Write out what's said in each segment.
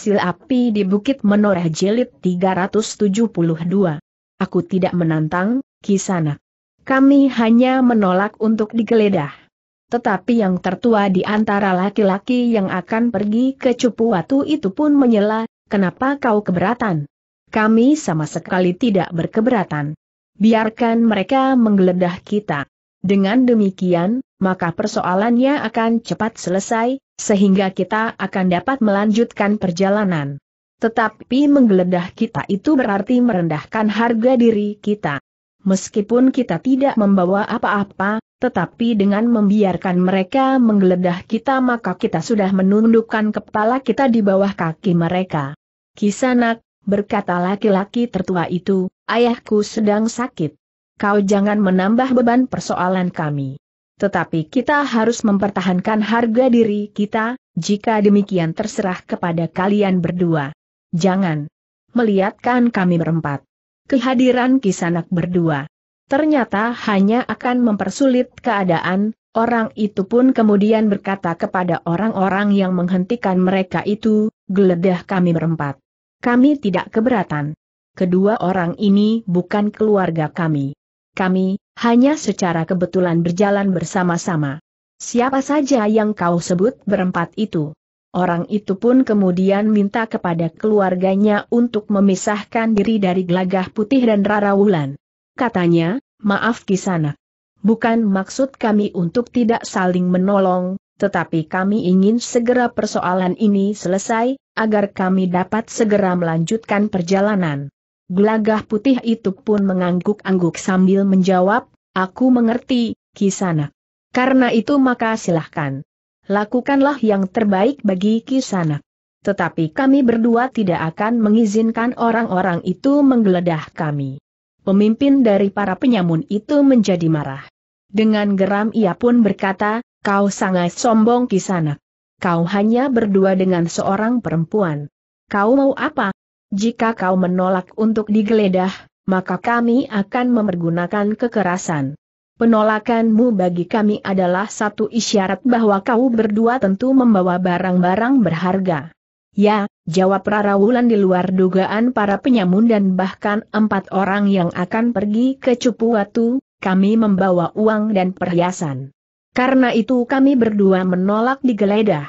Sil api di Bukit Menoreh Jelit 372. Aku tidak menantang, Kisanak. Kami hanya menolak untuk digeledah. Tetapi yang tertua di antara laki-laki yang akan pergi ke Cupuatu itu pun menyela, kenapa kau keberatan? Kami sama sekali tidak berkeberatan. Biarkan mereka menggeledah kita. Dengan demikian, maka persoalannya akan cepat selesai, sehingga kita akan dapat melanjutkan perjalanan. Tetapi menggeledah kita itu berarti merendahkan harga diri kita. Meskipun kita tidak membawa apa-apa, tetapi dengan membiarkan mereka menggeledah kita maka kita sudah menundukkan kepala kita di bawah kaki mereka. Kisanak, berkata laki-laki tertua itu, ayahku sedang sakit kau jangan menambah beban persoalan kami. Tetapi kita harus mempertahankan harga diri kita, jika demikian terserah kepada kalian berdua. Jangan melihatkan kami berempat. Kehadiran kisanak berdua ternyata hanya akan mempersulit keadaan, orang itu pun kemudian berkata kepada orang-orang yang menghentikan mereka itu, geledah kami berempat. Kami tidak keberatan. Kedua orang ini bukan keluarga kami kami, hanya secara kebetulan berjalan bersama-sama. Siapa saja yang kau sebut berempat itu? Orang itu pun kemudian minta kepada keluarganya untuk memisahkan diri dari gelagah putih dan Rara Wulan. Katanya, maaf kisana. Bukan maksud kami untuk tidak saling menolong, tetapi kami ingin segera persoalan ini selesai, agar kami dapat segera melanjutkan perjalanan. Gelagah putih itu pun mengangguk-angguk sambil menjawab, aku mengerti, Kisana. Karena itu maka silahkan. Lakukanlah yang terbaik bagi Kisana. Tetapi kami berdua tidak akan mengizinkan orang-orang itu menggeledah kami. Pemimpin dari para penyamun itu menjadi marah. Dengan geram ia pun berkata, kau sangat sombong Kisana. Kau hanya berdua dengan seorang perempuan. Kau mau apa? Jika kau menolak untuk digeledah, maka kami akan mempergunakan kekerasan. Penolakanmu bagi kami adalah satu isyarat bahwa kau berdua tentu membawa barang-barang berharga. Ya, jawab Rara Wulan di luar dugaan para penyamun dan bahkan empat orang yang akan pergi ke Cupuatu, kami membawa uang dan perhiasan. Karena itu kami berdua menolak digeledah.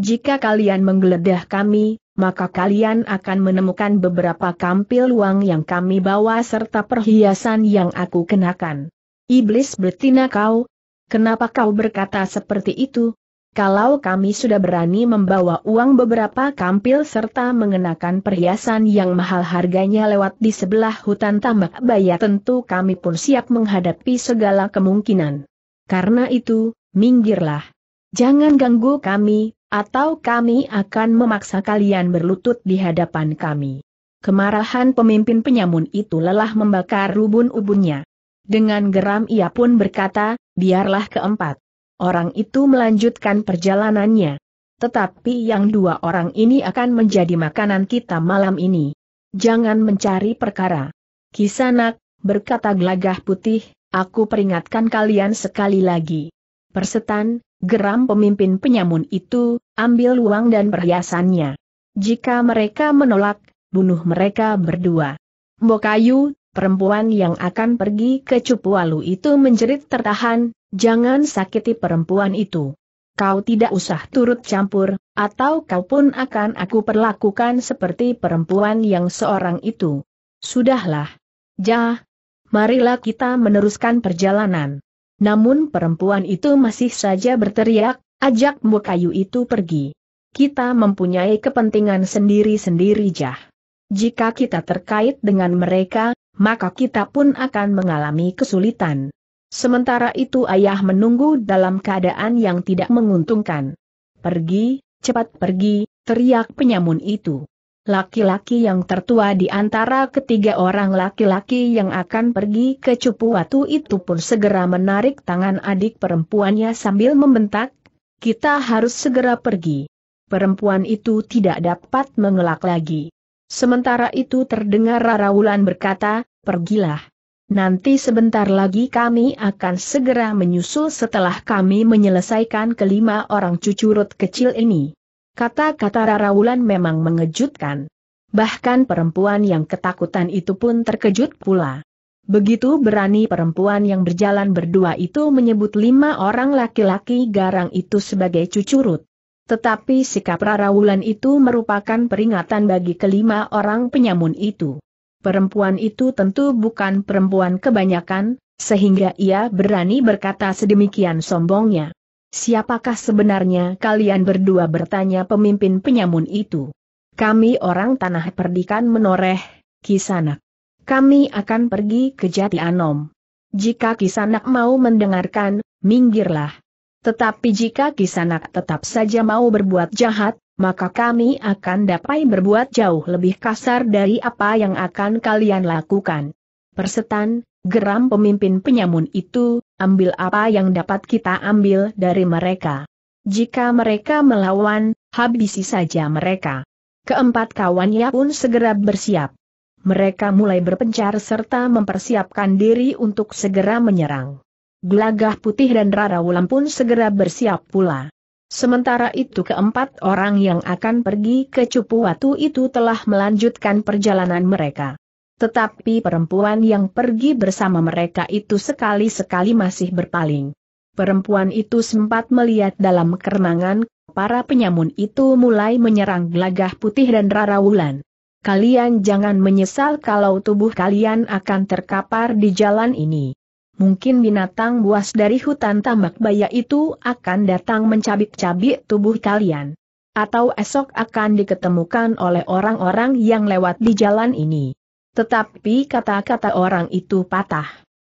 Jika kalian menggeledah kami, maka kalian akan menemukan beberapa kampil uang yang kami bawa serta perhiasan yang aku kenakan. Iblis betina kau, kenapa kau berkata seperti itu? Kalau kami sudah berani membawa uang beberapa kampil serta mengenakan perhiasan yang mahal harganya lewat di sebelah hutan tambak baya tentu kami pun siap menghadapi segala kemungkinan. Karena itu, minggirlah. Jangan ganggu kami, atau kami akan memaksa kalian berlutut di hadapan kami. Kemarahan pemimpin penyamun itu lelah membakar rubun ubunnya. Dengan geram ia pun berkata, biarlah keempat. Orang itu melanjutkan perjalanannya. Tetapi yang dua orang ini akan menjadi makanan kita malam ini. Jangan mencari perkara. Kisanak, berkata gelagah putih, aku peringatkan kalian sekali lagi. Persetan, geram pemimpin penyamun itu, ambil uang dan perhiasannya. Jika mereka menolak, bunuh mereka berdua. Mbokayu, perempuan yang akan pergi ke Cupualu itu menjerit tertahan, jangan sakiti perempuan itu. Kau tidak usah turut campur, atau kau pun akan aku perlakukan seperti perempuan yang seorang itu. Sudahlah. Jah. Marilah kita meneruskan perjalanan. Namun perempuan itu masih saja berteriak, ajak Mukayu itu pergi. Kita mempunyai kepentingan sendiri-sendiri jah. Jika kita terkait dengan mereka, maka kita pun akan mengalami kesulitan. Sementara itu ayah menunggu dalam keadaan yang tidak menguntungkan. Pergi, cepat pergi, teriak penyamun itu laki-laki yang tertua di antara ketiga orang laki-laki yang akan pergi ke Cupu Watu itu pun segera menarik tangan adik perempuannya sambil membentak, kita harus segera pergi. Perempuan itu tidak dapat mengelak lagi. Sementara itu terdengar Raraulan berkata, pergilah. Nanti sebentar lagi kami akan segera menyusul setelah kami menyelesaikan kelima orang cucurut kecil ini. Kata-kata Raraulan memang mengejutkan. Bahkan perempuan yang ketakutan itu pun terkejut pula. Begitu berani perempuan yang berjalan berdua itu menyebut lima orang laki-laki garang itu sebagai cucurut. Tetapi sikap Raraulan itu merupakan peringatan bagi kelima orang penyamun itu. Perempuan itu tentu bukan perempuan kebanyakan, sehingga ia berani berkata sedemikian sombongnya. Siapakah sebenarnya kalian berdua bertanya pemimpin penyamun itu? Kami orang tanah perdikan menoreh, Kisanak. Kami akan pergi ke Jati Anom. Jika Kisanak mau mendengarkan, minggirlah. Tetapi jika Kisanak tetap saja mau berbuat jahat, maka kami akan dapat berbuat jauh lebih kasar dari apa yang akan kalian lakukan. Persetan, Geram pemimpin penyamun itu, ambil apa yang dapat kita ambil dari mereka. Jika mereka melawan, habisi saja mereka. Keempat kawannya pun segera bersiap. Mereka mulai berpencar serta mempersiapkan diri untuk segera menyerang. Gelagah putih dan Rara Wulan pun segera bersiap pula. Sementara itu keempat orang yang akan pergi ke Cupu Watu itu telah melanjutkan perjalanan mereka. Tetapi perempuan yang pergi bersama mereka itu sekali-sekali masih berpaling. Perempuan itu sempat melihat dalam kerenangan, para penyamun itu mulai menyerang gelagah putih dan Rara Wulan. Kalian jangan menyesal kalau tubuh kalian akan terkapar di jalan ini mungkin binatang buas dari hutan tambak baya itu akan datang mencabik-cabik tubuh kalian. Atau esok akan diketemukan oleh orang-orang yang lewat di jalan ini. Tetapi kata-kata orang itu patah.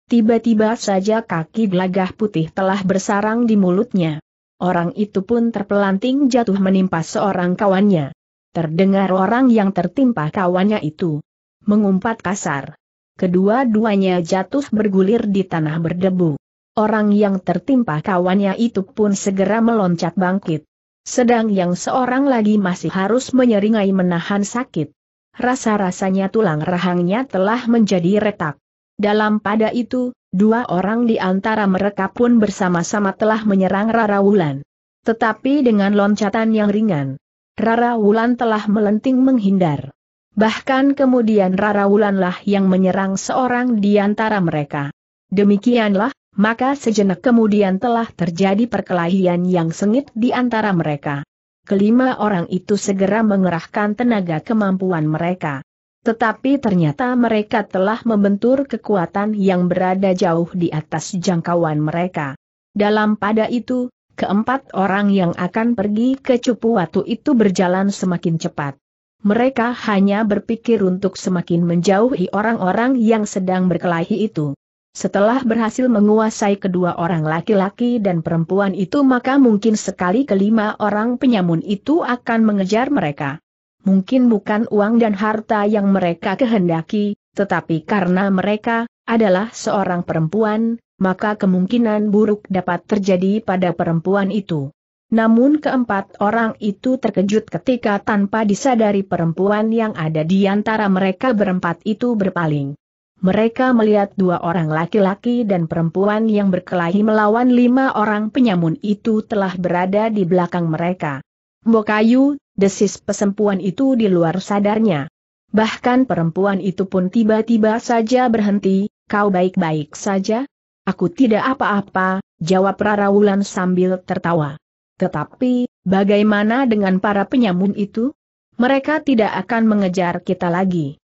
Tiba-tiba saja kaki belagah putih telah bersarang di mulutnya. Orang itu pun terpelanting jatuh menimpa seorang kawannya. Terdengar orang yang tertimpa kawannya itu mengumpat kasar. Kedua-duanya jatuh bergulir di tanah berdebu. Orang yang tertimpa kawannya itu pun segera meloncat bangkit. Sedang yang seorang lagi masih harus menyeringai menahan sakit rasa-rasanya tulang rahangnya telah menjadi retak. Dalam pada itu, dua orang di antara mereka pun bersama-sama telah menyerang Rara Wulan. Tetapi dengan loncatan yang ringan, Rara Wulan telah melenting menghindar. Bahkan kemudian Rara Wulanlah yang menyerang seorang di antara mereka. Demikianlah, maka sejenak kemudian telah terjadi perkelahian yang sengit di antara mereka kelima orang itu segera mengerahkan tenaga kemampuan mereka. Tetapi ternyata mereka telah membentur kekuatan yang berada jauh di atas jangkauan mereka. Dalam pada itu, keempat orang yang akan pergi ke Cupu Watu itu berjalan semakin cepat. Mereka hanya berpikir untuk semakin menjauhi orang-orang yang sedang berkelahi itu. Setelah berhasil menguasai kedua orang laki-laki dan perempuan itu maka mungkin sekali kelima orang penyamun itu akan mengejar mereka. Mungkin bukan uang dan harta yang mereka kehendaki, tetapi karena mereka adalah seorang perempuan, maka kemungkinan buruk dapat terjadi pada perempuan itu. Namun keempat orang itu terkejut ketika tanpa disadari perempuan yang ada di antara mereka berempat itu berpaling mereka melihat dua orang laki-laki dan perempuan yang berkelahi melawan lima orang penyamun itu telah berada di belakang mereka. Mbokayu, desis pesempuan itu di luar sadarnya. Bahkan perempuan itu pun tiba-tiba saja berhenti, kau baik-baik saja? Aku tidak apa-apa, jawab Rara Wulan sambil tertawa. Tetapi, bagaimana dengan para penyamun itu? Mereka tidak akan mengejar kita lagi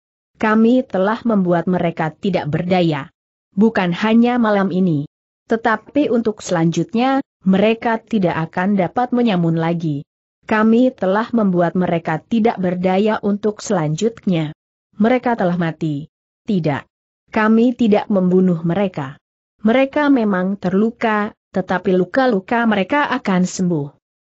kami telah membuat mereka tidak berdaya. Bukan hanya malam ini. Tetapi untuk selanjutnya, mereka tidak akan dapat menyamun lagi. Kami telah membuat mereka tidak berdaya untuk selanjutnya. Mereka telah mati. Tidak. Kami tidak membunuh mereka. Mereka memang terluka, tetapi luka-luka mereka akan sembuh.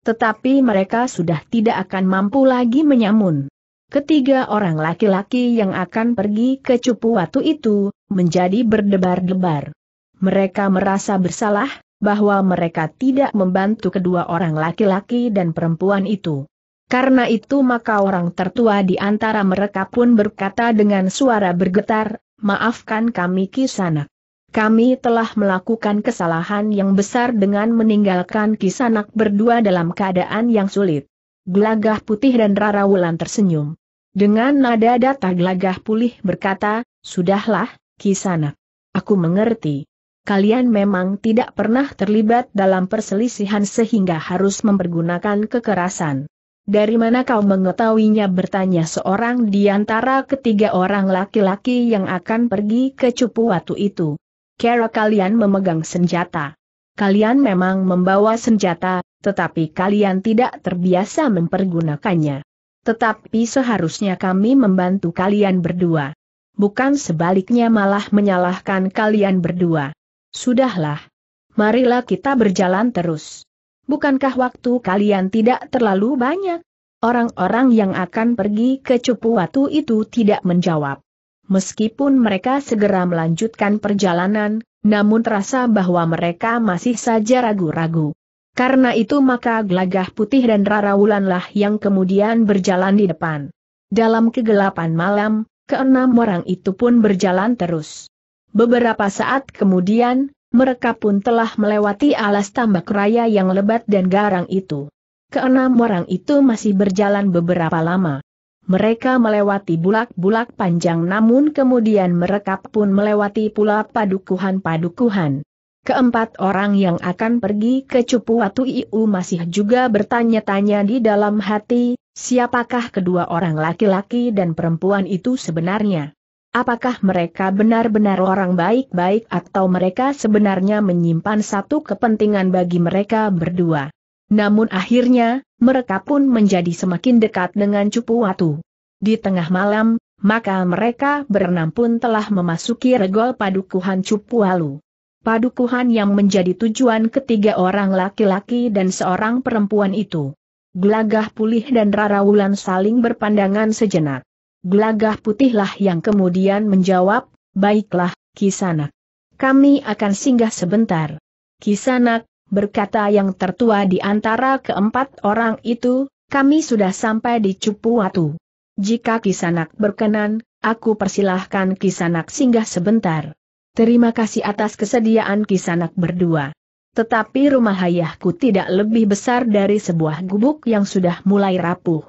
Tetapi mereka sudah tidak akan mampu lagi menyamun. Ketiga orang laki-laki yang akan pergi ke cupu watu itu, menjadi berdebar-debar. Mereka merasa bersalah, bahwa mereka tidak membantu kedua orang laki-laki dan perempuan itu. Karena itu maka orang tertua di antara mereka pun berkata dengan suara bergetar, maafkan kami kisanak. Kami telah melakukan kesalahan yang besar dengan meninggalkan kisanak berdua dalam keadaan yang sulit. Gelagah putih dan Rara Wulan tersenyum. Dengan nada datar gelagah pulih berkata, Sudahlah, Kisanak. Aku mengerti. Kalian memang tidak pernah terlibat dalam perselisihan sehingga harus mempergunakan kekerasan. Dari mana kau mengetahuinya bertanya seorang di antara ketiga orang laki-laki yang akan pergi ke cupu watu itu. Kera kalian memegang senjata kalian memang membawa senjata, tetapi kalian tidak terbiasa mempergunakannya. Tetapi seharusnya kami membantu kalian berdua. Bukan sebaliknya malah menyalahkan kalian berdua. Sudahlah. Marilah kita berjalan terus. Bukankah waktu kalian tidak terlalu banyak? Orang-orang yang akan pergi ke waktu itu tidak menjawab. Meskipun mereka segera melanjutkan perjalanan, namun terasa bahwa mereka masih saja ragu-ragu. Karena itu maka Gelagah Putih dan Rara Wulanlah yang kemudian berjalan di depan. Dalam kegelapan malam, keenam orang itu pun berjalan terus. Beberapa saat kemudian, mereka pun telah melewati alas tambak raya yang lebat dan garang itu. Keenam orang itu masih berjalan beberapa lama. Mereka melewati bulak-bulak panjang namun kemudian mereka pun melewati pula padukuhan-padukuhan. Keempat orang yang akan pergi ke Cupu Watu Iu masih juga bertanya-tanya di dalam hati, siapakah kedua orang laki-laki dan perempuan itu sebenarnya? Apakah mereka benar-benar orang baik-baik atau mereka sebenarnya menyimpan satu kepentingan bagi mereka berdua? Namun akhirnya, mereka pun menjadi semakin dekat dengan Cupu Watu. Di tengah malam, maka mereka berenam pun telah memasuki regol padukuhan Cupu Walu. Padukuhan yang menjadi tujuan ketiga orang laki-laki dan seorang perempuan itu. Glagah Pulih dan Rara Wulan saling berpandangan sejenak. Glagah Putihlah yang kemudian menjawab, Baiklah, Kisanak. Kami akan singgah sebentar. Kisanak, berkata yang tertua di antara keempat orang itu, kami sudah sampai di Cupuatu. Jika Kisanak berkenan, aku persilahkan Kisanak singgah sebentar. Terima kasih atas kesediaan Kisanak berdua. Tetapi rumah ayahku tidak lebih besar dari sebuah gubuk yang sudah mulai rapuh.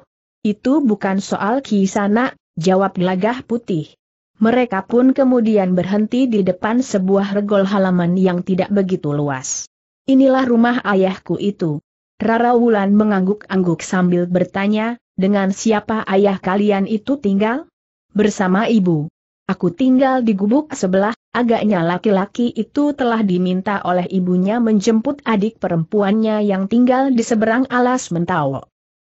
Itu bukan soal Kisanak, jawab gelagah putih. Mereka pun kemudian berhenti di depan sebuah regol halaman yang tidak begitu luas inilah rumah ayahku itu. Rara Wulan mengangguk-angguk sambil bertanya, dengan siapa ayah kalian itu tinggal? Bersama ibu. Aku tinggal di gubuk sebelah, agaknya laki-laki itu telah diminta oleh ibunya menjemput adik perempuannya yang tinggal di seberang alas mentawo.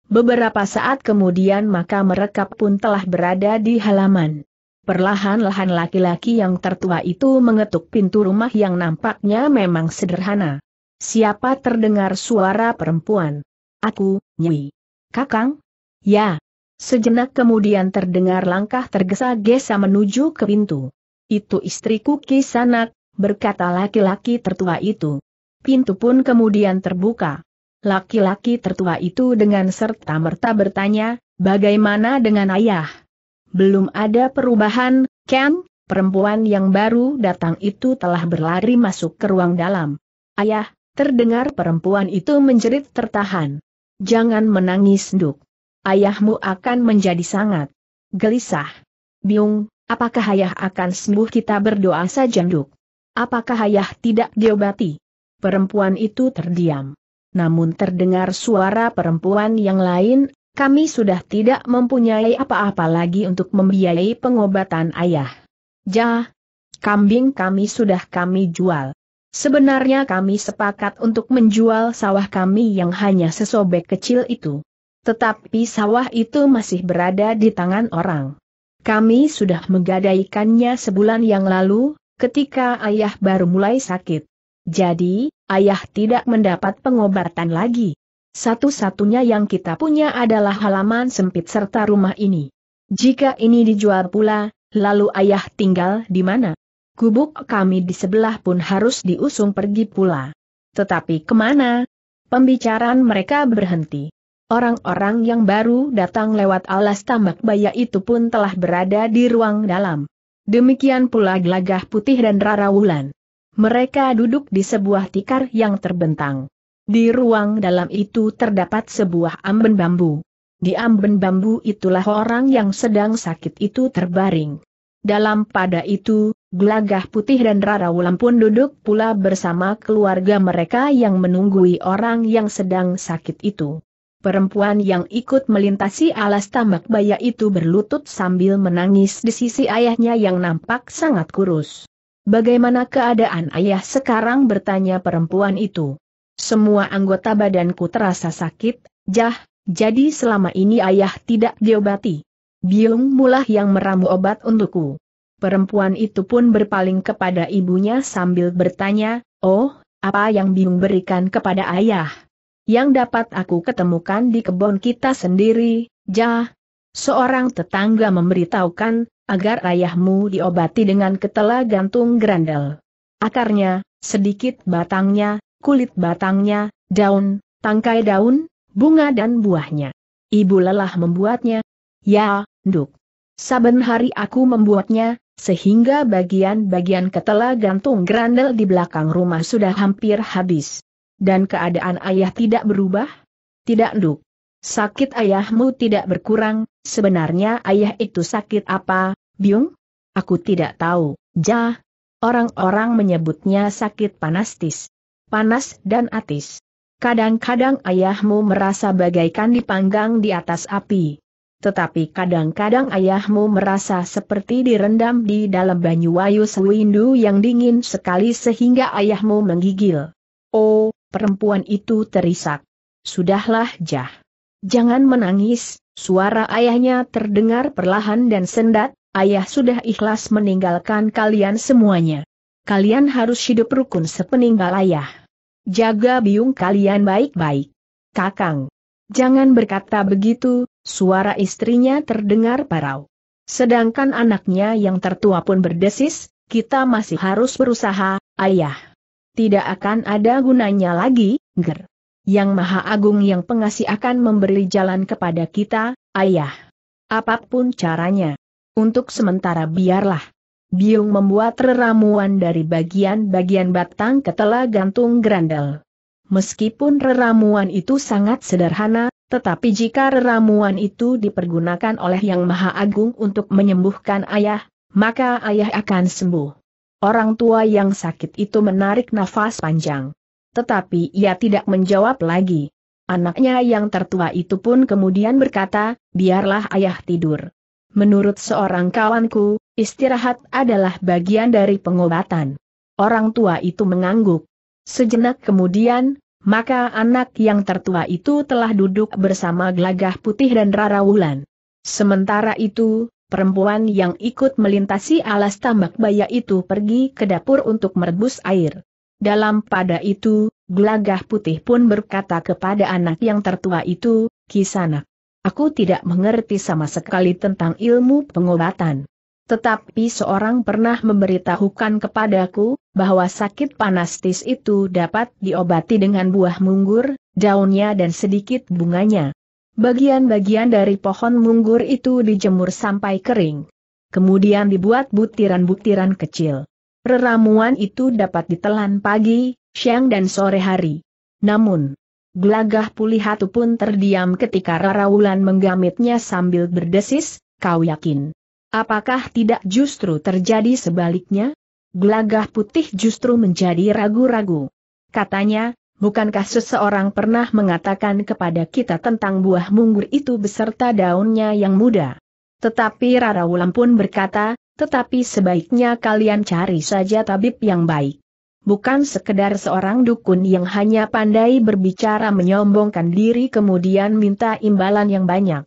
Beberapa saat kemudian maka mereka pun telah berada di halaman. Perlahan-lahan laki-laki yang tertua itu mengetuk pintu rumah yang nampaknya memang sederhana. Siapa terdengar suara perempuan? Aku, Nyi. Kakang? Ya. Sejenak kemudian terdengar langkah tergesa-gesa menuju ke pintu. Itu istriku Kisanak, berkata laki-laki tertua itu. Pintu pun kemudian terbuka. Laki-laki tertua itu dengan serta-merta bertanya, bagaimana dengan ayah? Belum ada perubahan, Ken, perempuan yang baru datang itu telah berlari masuk ke ruang dalam. Ayah, Terdengar perempuan itu menjerit tertahan. Jangan menangis Duk. Ayahmu akan menjadi sangat gelisah. Biung, apakah ayah akan sembuh kita berdoa saja Duk? Apakah ayah tidak diobati? Perempuan itu terdiam. Namun terdengar suara perempuan yang lain, kami sudah tidak mempunyai apa-apa lagi untuk membiayai pengobatan ayah. Jah, kambing kami sudah kami jual. Sebenarnya kami sepakat untuk menjual sawah kami yang hanya sesobek kecil itu. Tetapi sawah itu masih berada di tangan orang. Kami sudah menggadaikannya sebulan yang lalu, ketika ayah baru mulai sakit. Jadi, ayah tidak mendapat pengobatan lagi. Satu-satunya yang kita punya adalah halaman sempit serta rumah ini. Jika ini dijual pula, lalu ayah tinggal di mana? gubuk kami di sebelah pun harus diusung pergi pula. Tetapi kemana? Pembicaraan mereka berhenti. Orang-orang yang baru datang lewat alas tambak baya itu pun telah berada di ruang dalam. Demikian pula gelagah putih dan rara wulan. Mereka duduk di sebuah tikar yang terbentang. Di ruang dalam itu terdapat sebuah amben bambu. Di amben bambu itulah orang yang sedang sakit itu terbaring. Dalam pada itu, Gelagah Putih dan Rara Wulan pun duduk pula bersama keluarga mereka yang menunggui orang yang sedang sakit itu. Perempuan yang ikut melintasi alas tambak baya itu berlutut sambil menangis di sisi ayahnya yang nampak sangat kurus. Bagaimana keadaan ayah sekarang bertanya perempuan itu. Semua anggota badanku terasa sakit, jah, jadi selama ini ayah tidak diobati. Biung mulah yang meramu obat untukku. Perempuan itu pun berpaling kepada ibunya sambil bertanya, Oh, apa yang bingung berikan kepada ayah? Yang dapat aku ketemukan di kebun kita sendiri, jah. Seorang tetangga memberitahukan, agar ayahmu diobati dengan ketela gantung grandel. Akarnya, sedikit batangnya, kulit batangnya, daun, tangkai daun, bunga dan buahnya. Ibu lelah membuatnya. Ya, Duk. Saben hari aku membuatnya, sehingga bagian-bagian ketela gantung grandel di belakang rumah sudah hampir habis. Dan keadaan ayah tidak berubah? Tidak duk. Sakit ayahmu tidak berkurang, sebenarnya ayah itu sakit apa, Biung? Aku tidak tahu, Jah. Orang-orang menyebutnya sakit panastis. Panas dan atis. Kadang-kadang ayahmu merasa bagaikan dipanggang di atas api tetapi kadang-kadang ayahmu merasa seperti direndam di dalam banyu wayu sewindu yang dingin sekali sehingga ayahmu menggigil. Oh, perempuan itu terisak. Sudahlah Jah. Jangan menangis, suara ayahnya terdengar perlahan dan sendat, ayah sudah ikhlas meninggalkan kalian semuanya. Kalian harus hidup rukun sepeninggal ayah. Jaga biung kalian baik-baik. Kakang. Jangan berkata begitu, Suara istrinya terdengar parau. Sedangkan anaknya yang tertua pun berdesis, kita masih harus berusaha, ayah. Tidak akan ada gunanya lagi, ger. Yang Maha Agung yang pengasih akan memberi jalan kepada kita, ayah. Apapun caranya. Untuk sementara biarlah. Biung membuat reramuan dari bagian-bagian batang ketela gantung grandel. Meskipun reramuan itu sangat sederhana, tetapi jika ramuan itu dipergunakan oleh Yang Maha Agung untuk menyembuhkan ayah, maka ayah akan sembuh. Orang tua yang sakit itu menarik nafas panjang. Tetapi ia tidak menjawab lagi. Anaknya yang tertua itu pun kemudian berkata, biarlah ayah tidur. Menurut seorang kawanku, istirahat adalah bagian dari pengobatan. Orang tua itu mengangguk. Sejenak kemudian, maka anak yang tertua itu telah duduk bersama Gelagah Putih dan Rara Wulan. Sementara itu, perempuan yang ikut melintasi alas tambak baya itu pergi ke dapur untuk merebus air. Dalam pada itu, Gelagah Putih pun berkata kepada anak yang tertua itu, Kisanak, aku tidak mengerti sama sekali tentang ilmu pengobatan. Tetapi seorang pernah memberitahukan kepadaku, bahwa sakit panastis itu dapat diobati dengan buah munggur, daunnya dan sedikit bunganya. Bagian-bagian dari pohon munggur itu dijemur sampai kering. Kemudian dibuat butiran-butiran kecil. Reramuan itu dapat ditelan pagi, siang dan sore hari. Namun, gelagah pulihatu pun terdiam ketika Wulan menggamitnya sambil berdesis, kau yakin? Apakah tidak justru terjadi sebaliknya? Gelagah putih justru menjadi ragu-ragu. Katanya, bukankah seseorang pernah mengatakan kepada kita tentang buah munggur itu beserta daunnya yang muda? Tetapi Rara Wulan pun berkata, tetapi sebaiknya kalian cari saja tabib yang baik. Bukan sekedar seorang dukun yang hanya pandai berbicara menyombongkan diri kemudian minta imbalan yang banyak.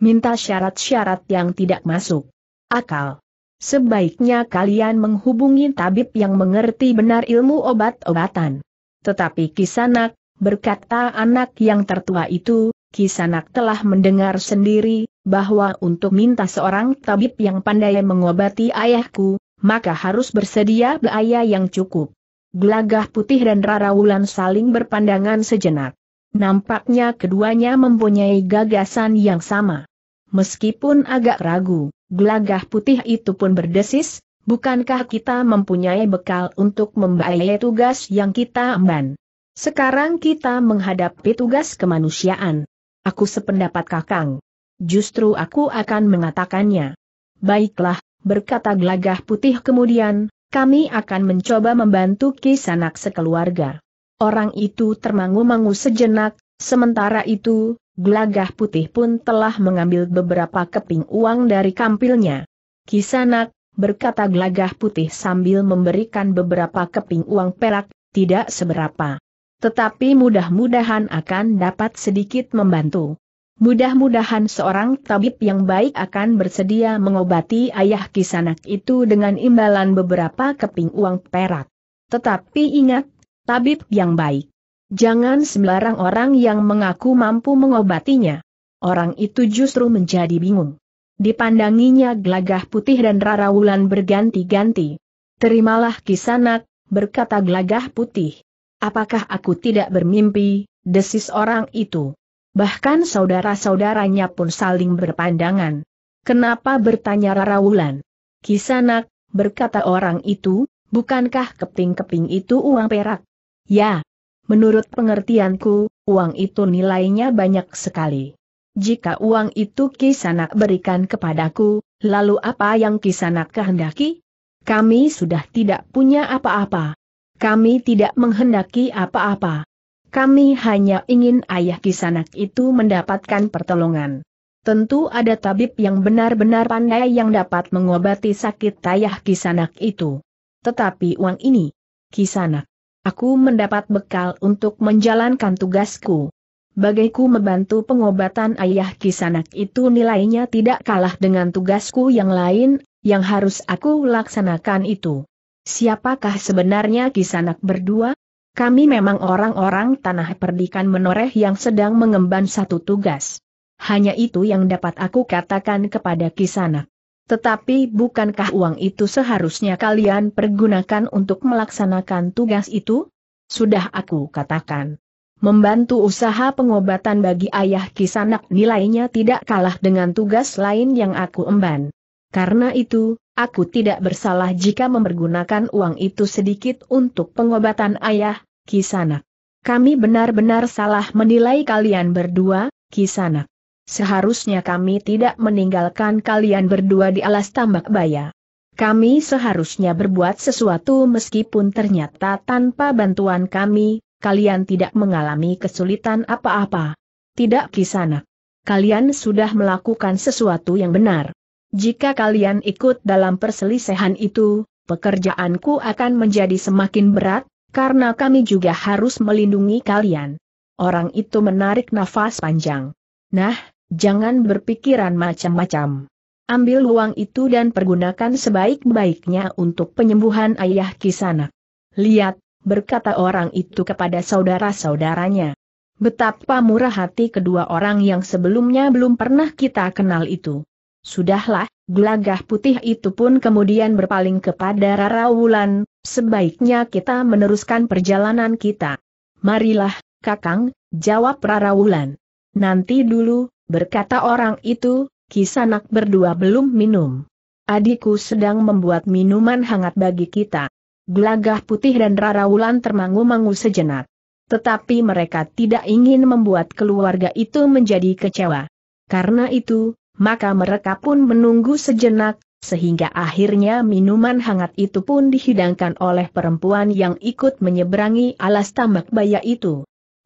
Minta syarat-syarat yang tidak masuk akal. Sebaiknya kalian menghubungi tabib yang mengerti benar ilmu obat-obatan. Tetapi Kisanak, berkata anak yang tertua itu, Kisanak telah mendengar sendiri, bahwa untuk minta seorang tabib yang pandai mengobati ayahku, maka harus bersedia biaya yang cukup. Gelagah putih dan Rara Wulan saling berpandangan sejenak. Nampaknya keduanya mempunyai gagasan yang sama meskipun agak ragu, gelagah putih itu pun berdesis, bukankah kita mempunyai bekal untuk membayai tugas yang kita emban? Sekarang kita menghadapi tugas kemanusiaan. Aku sependapat Kakang. Justru aku akan mengatakannya. Baiklah, berkata gelagah putih kemudian, kami akan mencoba membantu kisanak sekeluarga. Orang itu termangu-mangu sejenak, sementara itu, Gelagah putih pun telah mengambil beberapa keping uang dari kampilnya. Kisanak, berkata gelagah putih sambil memberikan beberapa keping uang perak, tidak seberapa. Tetapi mudah-mudahan akan dapat sedikit membantu. Mudah-mudahan seorang tabib yang baik akan bersedia mengobati ayah kisanak itu dengan imbalan beberapa keping uang perak. Tetapi ingat, tabib yang baik Jangan sembarang orang yang mengaku mampu mengobatinya. Orang itu justru menjadi bingung. Dipandanginya gelagah putih dan rara wulan berganti-ganti. Terimalah kisanak, berkata gelagah putih. Apakah aku tidak bermimpi, desis orang itu. Bahkan saudara-saudaranya pun saling berpandangan. Kenapa bertanya rara wulan? Kisanak, berkata orang itu, bukankah keping-keping itu uang perak? Ya, Menurut pengertianku, uang itu nilainya banyak sekali. Jika uang itu Kisanak berikan kepadaku, lalu apa yang Kisanak kehendaki? Kami sudah tidak punya apa-apa. Kami tidak menghendaki apa-apa. Kami hanya ingin ayah Kisanak itu mendapatkan pertolongan. Tentu ada tabib yang benar-benar pandai yang dapat mengobati sakit ayah Kisanak itu. Tetapi uang ini, Kisanak Aku mendapat bekal untuk menjalankan tugasku. Bagaiku membantu pengobatan ayah kisanak itu nilainya tidak kalah dengan tugasku yang lain, yang harus aku laksanakan itu. Siapakah sebenarnya kisanak berdua? Kami memang orang-orang tanah perdikan menoreh yang sedang mengemban satu tugas. Hanya itu yang dapat aku katakan kepada kisanak. Tetapi bukankah uang itu seharusnya kalian pergunakan untuk melaksanakan tugas itu? Sudah aku katakan. Membantu usaha pengobatan bagi ayah kisanak nilainya tidak kalah dengan tugas lain yang aku emban. Karena itu, aku tidak bersalah jika mempergunakan uang itu sedikit untuk pengobatan ayah, kisanak. Kami benar-benar salah menilai kalian berdua, kisanak. Seharusnya kami tidak meninggalkan kalian berdua di alas tambak baya. Kami seharusnya berbuat sesuatu meskipun ternyata tanpa bantuan kami, kalian tidak mengalami kesulitan apa-apa. Tidak kisana. Kalian sudah melakukan sesuatu yang benar. Jika kalian ikut dalam perselisihan itu, pekerjaanku akan menjadi semakin berat, karena kami juga harus melindungi kalian. Orang itu menarik nafas panjang. Nah, Jangan berpikiran macam-macam. Ambil uang itu dan pergunakan sebaik-baiknya untuk penyembuhan ayah kisana. Lihat, berkata orang itu kepada saudara-saudaranya. Betapa murah hati kedua orang yang sebelumnya belum pernah kita kenal itu. Sudahlah, gelagah putih itu pun kemudian berpaling kepada Rara Wulan, sebaiknya kita meneruskan perjalanan kita. Marilah, Kakang, jawab Rara Wulan. Nanti dulu, Berkata orang itu, Kisanak berdua belum minum. Adikku sedang membuat minuman hangat bagi kita. Gelagah putih dan Rara Wulan termangu-mangu sejenak. Tetapi mereka tidak ingin membuat keluarga itu menjadi kecewa. Karena itu, maka mereka pun menunggu sejenak, sehingga akhirnya minuman hangat itu pun dihidangkan oleh perempuan yang ikut menyeberangi alas tambak baya itu.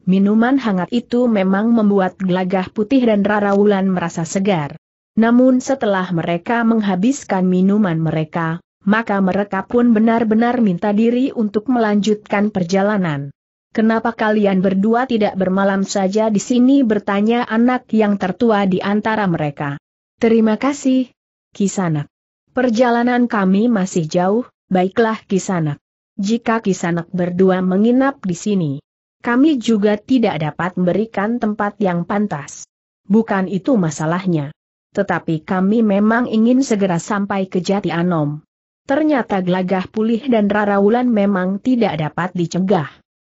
Minuman hangat itu memang membuat gelagah putih dan wulan merasa segar. Namun setelah mereka menghabiskan minuman mereka, maka mereka pun benar-benar minta diri untuk melanjutkan perjalanan. Kenapa kalian berdua tidak bermalam saja di sini bertanya anak yang tertua di antara mereka. Terima kasih, Kisanak. Perjalanan kami masih jauh, baiklah Kisanak. Jika Kisanak berdua menginap di sini, kami juga tidak dapat memberikan tempat yang pantas. Bukan itu masalahnya. Tetapi kami memang ingin segera sampai ke Jati Anom. Ternyata Glagah pulih dan Rara Wulan memang tidak dapat dicegah.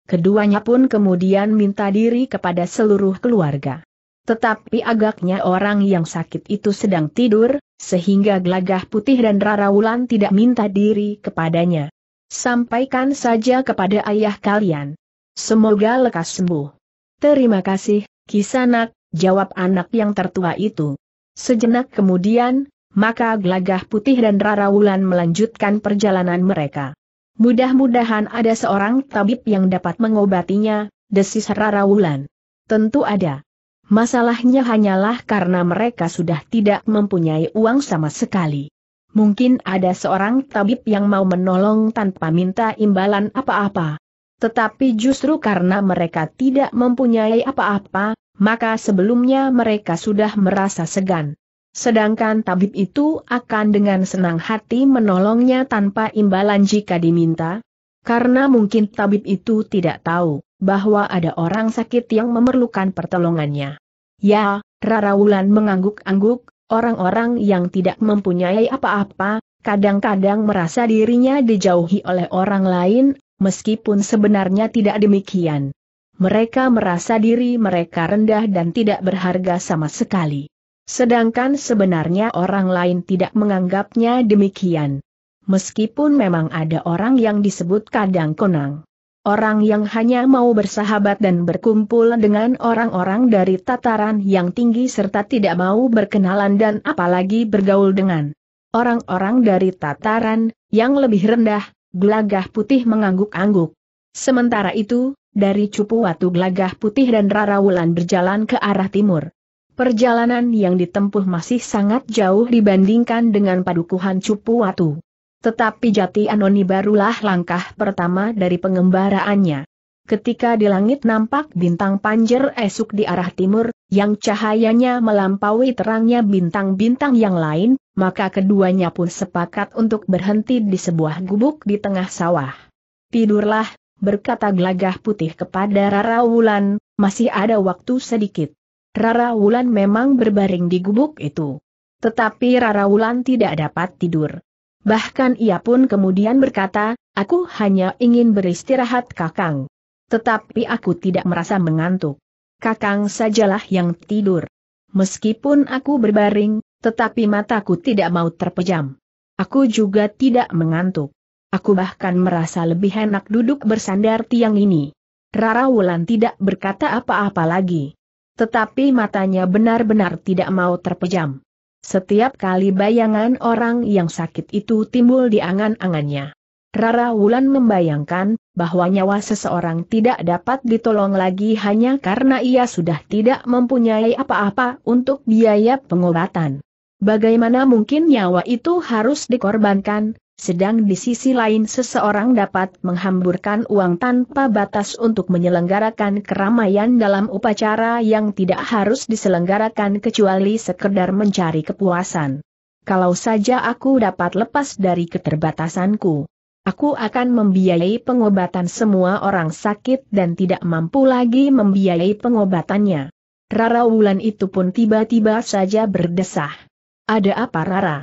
Keduanya pun kemudian minta diri kepada seluruh keluarga. Tetapi agaknya orang yang sakit itu sedang tidur, sehingga Glagah putih dan Rara Wulan tidak minta diri kepadanya. Sampaikan saja kepada ayah kalian. Semoga lekas sembuh. Terima kasih, Kisanak, jawab anak yang tertua itu. Sejenak kemudian, maka Gelagah Putih dan Rara Wulan melanjutkan perjalanan mereka. Mudah-mudahan ada seorang tabib yang dapat mengobatinya, desis Rara Wulan. Tentu ada. Masalahnya hanyalah karena mereka sudah tidak mempunyai uang sama sekali. Mungkin ada seorang tabib yang mau menolong tanpa minta imbalan apa-apa. Tetapi justru karena mereka tidak mempunyai apa-apa, maka sebelumnya mereka sudah merasa segan. Sedangkan tabib itu akan dengan senang hati menolongnya tanpa imbalan jika diminta, karena mungkin tabib itu tidak tahu bahwa ada orang sakit yang memerlukan pertolongannya. Ya, Rara Wulan mengangguk-angguk, orang-orang yang tidak mempunyai apa-apa, kadang-kadang merasa dirinya dijauhi oleh orang lain meskipun sebenarnya tidak demikian. Mereka merasa diri mereka rendah dan tidak berharga sama sekali. Sedangkan sebenarnya orang lain tidak menganggapnya demikian. Meskipun memang ada orang yang disebut kadang konang. Orang yang hanya mau bersahabat dan berkumpul dengan orang-orang dari tataran yang tinggi serta tidak mau berkenalan dan apalagi bergaul dengan orang-orang dari tataran yang lebih rendah, gelagah putih mengangguk-angguk. Sementara itu, dari cupu watu gelagah putih dan Rara Wulan berjalan ke arah timur. Perjalanan yang ditempuh masih sangat jauh dibandingkan dengan padukuhan cupu watu. Tetapi jati Anoni barulah langkah pertama dari pengembaraannya ketika di langit nampak bintang panjer esuk di arah timur, yang cahayanya melampaui terangnya bintang-bintang yang lain, maka keduanya pun sepakat untuk berhenti di sebuah gubuk di tengah sawah. Tidurlah, berkata gelagah putih kepada Rara Wulan, masih ada waktu sedikit. Rara Wulan memang berbaring di gubuk itu. Tetapi Rara Wulan tidak dapat tidur. Bahkan ia pun kemudian berkata, aku hanya ingin beristirahat kakang. Tetapi aku tidak merasa mengantuk. Kakang sajalah yang tidur. Meskipun aku berbaring, tetapi mataku tidak mau terpejam. Aku juga tidak mengantuk. Aku bahkan merasa lebih enak duduk bersandar tiang ini. Rara Wulan tidak berkata apa-apa lagi. Tetapi matanya benar-benar tidak mau terpejam. Setiap kali bayangan orang yang sakit itu timbul di angan-angannya. Rara Wulan membayangkan bahwa nyawa seseorang tidak dapat ditolong lagi hanya karena ia sudah tidak mempunyai apa-apa untuk biaya pengobatan. Bagaimana mungkin nyawa itu harus dikorbankan, sedang di sisi lain seseorang dapat menghamburkan uang tanpa batas untuk menyelenggarakan keramaian dalam upacara yang tidak harus diselenggarakan kecuali sekedar mencari kepuasan. Kalau saja aku dapat lepas dari keterbatasanku. Aku akan membiayai pengobatan semua orang sakit dan tidak mampu lagi membiayai pengobatannya. Rara Wulan itu pun tiba-tiba saja berdesah. Ada apa Rara?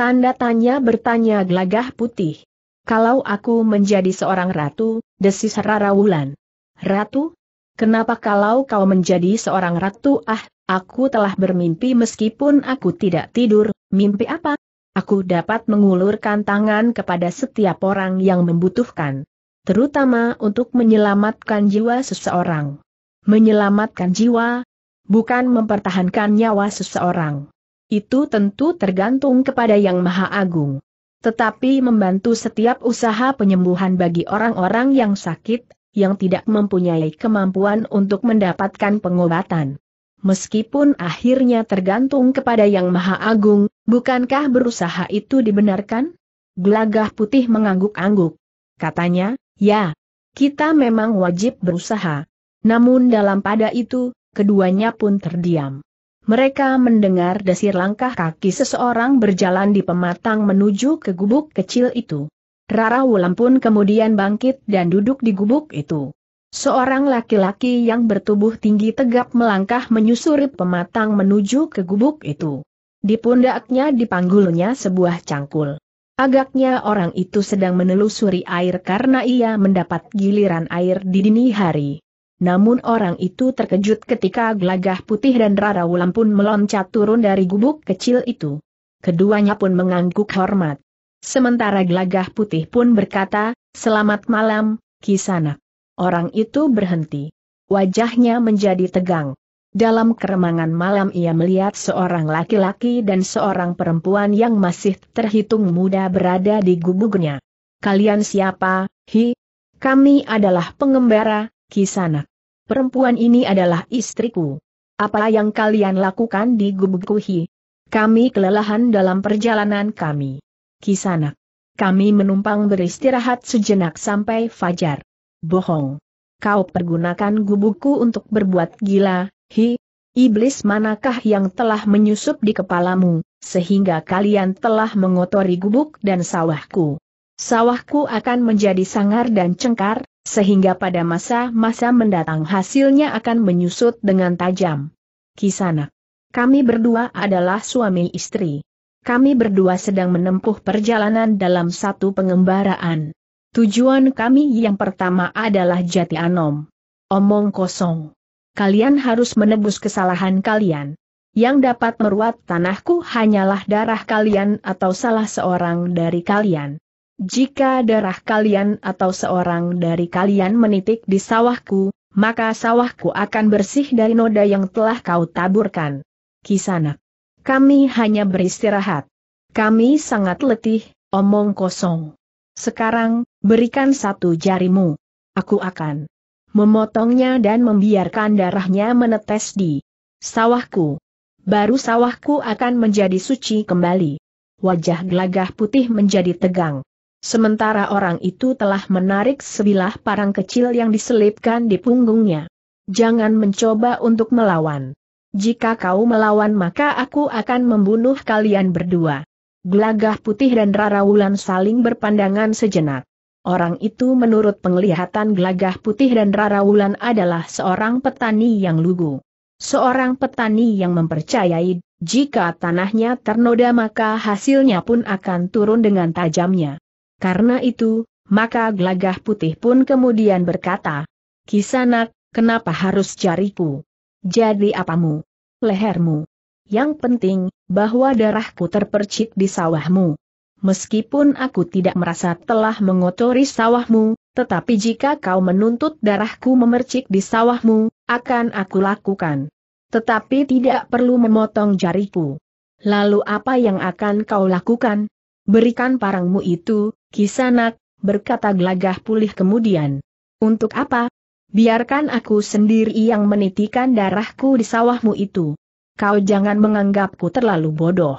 Tanda tanya bertanya gelagah putih. Kalau aku menjadi seorang ratu, desis Rara Wulan. Ratu? Kenapa kalau kau menjadi seorang ratu ah, aku telah bermimpi meskipun aku tidak tidur, mimpi apa? Aku dapat mengulurkan tangan kepada setiap orang yang membutuhkan. Terutama untuk menyelamatkan jiwa seseorang. Menyelamatkan jiwa, bukan mempertahankan nyawa seseorang. Itu tentu tergantung kepada Yang Maha Agung. Tetapi membantu setiap usaha penyembuhan bagi orang-orang yang sakit, yang tidak mempunyai kemampuan untuk mendapatkan pengobatan. Meskipun akhirnya tergantung kepada Yang Maha Agung, Bukankah berusaha itu dibenarkan? Gelagah putih mengangguk-angguk. Katanya, ya, kita memang wajib berusaha. Namun dalam pada itu, keduanya pun terdiam. Mereka mendengar desir langkah kaki seseorang berjalan di pematang menuju ke gubuk kecil itu. Rara Wulan pun kemudian bangkit dan duduk di gubuk itu. Seorang laki-laki yang bertubuh tinggi tegap melangkah menyusuri pematang menuju ke gubuk itu. Di pundaknya dipanggulnya sebuah cangkul. Agaknya orang itu sedang menelusuri air karena ia mendapat giliran air di dini hari. Namun orang itu terkejut ketika gelagah putih dan Rara Wulan pun meloncat turun dari gubuk kecil itu. Keduanya pun mengangguk hormat. Sementara gelagah putih pun berkata, Selamat malam, kisana." Orang itu berhenti. Wajahnya menjadi tegang. Dalam keremangan malam ia melihat seorang laki-laki dan seorang perempuan yang masih terhitung muda berada di gubuknya. Kalian siapa, Hi? Kami adalah pengembara, Kisana. Perempuan ini adalah istriku. Apa yang kalian lakukan di gubukku Hi? Kami kelelahan dalam perjalanan kami. Kisana. Kami menumpang beristirahat sejenak sampai fajar. Bohong. Kau pergunakan gubukku untuk berbuat gila, Hi, iblis manakah yang telah menyusup di kepalamu, sehingga kalian telah mengotori gubuk dan sawahku? Sawahku akan menjadi sangar dan cengkar, sehingga pada masa-masa mendatang hasilnya akan menyusut dengan tajam. Kisana, Kami berdua adalah suami istri. Kami berdua sedang menempuh perjalanan dalam satu pengembaraan. Tujuan kami yang pertama adalah Jati Anom. Omong kosong kalian harus menebus kesalahan kalian. Yang dapat meruat tanahku hanyalah darah kalian atau salah seorang dari kalian. Jika darah kalian atau seorang dari kalian menitik di sawahku, maka sawahku akan bersih dari noda yang telah kau taburkan. Kisanak. Kami hanya beristirahat. Kami sangat letih, omong kosong. Sekarang, berikan satu jarimu. Aku akan memotongnya dan membiarkan darahnya menetes di sawahku. Baru sawahku akan menjadi suci kembali. Wajah gelagah putih menjadi tegang. Sementara orang itu telah menarik sebilah parang kecil yang diselipkan di punggungnya. Jangan mencoba untuk melawan. Jika kau melawan maka aku akan membunuh kalian berdua. Gelagah putih dan Rara Wulan saling berpandangan sejenak. Orang itu menurut penglihatan Glagah putih dan Rara Wulan adalah seorang petani yang lugu. Seorang petani yang mempercayai, jika tanahnya ternoda maka hasilnya pun akan turun dengan tajamnya. Karena itu, maka Glagah putih pun kemudian berkata, Kisanak, kenapa harus cariku? Jadi apamu? Lehermu. Yang penting, bahwa darahku terpercik di sawahmu. Meskipun aku tidak merasa telah mengotori sawahmu, tetapi jika kau menuntut darahku memercik di sawahmu, akan aku lakukan. Tetapi tidak perlu memotong jariku. Lalu apa yang akan kau lakukan? Berikan parangmu itu, kisanak, berkata gelagah pulih kemudian. Untuk apa? Biarkan aku sendiri yang menitikan darahku di sawahmu itu. Kau jangan menganggapku terlalu bodoh.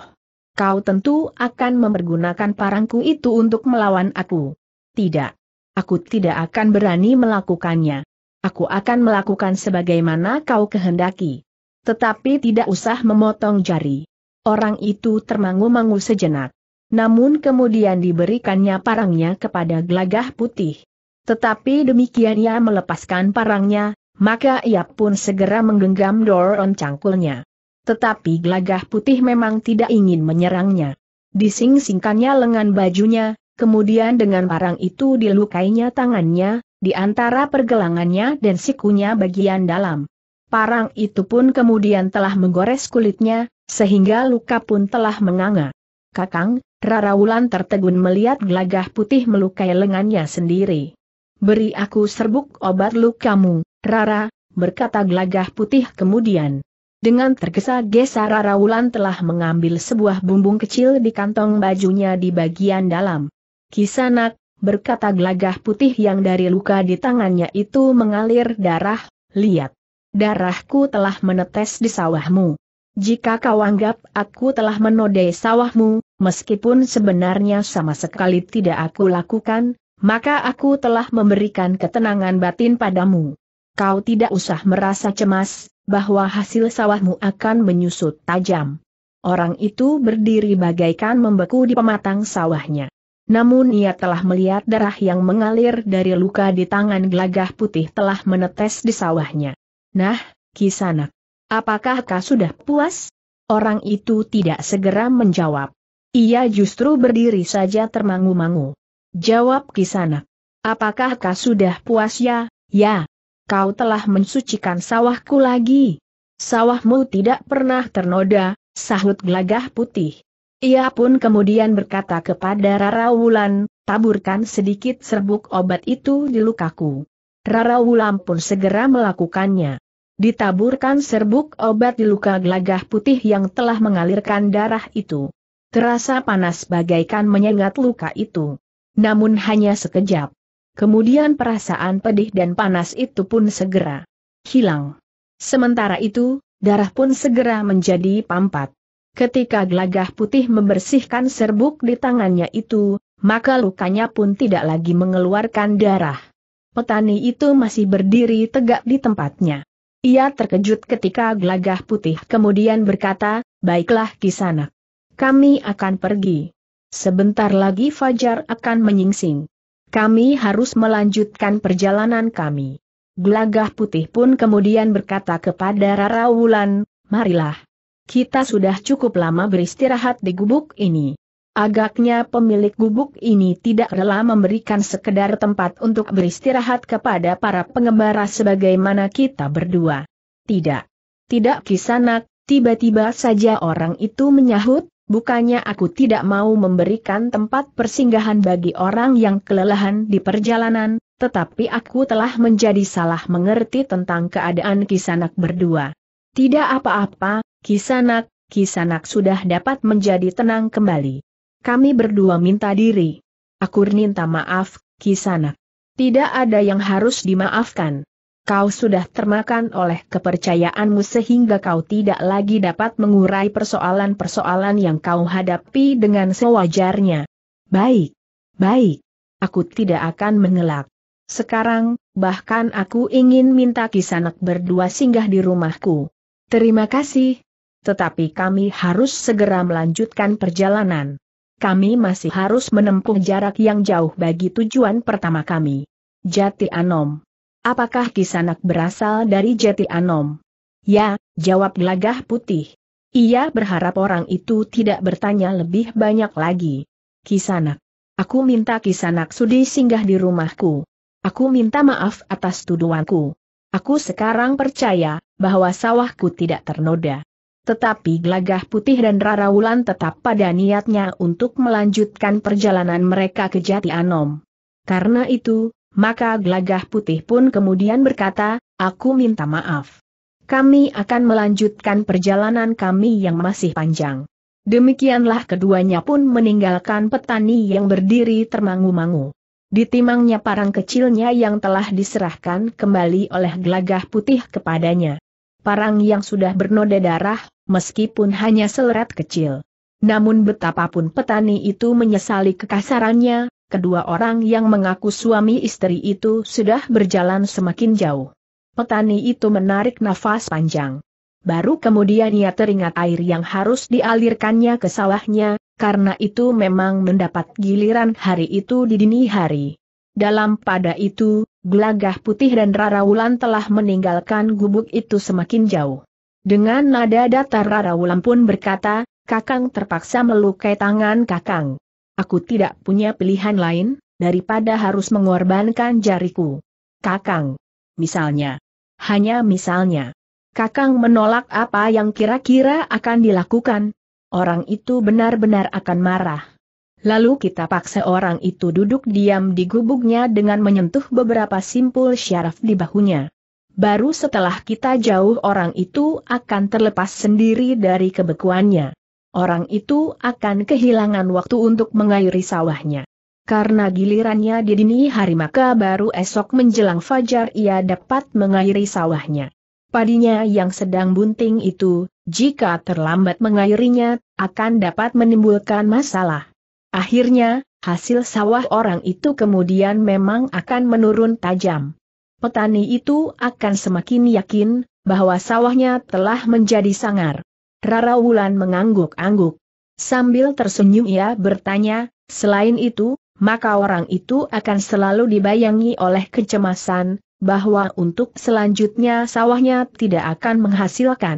Kau tentu akan mempergunakan parangku itu untuk melawan aku. Tidak. Aku tidak akan berani melakukannya. Aku akan melakukan sebagaimana kau kehendaki. Tetapi tidak usah memotong jari. Orang itu termangu-mangu sejenak. Namun kemudian diberikannya parangnya kepada gelagah putih. Tetapi demikian ia melepaskan parangnya, maka ia pun segera menggenggam doron cangkulnya tetapi gelagah putih memang tidak ingin menyerangnya. Dising-singkannya lengan bajunya, kemudian dengan parang itu dilukainya tangannya, di antara pergelangannya dan sikunya bagian dalam. Parang itu pun kemudian telah menggores kulitnya, sehingga luka pun telah menganga. Kakang, Rara Wulan tertegun melihat gelagah putih melukai lengannya sendiri. Beri aku serbuk obat lukamu, Rara, berkata gelagah putih kemudian. Dengan tergesa-gesa Rara Wulan telah mengambil sebuah bumbung kecil di kantong bajunya di bagian dalam. Kisanak, berkata gelagah putih yang dari luka di tangannya itu mengalir darah, lihat. Darahku telah menetes di sawahmu. Jika kau anggap aku telah menodai sawahmu, meskipun sebenarnya sama sekali tidak aku lakukan, maka aku telah memberikan ketenangan batin padamu. Kau tidak usah merasa cemas, bahwa hasil sawahmu akan menyusut tajam. Orang itu berdiri bagaikan membeku di pematang sawahnya. Namun ia telah melihat darah yang mengalir dari luka di tangan gelagah putih telah menetes di sawahnya. Nah, Kisanak, apakah kau sudah puas? Orang itu tidak segera menjawab. Ia justru berdiri saja termangu-mangu. Jawab Kisanak, apakah kau sudah puas ya? Ya, kau telah mensucikan sawahku lagi. Sawahmu tidak pernah ternoda, sahut gelagah putih. Ia pun kemudian berkata kepada Rara Wulan, taburkan sedikit serbuk obat itu di lukaku. Rara Wulan pun segera melakukannya. Ditaburkan serbuk obat di luka gelagah putih yang telah mengalirkan darah itu. Terasa panas bagaikan menyengat luka itu. Namun hanya sekejap. Kemudian perasaan pedih dan panas itu pun segera hilang. Sementara itu, darah pun segera menjadi pampat. Ketika gelagah putih membersihkan serbuk di tangannya itu, maka lukanya pun tidak lagi mengeluarkan darah. Petani itu masih berdiri tegak di tempatnya. Ia terkejut ketika gelagah putih kemudian berkata, Baiklah kisanak. Kami akan pergi. Sebentar lagi Fajar akan menyingsing. Kami harus melanjutkan perjalanan kami. Gelagah putih pun kemudian berkata kepada Rara Wulan, marilah. Kita sudah cukup lama beristirahat di gubuk ini. Agaknya pemilik gubuk ini tidak rela memberikan sekedar tempat untuk beristirahat kepada para pengembara sebagaimana kita berdua. Tidak. Tidak kisanak, tiba-tiba saja orang itu menyahut, Bukannya aku tidak mau memberikan tempat persinggahan bagi orang yang kelelahan di perjalanan, tetapi aku telah menjadi salah mengerti tentang keadaan Kisanak berdua. Tidak apa-apa, Kisanak, Kisanak sudah dapat menjadi tenang kembali. Kami berdua minta diri. Aku minta maaf, Kisanak. Tidak ada yang harus dimaafkan. Kau sudah termakan oleh kepercayaanmu sehingga kau tidak lagi dapat mengurai persoalan-persoalan yang kau hadapi dengan sewajarnya. Baik, baik. Aku tidak akan mengelak. Sekarang, bahkan aku ingin minta kisanak berdua singgah di rumahku. Terima kasih. Tetapi kami harus segera melanjutkan perjalanan. Kami masih harus menempuh jarak yang jauh bagi tujuan pertama kami. Jati Anom Apakah kisanak berasal dari Jati Anom? Ya, jawab gelagah putih. Ia berharap orang itu tidak bertanya lebih banyak lagi. Kisanak. Aku minta kisanak sudi singgah di rumahku. Aku minta maaf atas tuduhanku. Aku sekarang percaya, bahwa sawahku tidak ternoda. Tetapi Gelagah Putih dan Rara Wulan tetap pada niatnya untuk melanjutkan perjalanan mereka ke Jati Anom. Karena itu, maka gelagah putih pun kemudian berkata, aku minta maaf. Kami akan melanjutkan perjalanan kami yang masih panjang. Demikianlah keduanya pun meninggalkan petani yang berdiri termangu-mangu. Ditimangnya parang kecilnya yang telah diserahkan kembali oleh gelagah putih kepadanya. Parang yang sudah bernoda darah, meskipun hanya seleret kecil. Namun betapapun petani itu menyesali kekasarannya, kedua orang yang mengaku suami istri itu sudah berjalan semakin jauh. Petani itu menarik nafas panjang. Baru kemudian ia teringat air yang harus dialirkannya ke sawahnya, karena itu memang mendapat giliran hari itu di dini hari. Dalam pada itu, gelagah putih dan Rarawulan telah meninggalkan gubuk itu semakin jauh. Dengan nada datar Rarawulan pun berkata, Kakang terpaksa melukai tangan Kakang. Aku tidak punya pilihan lain, daripada harus mengorbankan jariku. Kakang. Misalnya. Hanya misalnya. Kakang menolak apa yang kira-kira akan dilakukan. Orang itu benar-benar akan marah. Lalu kita paksa orang itu duduk diam di gubuknya dengan menyentuh beberapa simpul syaraf di bahunya. Baru setelah kita jauh orang itu akan terlepas sendiri dari kebekuannya orang itu akan kehilangan waktu untuk mengairi sawahnya. Karena gilirannya di dini hari maka baru esok menjelang fajar ia dapat mengairi sawahnya. Padinya yang sedang bunting itu, jika terlambat mengairinya, akan dapat menimbulkan masalah. Akhirnya, hasil sawah orang itu kemudian memang akan menurun tajam. Petani itu akan semakin yakin bahwa sawahnya telah menjadi sangar. Rara Wulan mengangguk-angguk. Sambil tersenyum ia bertanya, selain itu, maka orang itu akan selalu dibayangi oleh kecemasan, bahwa untuk selanjutnya sawahnya tidak akan menghasilkan.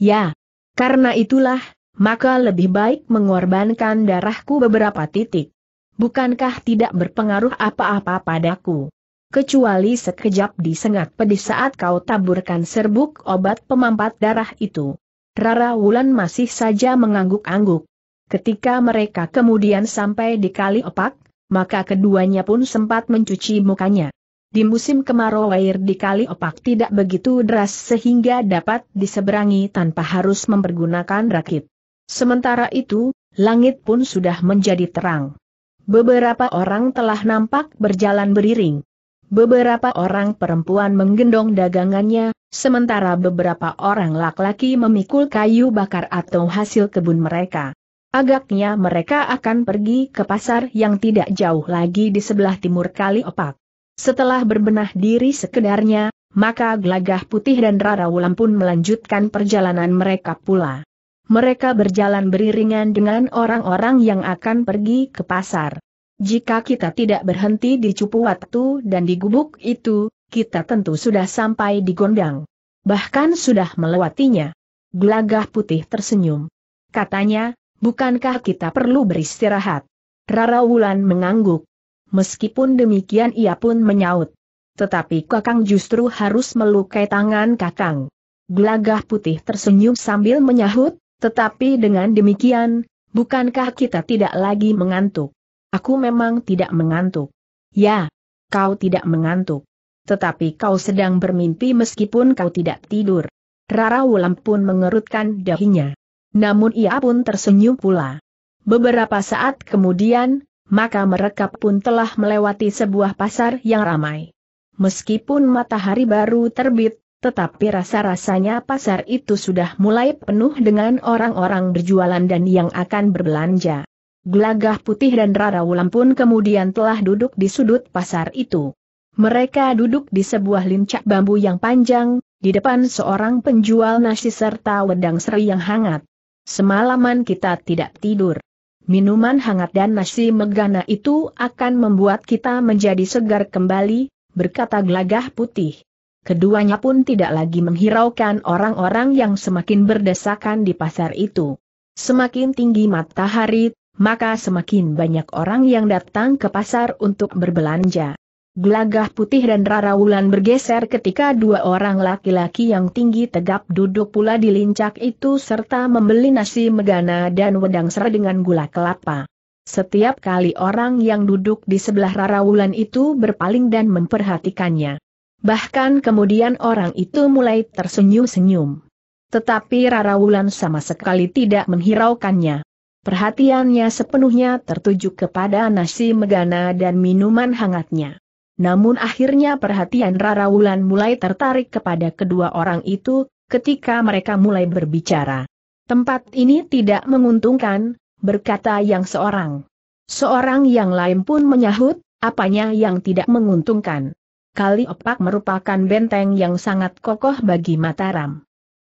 Ya, karena itulah, maka lebih baik mengorbankan darahku beberapa titik. Bukankah tidak berpengaruh apa-apa padaku? Kecuali sekejap disengat pedih saat kau taburkan serbuk obat pemampat darah itu. Rara Wulan masih saja mengangguk-angguk. Ketika mereka kemudian sampai di Kali Opak, maka keduanya pun sempat mencuci mukanya. Di musim kemarau air di Kali Opak tidak begitu deras sehingga dapat diseberangi tanpa harus mempergunakan rakit. Sementara itu, langit pun sudah menjadi terang. Beberapa orang telah nampak berjalan beriring. Beberapa orang perempuan menggendong dagangannya, sementara beberapa orang laki-laki memikul kayu bakar atau hasil kebun mereka. Agaknya mereka akan pergi ke pasar yang tidak jauh lagi di sebelah timur kali opak. Setelah berbenah diri sekedarnya, maka Glagah Putih dan Rara Wulan pun melanjutkan perjalanan mereka pula. Mereka berjalan beriringan dengan orang-orang yang akan pergi ke pasar. Jika kita tidak berhenti di cupu waktu dan di gubuk itu, kita tentu sudah sampai di gondang. Bahkan sudah melewatinya. Gelagah putih tersenyum. Katanya, bukankah kita perlu beristirahat? Rara Wulan mengangguk. Meskipun demikian ia pun menyaut. Tetapi kakang justru harus melukai tangan kakang. Gelagah putih tersenyum sambil menyahut, tetapi dengan demikian, bukankah kita tidak lagi mengantuk? Aku memang tidak mengantuk. Ya, kau tidak mengantuk. Tetapi kau sedang bermimpi meskipun kau tidak tidur. Rara Wulan pun mengerutkan dahinya. Namun ia pun tersenyum pula. Beberapa saat kemudian, maka mereka pun telah melewati sebuah pasar yang ramai. Meskipun matahari baru terbit, tetapi rasa-rasanya pasar itu sudah mulai penuh dengan orang-orang berjualan dan yang akan berbelanja. Gelagah putih dan Rara Wulan pun kemudian telah duduk di sudut pasar itu. Mereka duduk di sebuah lincak bambu yang panjang, di depan seorang penjual nasi serta wedang seri yang hangat. Semalaman kita tidak tidur. Minuman hangat dan nasi megana itu akan membuat kita menjadi segar kembali, berkata gelagah putih. Keduanya pun tidak lagi menghiraukan orang-orang yang semakin berdesakan di pasar itu. Semakin tinggi matahari, maka semakin banyak orang yang datang ke pasar untuk berbelanja. Gelagah putih dan Rara Wulan bergeser ketika dua orang laki-laki yang tinggi tegap duduk pula di lincak itu serta membeli nasi megana dan wedang ser dengan gula kelapa. Setiap kali orang yang duduk di sebelah Rara Wulan itu berpaling dan memperhatikannya. Bahkan kemudian orang itu mulai tersenyum-senyum. Tetapi Rara Wulan sama sekali tidak menghiraukannya. Perhatiannya sepenuhnya tertuju kepada nasi megana dan minuman hangatnya. Namun akhirnya perhatian Rara Wulan mulai tertarik kepada kedua orang itu, ketika mereka mulai berbicara. Tempat ini tidak menguntungkan, berkata yang seorang. Seorang yang lain pun menyahut, apanya yang tidak menguntungkan. Kali Opak merupakan benteng yang sangat kokoh bagi Mataram.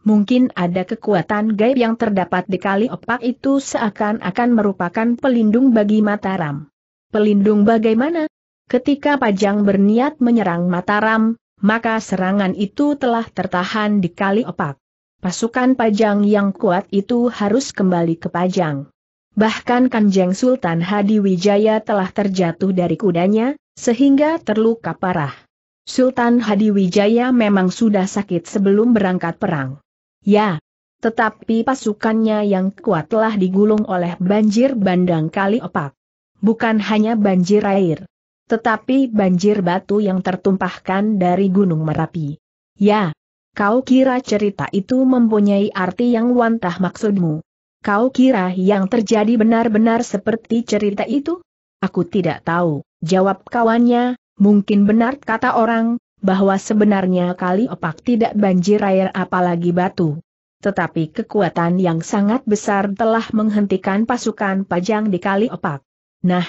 Mungkin ada kekuatan gaib yang terdapat di kali opak itu seakan-akan merupakan pelindung bagi Mataram. Pelindung bagaimana? Ketika Pajang berniat menyerang Mataram, maka serangan itu telah tertahan di kali opak. Pasukan Pajang yang kuat itu harus kembali ke Pajang. Bahkan Kanjeng Sultan Hadiwijaya telah terjatuh dari kudanya, sehingga terluka parah. Sultan Hadiwijaya memang sudah sakit sebelum berangkat perang. Ya, tetapi pasukannya yang kuat telah digulung oleh banjir bandang kali opak. Bukan hanya banjir air, tetapi banjir batu yang tertumpahkan dari Gunung Merapi. Ya, kau kira cerita itu mempunyai arti yang wantah maksudmu? Kau kira yang terjadi benar-benar seperti cerita itu? Aku tidak tahu, jawab kawannya, mungkin benar kata orang, bahwa sebenarnya kali opak tidak banjir air apalagi batu. Tetapi kekuatan yang sangat besar telah menghentikan pasukan pajang di kali opak. Nah,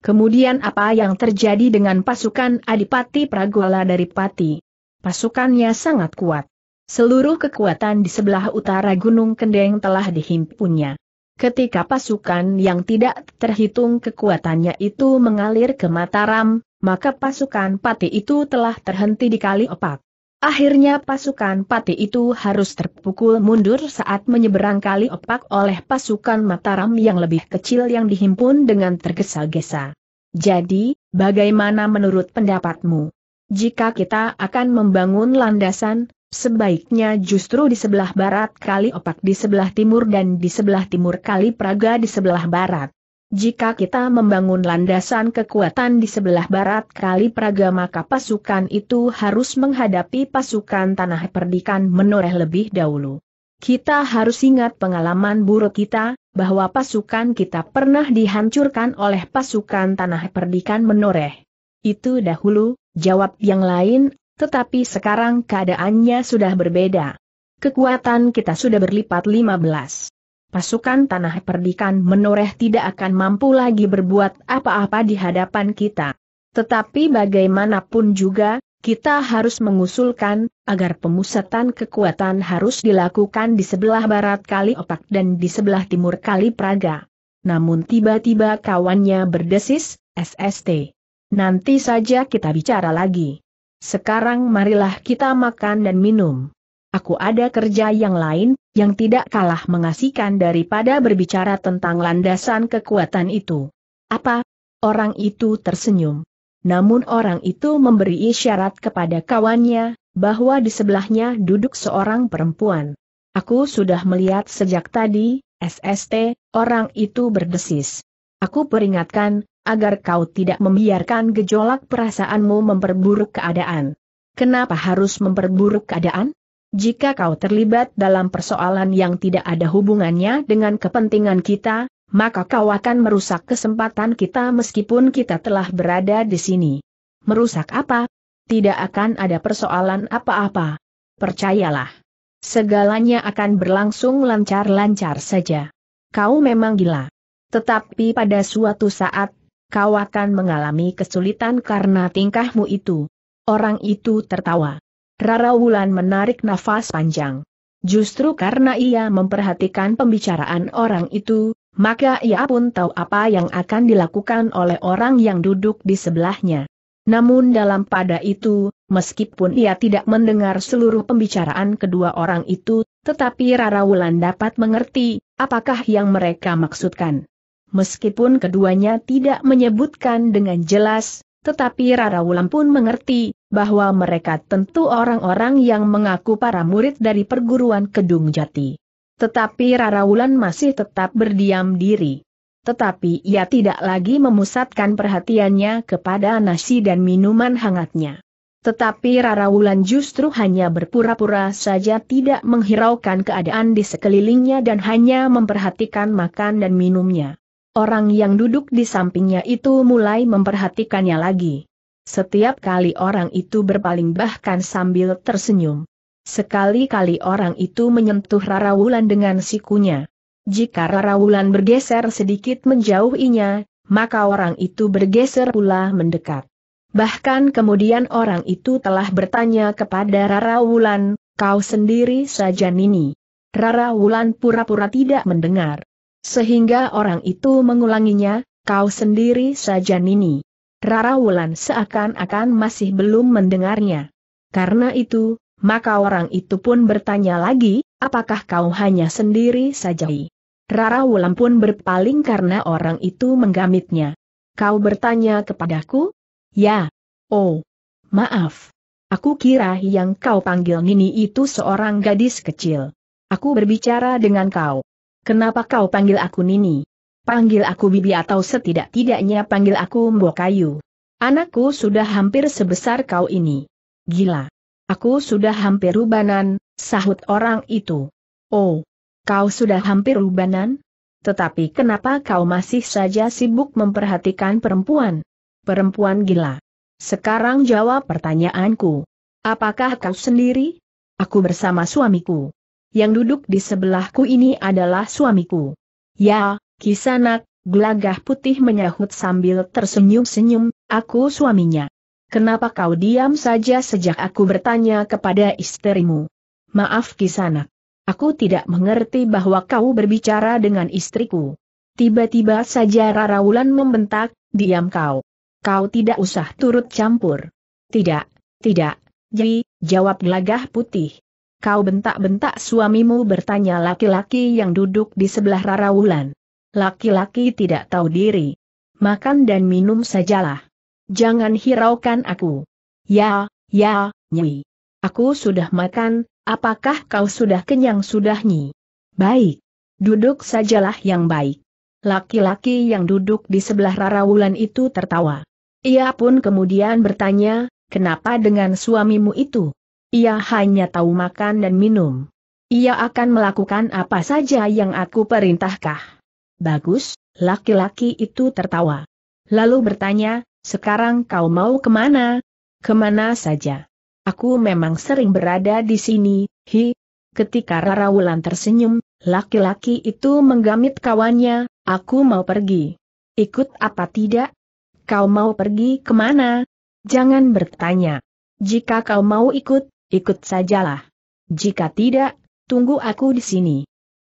kemudian apa yang terjadi dengan pasukan Adipati Pragola dari Pati? Pasukannya sangat kuat. Seluruh kekuatan di sebelah utara Gunung Kendeng telah dihimpunnya. Ketika pasukan yang tidak terhitung kekuatannya itu mengalir ke Mataram, maka pasukan pati itu telah terhenti di kali opak. Akhirnya pasukan pati itu harus terpukul mundur saat menyeberang kali opak oleh pasukan Mataram yang lebih kecil yang dihimpun dengan tergesa-gesa. Jadi, bagaimana menurut pendapatmu? Jika kita akan membangun landasan, sebaiknya justru di sebelah barat kali opak di sebelah timur dan di sebelah timur kali Praga di sebelah barat. Jika kita membangun landasan kekuatan di sebelah barat kali Praga maka pasukan itu harus menghadapi pasukan tanah perdikan menoreh lebih dahulu. Kita harus ingat pengalaman buruk kita, bahwa pasukan kita pernah dihancurkan oleh pasukan tanah perdikan menoreh. Itu dahulu, jawab yang lain, tetapi sekarang keadaannya sudah berbeda. Kekuatan kita sudah berlipat 15 pasukan tanah perdikan menoreh tidak akan mampu lagi berbuat apa-apa di hadapan kita. Tetapi bagaimanapun juga, kita harus mengusulkan, agar pemusatan kekuatan harus dilakukan di sebelah barat Kali Opak dan di sebelah timur Kali Praga. Namun tiba-tiba kawannya berdesis, SST. Nanti saja kita bicara lagi. Sekarang marilah kita makan dan minum aku ada kerja yang lain, yang tidak kalah mengasihkan daripada berbicara tentang landasan kekuatan itu. Apa? Orang itu tersenyum. Namun orang itu memberi isyarat kepada kawannya, bahwa di sebelahnya duduk seorang perempuan. Aku sudah melihat sejak tadi, SST, orang itu berdesis. Aku peringatkan, agar kau tidak membiarkan gejolak perasaanmu memperburuk keadaan. Kenapa harus memperburuk keadaan? Jika kau terlibat dalam persoalan yang tidak ada hubungannya dengan kepentingan kita, maka kau akan merusak kesempatan kita meskipun kita telah berada di sini. Merusak apa? Tidak akan ada persoalan apa-apa. Percayalah. Segalanya akan berlangsung lancar-lancar saja. Kau memang gila. Tetapi pada suatu saat, kau akan mengalami kesulitan karena tingkahmu itu. Orang itu tertawa. Rara Wulan menarik nafas panjang. Justru karena ia memperhatikan pembicaraan orang itu, maka ia pun tahu apa yang akan dilakukan oleh orang yang duduk di sebelahnya. Namun dalam pada itu, meskipun ia tidak mendengar seluruh pembicaraan kedua orang itu, tetapi Rara Wulan dapat mengerti, apakah yang mereka maksudkan. Meskipun keduanya tidak menyebutkan dengan jelas, tetapi Rara Wulan pun mengerti, bahwa mereka tentu orang-orang yang mengaku para murid dari perguruan Kedung Jati. Tetapi Rara Wulan masih tetap berdiam diri. Tetapi ia tidak lagi memusatkan perhatiannya kepada nasi dan minuman hangatnya. Tetapi Rara Wulan justru hanya berpura-pura saja tidak menghiraukan keadaan di sekelilingnya dan hanya memperhatikan makan dan minumnya. Orang yang duduk di sampingnya itu mulai memperhatikannya lagi. Setiap kali orang itu berpaling bahkan sambil tersenyum. Sekali-kali orang itu menyentuh Rara Wulan dengan sikunya. Jika Rara Wulan bergeser sedikit menjauhinya, maka orang itu bergeser pula mendekat. Bahkan kemudian orang itu telah bertanya kepada Rara Wulan, kau sendiri saja Nini. Rara Wulan pura-pura tidak mendengar. Sehingga orang itu mengulanginya, kau sendiri saja Nini. Rara Wulan seakan-akan masih belum mendengarnya. Karena itu, maka orang itu pun bertanya lagi, apakah kau hanya sendiri saja? Rara Wulan pun berpaling karena orang itu menggamitnya. Kau bertanya kepadaku? Ya. Oh. Maaf. Aku kira yang kau panggil Nini itu seorang gadis kecil. Aku berbicara dengan kau. Kenapa kau panggil aku Nini? Panggil aku bibi atau setidak-tidaknya panggil aku Mbokayu. Anakku sudah hampir sebesar kau ini. Gila. Aku sudah hampir rubanan, sahut orang itu. Oh, kau sudah hampir rubanan? Tetapi kenapa kau masih saja sibuk memperhatikan perempuan? Perempuan gila. Sekarang jawab pertanyaanku. Apakah kau sendiri? Aku bersama suamiku. Yang duduk di sebelahku ini adalah suamiku. Ya, Kisanak, gelagah putih menyahut sambil tersenyum-senyum, aku suaminya. Kenapa kau diam saja sejak aku bertanya kepada istrimu? Maaf Kisanak. Aku tidak mengerti bahwa kau berbicara dengan istriku. Tiba-tiba saja Raraulan membentak, diam kau. Kau tidak usah turut campur. Tidak, tidak, Ji, jawab gelagah putih. Kau bentak-bentak suamimu bertanya laki-laki yang duduk di sebelah Raraulan laki-laki tidak tahu diri. Makan dan minum sajalah. Jangan hiraukan aku. Ya, ya, Nyi. Aku sudah makan, apakah kau sudah kenyang sudah Nyi? Baik. Duduk sajalah yang baik. Laki-laki yang duduk di sebelah Rara Wulan itu tertawa. Ia pun kemudian bertanya, kenapa dengan suamimu itu? Ia hanya tahu makan dan minum. Ia akan melakukan apa saja yang aku perintahkah. Bagus, laki-laki itu tertawa. Lalu bertanya, sekarang kau mau kemana? Kemana saja? Aku memang sering berada di sini, hi. Ketika Rara Wulan tersenyum, laki-laki itu menggamit kawannya, aku mau pergi. Ikut apa tidak? Kau mau pergi kemana? Jangan bertanya. Jika kau mau ikut, ikut sajalah. Jika tidak, tunggu aku di sini.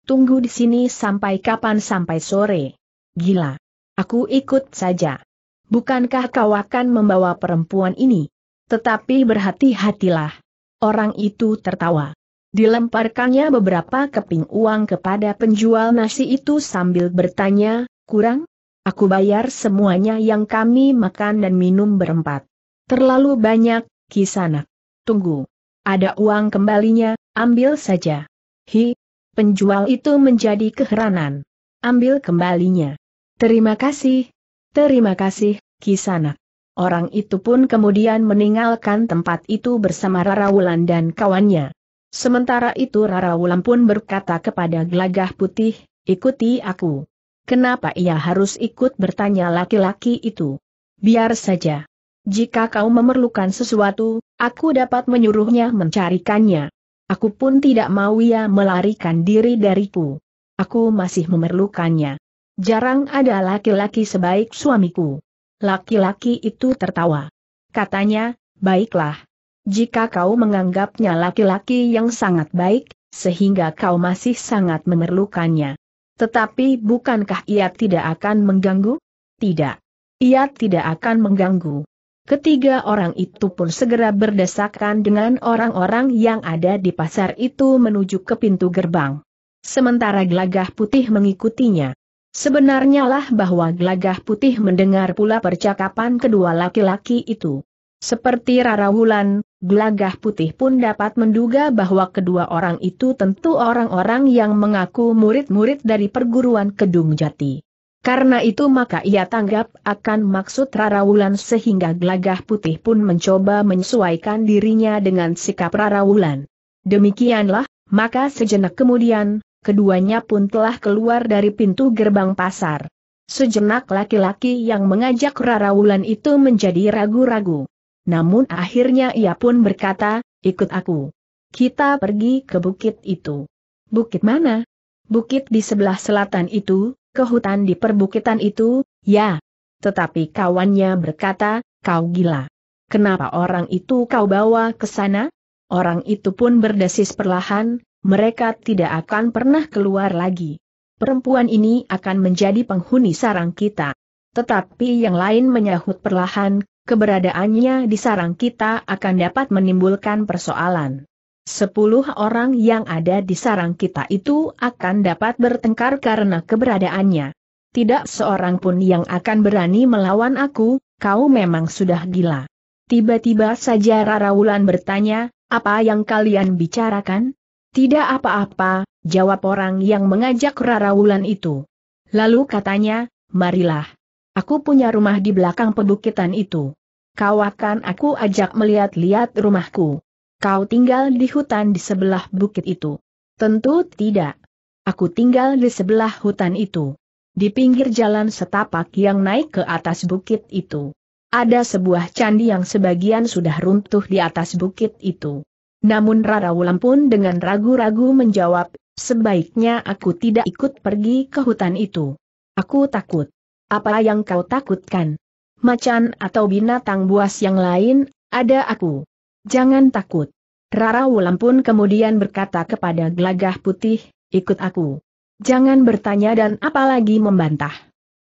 Tunggu di sini sampai kapan sampai sore. Gila. Aku ikut saja. Bukankah kau akan membawa perempuan ini? Tetapi berhati-hatilah. Orang itu tertawa. Dilemparkannya beberapa keping uang kepada penjual nasi itu sambil bertanya, kurang? Aku bayar semuanya yang kami makan dan minum berempat. Terlalu banyak, kisanak. Tunggu. Ada uang kembalinya, ambil saja. Hi, Penjual itu menjadi keheranan. Ambil kembalinya. Terima kasih. Terima kasih, Kisanak. Orang itu pun kemudian meninggalkan tempat itu bersama Rara Wulan dan kawannya. Sementara itu Rara Wulan pun berkata kepada Gelagah Putih, ikuti aku. Kenapa ia harus ikut bertanya laki-laki itu? Biar saja. Jika kau memerlukan sesuatu, aku dapat menyuruhnya mencarikannya. Aku pun tidak mau ia melarikan diri dariku. Aku masih memerlukannya. Jarang ada laki-laki sebaik suamiku. Laki-laki itu tertawa. Katanya, baiklah. Jika kau menganggapnya laki-laki yang sangat baik, sehingga kau masih sangat memerlukannya. Tetapi bukankah ia tidak akan mengganggu? Tidak. Ia tidak akan mengganggu. Ketiga orang itu pun segera berdesakan dengan orang-orang yang ada di pasar itu menuju ke pintu gerbang. Sementara gelagah putih mengikutinya. Sebenarnya lah bahwa gelagah putih mendengar pula percakapan kedua laki-laki itu. Seperti Rara Wulan, gelagah putih pun dapat menduga bahwa kedua orang itu tentu orang-orang yang mengaku murid-murid dari perguruan Kedung Jati. Karena itu maka ia tanggap akan maksud Rara Wulan sehingga gelagah putih pun mencoba menyesuaikan dirinya dengan sikap Rara Wulan. Demikianlah, maka sejenak kemudian, keduanya pun telah keluar dari pintu gerbang pasar. Sejenak laki-laki yang mengajak Rara Wulan itu menjadi ragu-ragu. Namun akhirnya ia pun berkata, ikut aku. Kita pergi ke bukit itu. Bukit mana? Bukit di sebelah selatan itu, ke hutan di perbukitan itu, ya. Tetapi kawannya berkata, kau gila. Kenapa orang itu kau bawa ke sana? Orang itu pun berdesis perlahan, mereka tidak akan pernah keluar lagi. Perempuan ini akan menjadi penghuni sarang kita. Tetapi yang lain menyahut perlahan, keberadaannya di sarang kita akan dapat menimbulkan persoalan. Sepuluh orang yang ada di sarang kita itu akan dapat bertengkar karena keberadaannya. Tidak seorang pun yang akan berani melawan aku, kau memang sudah gila. Tiba-tiba saja Rara Wulan bertanya, apa yang kalian bicarakan? Tidak apa-apa, jawab orang yang mengajak Rara Wulan itu. Lalu katanya, marilah. Aku punya rumah di belakang pebukitan itu. Kau akan aku ajak melihat-lihat rumahku. Kau tinggal di hutan di sebelah bukit itu. Tentu tidak. Aku tinggal di sebelah hutan itu. Di pinggir jalan setapak yang naik ke atas bukit itu. Ada sebuah candi yang sebagian sudah runtuh di atas bukit itu. Namun Rara Wulan pun dengan ragu-ragu menjawab, sebaiknya aku tidak ikut pergi ke hutan itu. Aku takut. Apa yang kau takutkan? Macan atau binatang buas yang lain, ada aku. Jangan takut. Rara Wulan pun kemudian berkata kepada Glagah putih, ikut aku. Jangan bertanya dan apalagi membantah.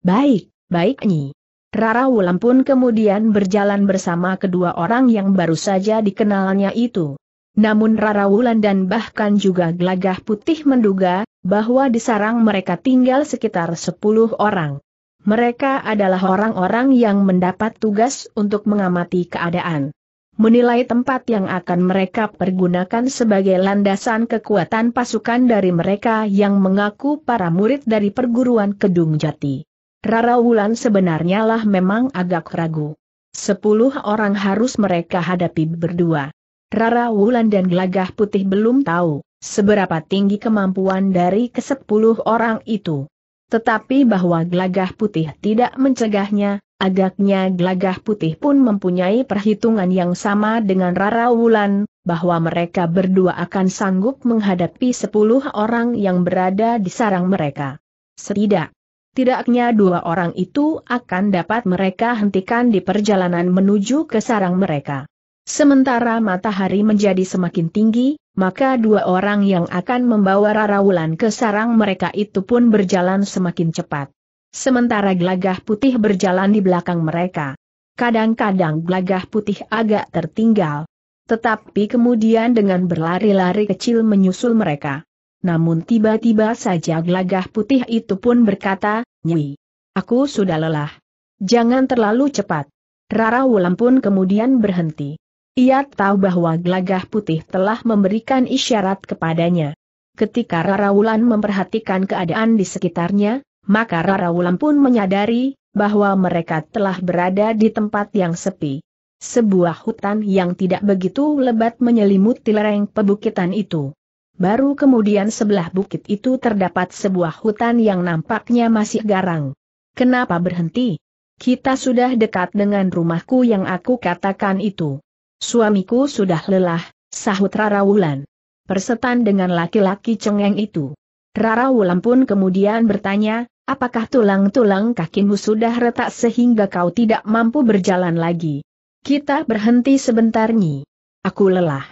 Baik, baik Nyi. Rara Wulan pun kemudian berjalan bersama kedua orang yang baru saja dikenalnya itu. Namun Rara Wulan dan bahkan juga Glagah putih menduga, bahwa di sarang mereka tinggal sekitar 10 orang. Mereka adalah orang-orang yang mendapat tugas untuk mengamati keadaan menilai tempat yang akan mereka pergunakan sebagai landasan kekuatan pasukan dari mereka yang mengaku para murid dari perguruan Kedung Jati. Rara Wulan sebenarnya lah memang agak ragu. Sepuluh orang harus mereka hadapi berdua. Rara Wulan dan Gelagah Putih belum tahu seberapa tinggi kemampuan dari kesepuluh orang itu. Tetapi bahwa Gelagah Putih tidak mencegahnya, Agaknya gelagah putih pun mempunyai perhitungan yang sama dengan Rara Wulan, bahwa mereka berdua akan sanggup menghadapi sepuluh orang yang berada di sarang mereka. Setidak. Tidaknya dua orang itu akan dapat mereka hentikan di perjalanan menuju ke sarang mereka. Sementara matahari menjadi semakin tinggi, maka dua orang yang akan membawa Rara Wulan ke sarang mereka itu pun berjalan semakin cepat. Sementara gelagah putih berjalan di belakang mereka. Kadang-kadang gelagah putih agak tertinggal. Tetapi kemudian dengan berlari-lari kecil menyusul mereka. Namun tiba-tiba saja gelagah putih itu pun berkata, Nyi, aku sudah lelah. Jangan terlalu cepat. Rara Wulan pun kemudian berhenti. Ia tahu bahwa gelagah putih telah memberikan isyarat kepadanya. Ketika Rara Wulan memperhatikan keadaan di sekitarnya, maka Rara Wulan pun menyadari bahwa mereka telah berada di tempat yang sepi. Sebuah hutan yang tidak begitu lebat menyelimuti lereng pebukitan itu. Baru kemudian sebelah bukit itu terdapat sebuah hutan yang nampaknya masih garang. Kenapa berhenti? Kita sudah dekat dengan rumahku yang aku katakan itu. Suamiku sudah lelah, sahut Rara Wulan. Persetan dengan laki-laki cengeng itu. Rara Wulan pun kemudian bertanya, Apakah tulang-tulang kakimu sudah retak sehingga kau tidak mampu berjalan lagi? Kita berhenti sebentar Nyi. Aku lelah.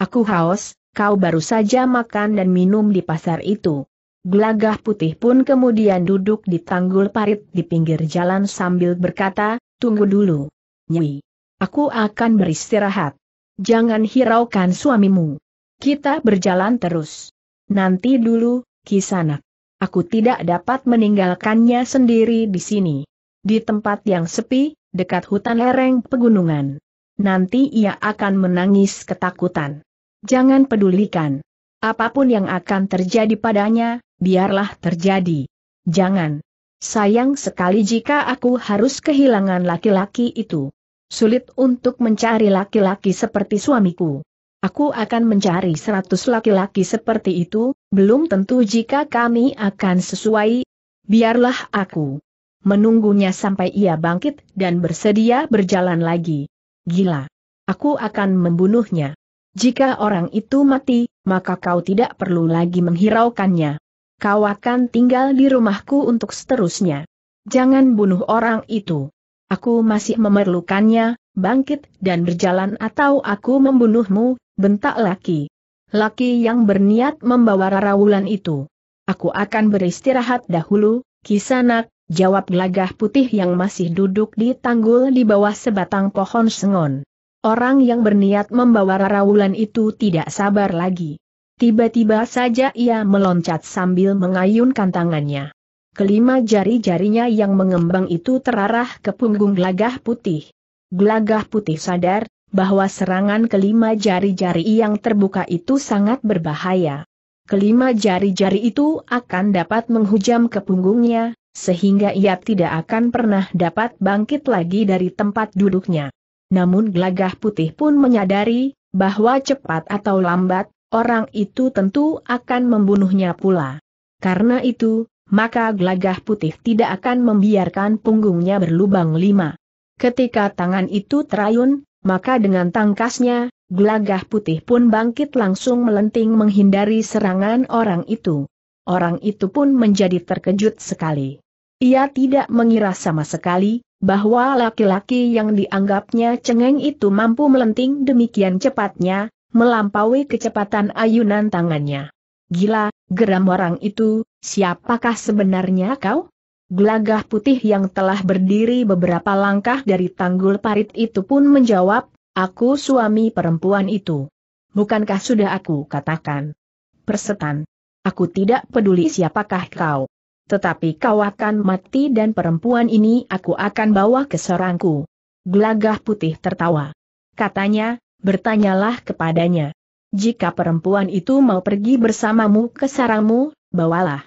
Aku haus, kau baru saja makan dan minum di pasar itu. Gelagah putih pun kemudian duduk di tanggul parit di pinggir jalan sambil berkata, tunggu dulu. Nyi, aku akan beristirahat. Jangan hiraukan suamimu. Kita berjalan terus. Nanti dulu, kisanak. Aku tidak dapat meninggalkannya sendiri di sini. Di tempat yang sepi, dekat hutan lereng pegunungan. Nanti ia akan menangis ketakutan. Jangan pedulikan. Apapun yang akan terjadi padanya, biarlah terjadi. Jangan. Sayang sekali jika aku harus kehilangan laki-laki itu. Sulit untuk mencari laki-laki seperti suamiku. Aku akan mencari seratus laki-laki seperti itu, belum tentu jika kami akan sesuai, biarlah aku menunggunya sampai ia bangkit dan bersedia berjalan lagi. Gila! Aku akan membunuhnya. Jika orang itu mati, maka kau tidak perlu lagi menghiraukannya. Kau akan tinggal di rumahku untuk seterusnya. Jangan bunuh orang itu. Aku masih memerlukannya, bangkit dan berjalan atau aku membunuhmu, bentak laki laki yang berniat membawa Rara Wulan itu. Aku akan beristirahat dahulu, kisanak, jawab gelagah putih yang masih duduk di tanggul di bawah sebatang pohon sengon. Orang yang berniat membawa Rara Wulan itu tidak sabar lagi. Tiba-tiba saja ia meloncat sambil mengayunkan tangannya. Kelima jari-jarinya yang mengembang itu terarah ke punggung gelagah putih. Gelagah putih sadar, bahwa serangan kelima jari-jari yang terbuka itu sangat berbahaya. Kelima jari-jari itu akan dapat menghujam ke punggungnya, sehingga ia tidak akan pernah dapat bangkit lagi dari tempat duduknya. Namun gelagah putih pun menyadari, bahwa cepat atau lambat, orang itu tentu akan membunuhnya pula. Karena itu, maka gelagah putih tidak akan membiarkan punggungnya berlubang lima. Ketika tangan itu terayun, maka dengan tangkasnya, gelagah putih pun bangkit langsung melenting menghindari serangan orang itu. Orang itu pun menjadi terkejut sekali. Ia tidak mengira sama sekali, bahwa laki-laki yang dianggapnya cengeng itu mampu melenting demikian cepatnya, melampaui kecepatan ayunan tangannya. Gila, geram orang itu, siapakah sebenarnya kau? Gelagah putih yang telah berdiri beberapa langkah dari tanggul parit itu pun menjawab, aku suami perempuan itu. Bukankah sudah aku katakan? Persetan. Aku tidak peduli siapakah kau. Tetapi kau akan mati dan perempuan ini aku akan bawa ke sarangku. Gelagah putih tertawa. Katanya, bertanyalah kepadanya. Jika perempuan itu mau pergi bersamamu ke sarangmu, bawalah.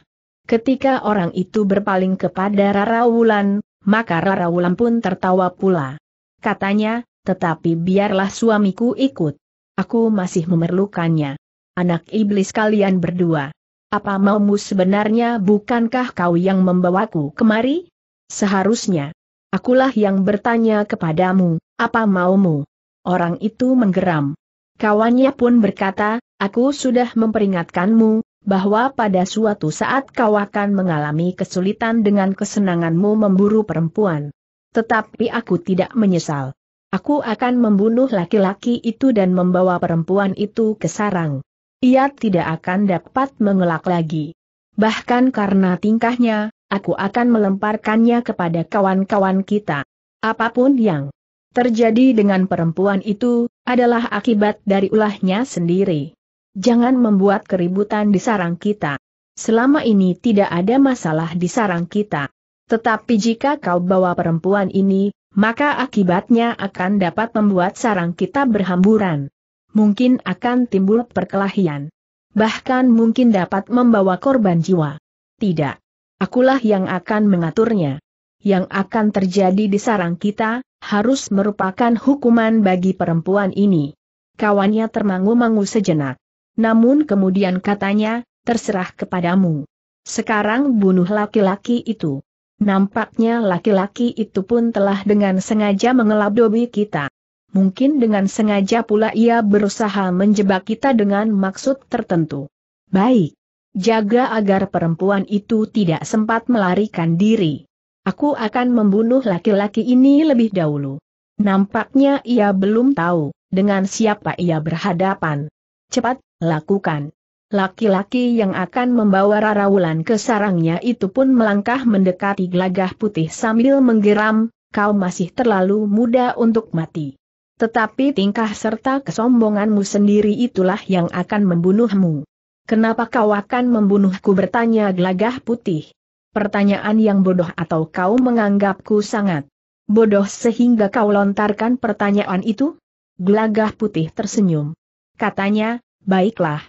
Ketika orang itu berpaling kepada Rara Wulan, maka Rara Wulan pun tertawa pula. Katanya, tetapi biarlah suamiku ikut. Aku masih memerlukannya. Anak iblis kalian berdua. Apa maumu sebenarnya bukankah kau yang membawaku kemari? Seharusnya. Akulah yang bertanya kepadamu, apa maumu? Orang itu menggeram. Kawannya pun berkata, aku sudah memperingatkanmu, bahwa pada suatu saat kau akan mengalami kesulitan dengan kesenanganmu memburu perempuan. Tetapi aku tidak menyesal. Aku akan membunuh laki-laki itu dan membawa perempuan itu ke sarang. Ia tidak akan dapat mengelak lagi. Bahkan karena tingkahnya, aku akan melemparkannya kepada kawan-kawan kita. Apapun yang terjadi dengan perempuan itu, adalah akibat dari ulahnya sendiri jangan membuat keributan di sarang kita. Selama ini tidak ada masalah di sarang kita. Tetapi jika kau bawa perempuan ini, maka akibatnya akan dapat membuat sarang kita berhamburan. Mungkin akan timbul perkelahian. Bahkan mungkin dapat membawa korban jiwa. Tidak. Akulah yang akan mengaturnya. Yang akan terjadi di sarang kita, harus merupakan hukuman bagi perempuan ini. Kawannya termangu-mangu sejenak. Namun kemudian katanya, terserah kepadamu. Sekarang bunuh laki-laki itu. Nampaknya laki-laki itu pun telah dengan sengaja mengelabui kita. Mungkin dengan sengaja pula ia berusaha menjebak kita dengan maksud tertentu. Baik. Jaga agar perempuan itu tidak sempat melarikan diri. Aku akan membunuh laki-laki ini lebih dahulu. Nampaknya ia belum tahu dengan siapa ia berhadapan. Cepat, lakukan. Laki-laki yang akan membawa Rarawulan ke sarangnya itu pun melangkah mendekati Glagah putih sambil menggeram, kau masih terlalu muda untuk mati. Tetapi tingkah serta kesombonganmu sendiri itulah yang akan membunuhmu. Kenapa kau akan membunuhku bertanya Glagah putih? Pertanyaan yang bodoh atau kau menganggapku sangat bodoh sehingga kau lontarkan pertanyaan itu? Glagah putih tersenyum katanya, baiklah.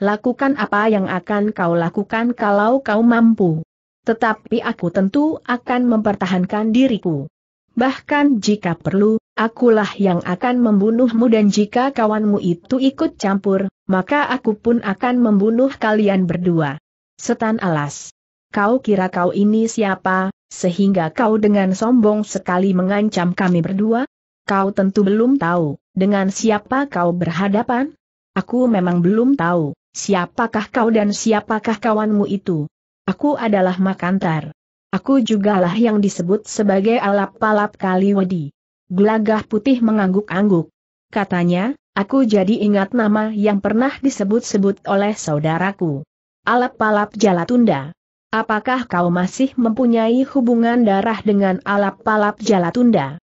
Lakukan apa yang akan kau lakukan kalau kau mampu. Tetapi aku tentu akan mempertahankan diriku. Bahkan jika perlu, akulah yang akan membunuhmu dan jika kawanmu itu ikut campur, maka aku pun akan membunuh kalian berdua. Setan alas. Kau kira kau ini siapa, sehingga kau dengan sombong sekali mengancam kami berdua? Kau tentu belum tahu. Dengan siapa kau berhadapan? Aku memang belum tahu, siapakah kau dan siapakah kawanmu itu. Aku adalah Makantar. Aku jugalah yang disebut sebagai alap Palap Kaliwadi. Gelagah putih mengangguk-angguk. Katanya, aku jadi ingat nama yang pernah disebut-sebut oleh saudaraku. alap Palap Jalatunda. Apakah kau masih mempunyai hubungan darah dengan alap Palap Jalatunda?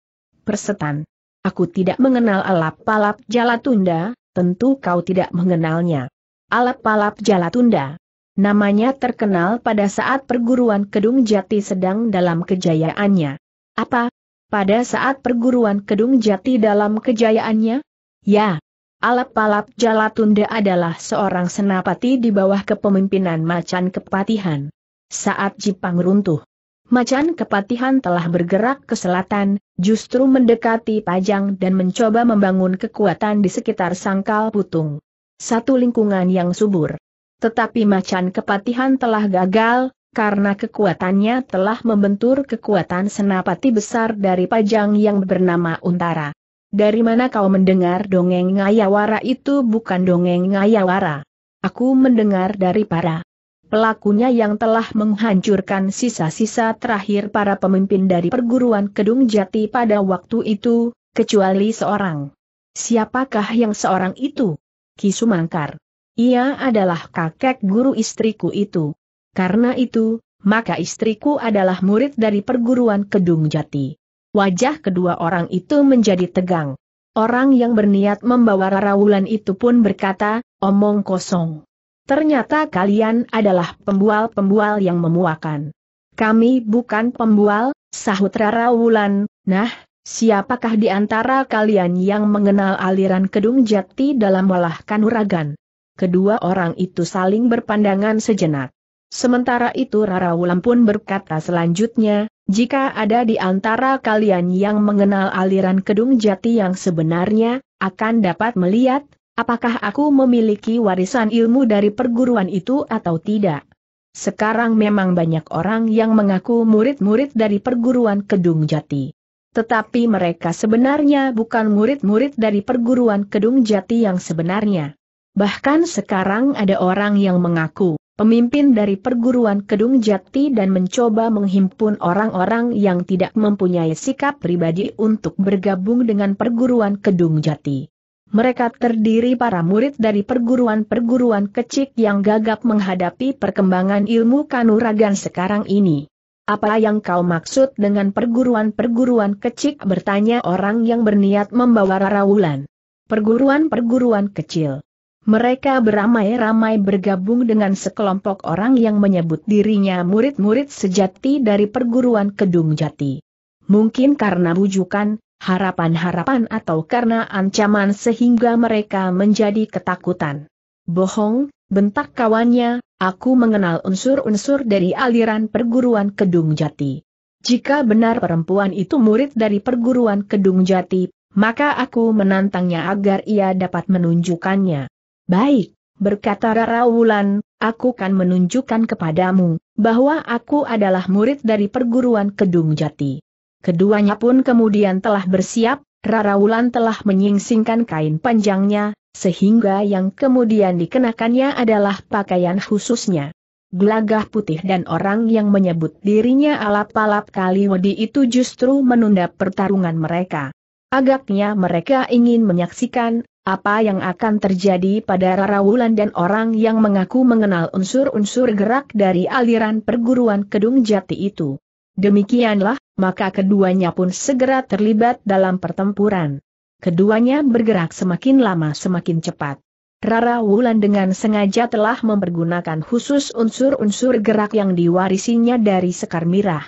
Persetan. Aku tidak mengenal alap palap Jalatunda, tentu kau tidak mengenalnya. alap palap Jalatunda. Namanya terkenal pada saat perguruan Kedung Jati sedang dalam kejayaannya. Apa? Pada saat perguruan Kedung Jati dalam kejayaannya? Ya. alap palap Jalatunda adalah seorang senapati di bawah kepemimpinan Macan Kepatihan. Saat Jipang runtuh, Macan Kepatihan telah bergerak ke selatan, justru mendekati Pajang dan mencoba membangun kekuatan di sekitar Sangkal Putung. Satu lingkungan yang subur. Tetapi macan kepatihan telah gagal, karena kekuatannya telah membentur kekuatan senapati besar dari Pajang yang bernama Untara. Dari mana kau mendengar dongeng Ngayawara itu bukan dongeng Ngayawara? Aku mendengar dari para pelakunya yang telah menghancurkan sisa-sisa terakhir para pemimpin dari perguruan Kedung Jati pada waktu itu, kecuali seorang. Siapakah yang seorang itu? Kisumangkar. Ia adalah kakek guru istriku itu. Karena itu, maka istriku adalah murid dari perguruan Kedung Jati. Wajah kedua orang itu menjadi tegang. Orang yang berniat membawa Rara itu pun berkata, omong kosong. Ternyata kalian adalah pembual-pembual yang memuakan. Kami bukan pembual, sahut Rara Wulan, nah, siapakah di antara kalian yang mengenal aliran Kedung Jati dalam walah kanuragan? Kedua orang itu saling berpandangan sejenak. Sementara itu Rara Wulan pun berkata selanjutnya, jika ada di antara kalian yang mengenal aliran Kedung Jati yang sebenarnya, akan dapat melihat, Apakah aku memiliki warisan ilmu dari perguruan itu atau tidak? Sekarang memang banyak orang yang mengaku murid-murid dari perguruan Kedung Jati. Tetapi mereka sebenarnya bukan murid-murid dari perguruan Kedung Jati yang sebenarnya. Bahkan sekarang ada orang yang mengaku pemimpin dari perguruan Kedung Jati dan mencoba menghimpun orang-orang yang tidak mempunyai sikap pribadi untuk bergabung dengan perguruan Kedung Jati. Mereka terdiri para murid dari perguruan-perguruan kecil yang gagap menghadapi perkembangan ilmu kanuragan sekarang ini. Apa yang kau maksud dengan perguruan-perguruan kecil bertanya orang yang berniat membawa raulan. Perguruan-perguruan kecil. Mereka beramai-ramai bergabung dengan sekelompok orang yang menyebut dirinya murid-murid sejati dari perguruan Kedung Jati. Mungkin karena bujukan, harapan-harapan atau karena ancaman sehingga mereka menjadi ketakutan. Bohong, bentak kawannya, aku mengenal unsur-unsur dari aliran perguruan Kedung Jati. Jika benar perempuan itu murid dari perguruan Kedung Jati, maka aku menantangnya agar ia dapat menunjukkannya. Baik, berkata Rara Wulan, aku akan menunjukkan kepadamu, bahwa aku adalah murid dari perguruan Kedung Jati. Keduanya pun kemudian telah bersiap, Rara Wulan telah menyingsingkan kain panjangnya, sehingga yang kemudian dikenakannya adalah pakaian khususnya. Gelagah putih dan orang yang menyebut dirinya alap-alap Kaliwadi itu justru menunda pertarungan mereka. Agaknya mereka ingin menyaksikan apa yang akan terjadi pada Rara Wulan dan orang yang mengaku mengenal unsur-unsur gerak dari aliran perguruan Kedung Jati itu. Demikianlah, maka keduanya pun segera terlibat dalam pertempuran. Keduanya bergerak semakin lama semakin cepat. Rara Wulan dengan sengaja telah mempergunakan khusus unsur-unsur gerak yang diwarisinya dari Sekar Mirah.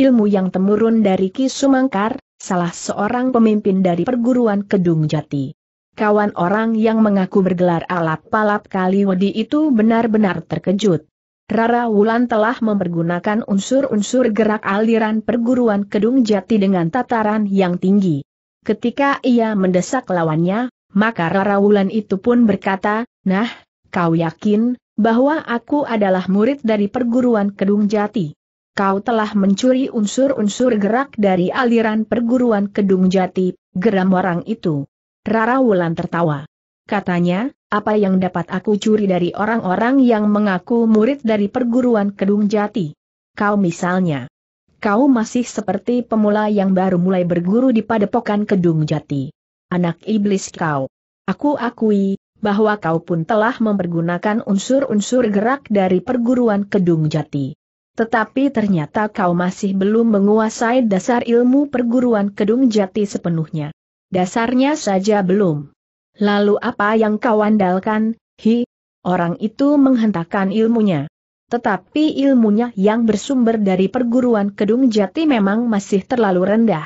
Ilmu yang temurun dari Ki Sumangkar, salah seorang pemimpin dari perguruan Kedung Jati. Kawan orang yang mengaku bergelar alap Palap Kaliwadi itu benar-benar terkejut. Rara Wulan telah mempergunakan unsur-unsur gerak aliran perguruan Kedung Jati dengan tataran yang tinggi. Ketika ia mendesak lawannya, maka Rara Wulan itu pun berkata, Nah, kau yakin, bahwa aku adalah murid dari perguruan Kedung Jati? Kau telah mencuri unsur-unsur gerak dari aliran perguruan Kedung Jati, geram orang itu. Rara Wulan tertawa. Katanya, apa yang dapat aku curi dari orang-orang yang mengaku murid dari perguruan Kedung Jati? Kau misalnya. Kau masih seperti pemula yang baru mulai berguru di padepokan Kedung Jati. Anak iblis kau. Aku akui, bahwa kau pun telah mempergunakan unsur-unsur gerak dari perguruan Kedung Jati. Tetapi ternyata kau masih belum menguasai dasar ilmu perguruan Kedung Jati sepenuhnya. Dasarnya saja belum. Lalu apa yang kau andalkan? Hi, orang itu menghentakkan ilmunya. Tetapi ilmunya yang bersumber dari perguruan Kedung Jati memang masih terlalu rendah.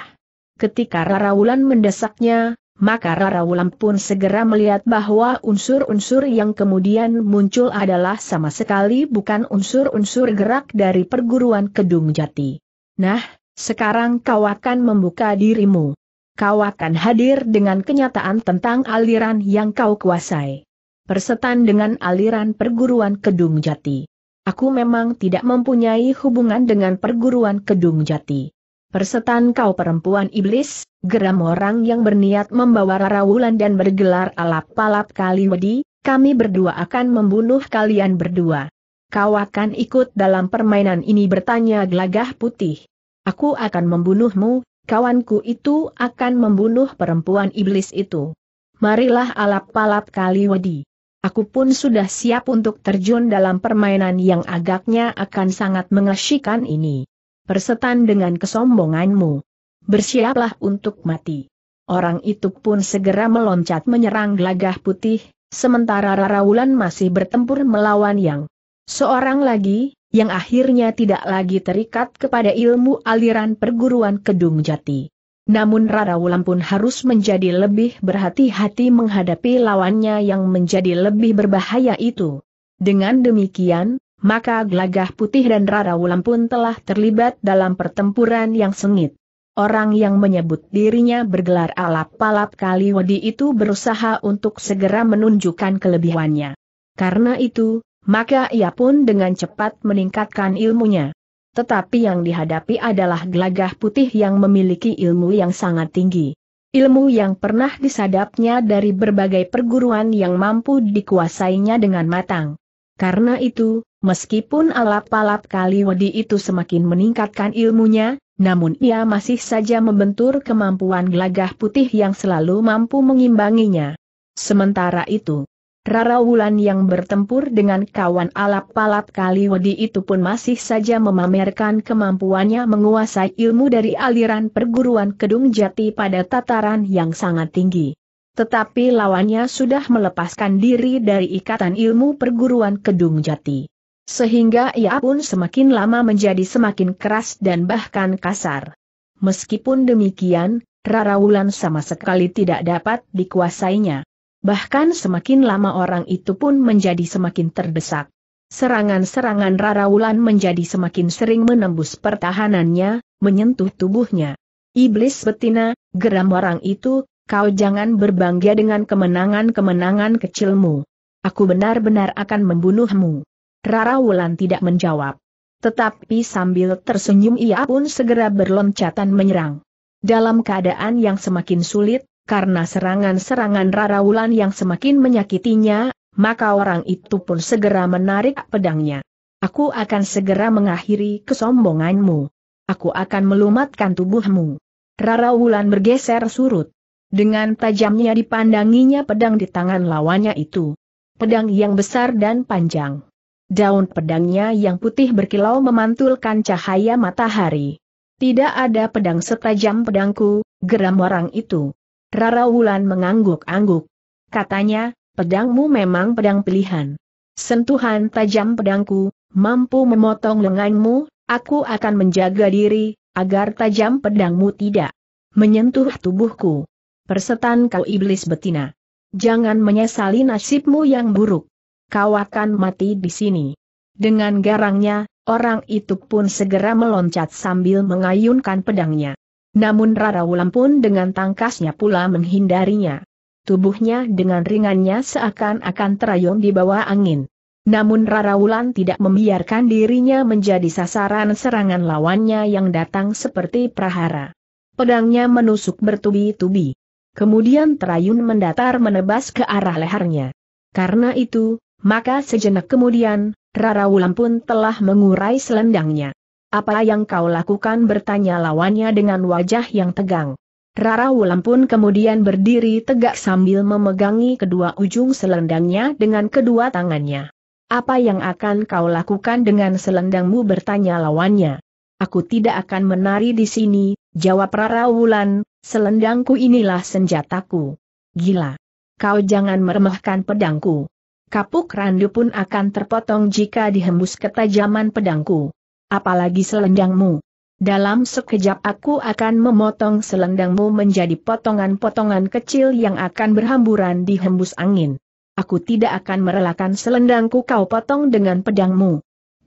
Ketika Raraulan mendesaknya, maka Raraulan pun segera melihat bahwa unsur-unsur yang kemudian muncul adalah sama sekali bukan unsur-unsur gerak dari perguruan Kedung Jati. Nah, sekarang kau akan membuka dirimu kau akan hadir dengan kenyataan tentang aliran yang kau kuasai. Persetan dengan aliran perguruan Kedung Jati. Aku memang tidak mempunyai hubungan dengan perguruan Kedung Jati. Persetan kau perempuan iblis, geram orang yang berniat membawa Rawulan dan bergelar alap-alap Kaliwedi, kami berdua akan membunuh kalian berdua. Kau akan ikut dalam permainan ini bertanya gelagah putih. Aku akan membunuhmu, kawanku itu akan membunuh perempuan iblis itu. Marilah alap-alap Kaliwadi. Aku pun sudah siap untuk terjun dalam permainan yang agaknya akan sangat mengasyikan ini. Persetan dengan kesombonganmu. Bersiaplah untuk mati. Orang itu pun segera meloncat menyerang gelagah putih, sementara Wulan masih bertempur melawan yang seorang lagi, yang akhirnya tidak lagi terikat kepada ilmu aliran perguruan Kedung Jati. Namun Rara Wulan pun harus menjadi lebih berhati-hati menghadapi lawannya yang menjadi lebih berbahaya itu. Dengan demikian, maka Gelagah Putih dan Rara Wulan pun telah terlibat dalam pertempuran yang sengit. Orang yang menyebut dirinya bergelar alap Palap Kaliwadi itu berusaha untuk segera menunjukkan kelebihannya. Karena itu, maka ia pun dengan cepat meningkatkan ilmunya. Tetapi yang dihadapi adalah gelagah putih yang memiliki ilmu yang sangat tinggi. Ilmu yang pernah disadapnya dari berbagai perguruan yang mampu dikuasainya dengan matang. Karena itu, meskipun alap-alap Wedi itu semakin meningkatkan ilmunya, namun ia masih saja membentur kemampuan gelagah putih yang selalu mampu mengimbanginya. Sementara itu, Rara Wulan yang bertempur dengan kawan alap-alap Wedi itu pun masih saja memamerkan kemampuannya menguasai ilmu dari aliran perguruan Kedung Jati pada tataran yang sangat tinggi. Tetapi lawannya sudah melepaskan diri dari ikatan ilmu perguruan Kedung Jati. Sehingga ia pun semakin lama menjadi semakin keras dan bahkan kasar. Meskipun demikian, Rara Wulan sama sekali tidak dapat dikuasainya. Bahkan semakin lama orang itu pun menjadi semakin terdesak. Serangan-serangan Rara Wulan menjadi semakin sering menembus pertahanannya, menyentuh tubuhnya. Iblis betina, geram orang itu, kau jangan berbangga dengan kemenangan-kemenangan kecilmu. Aku benar-benar akan membunuhmu. Rara Wulan tidak menjawab. Tetapi sambil tersenyum ia pun segera berloncatan menyerang. Dalam keadaan yang semakin sulit, karena serangan-serangan Rara Wulan yang semakin menyakitinya, maka orang itu pun segera menarik pedangnya. Aku akan segera mengakhiri kesombonganmu. Aku akan melumatkan tubuhmu. Rara Wulan bergeser surut. Dengan tajamnya dipandanginya pedang di tangan lawannya itu. Pedang yang besar dan panjang. Daun pedangnya yang putih berkilau memantulkan cahaya matahari. Tidak ada pedang setajam pedangku, geram orang itu. Rara Wulan mengangguk-angguk. Katanya, pedangmu memang pedang pilihan. Sentuhan tajam pedangku, mampu memotong lenganmu, aku akan menjaga diri, agar tajam pedangmu tidak menyentuh tubuhku. Persetan kau iblis betina. Jangan menyesali nasibmu yang buruk. Kau akan mati di sini. Dengan garangnya, orang itu pun segera meloncat sambil mengayunkan pedangnya. Namun Rara Wulan pun dengan tangkasnya pula menghindarinya. Tubuhnya dengan ringannya seakan-akan terayun di bawah angin. Namun Rara Wulan tidak membiarkan dirinya menjadi sasaran serangan lawannya yang datang seperti prahara. Pedangnya menusuk bertubi-tubi. Kemudian terayun mendatar menebas ke arah lehernya. Karena itu, maka sejenak kemudian, Rara Wulan pun telah mengurai selendangnya. Apa yang kau lakukan bertanya lawannya dengan wajah yang tegang. Rara Wulan pun kemudian berdiri tegak sambil memegangi kedua ujung selendangnya dengan kedua tangannya. Apa yang akan kau lakukan dengan selendangmu bertanya lawannya. Aku tidak akan menari di sini, jawab Rara Wulan, selendangku inilah senjataku. Gila. Kau jangan meremehkan pedangku kapuk randu pun akan terpotong jika dihembus ketajaman pedangku apalagi selendangmu. Dalam sekejap aku akan memotong selendangmu menjadi potongan-potongan kecil yang akan berhamburan di hembus angin. Aku tidak akan merelakan selendangku kau potong dengan pedangmu.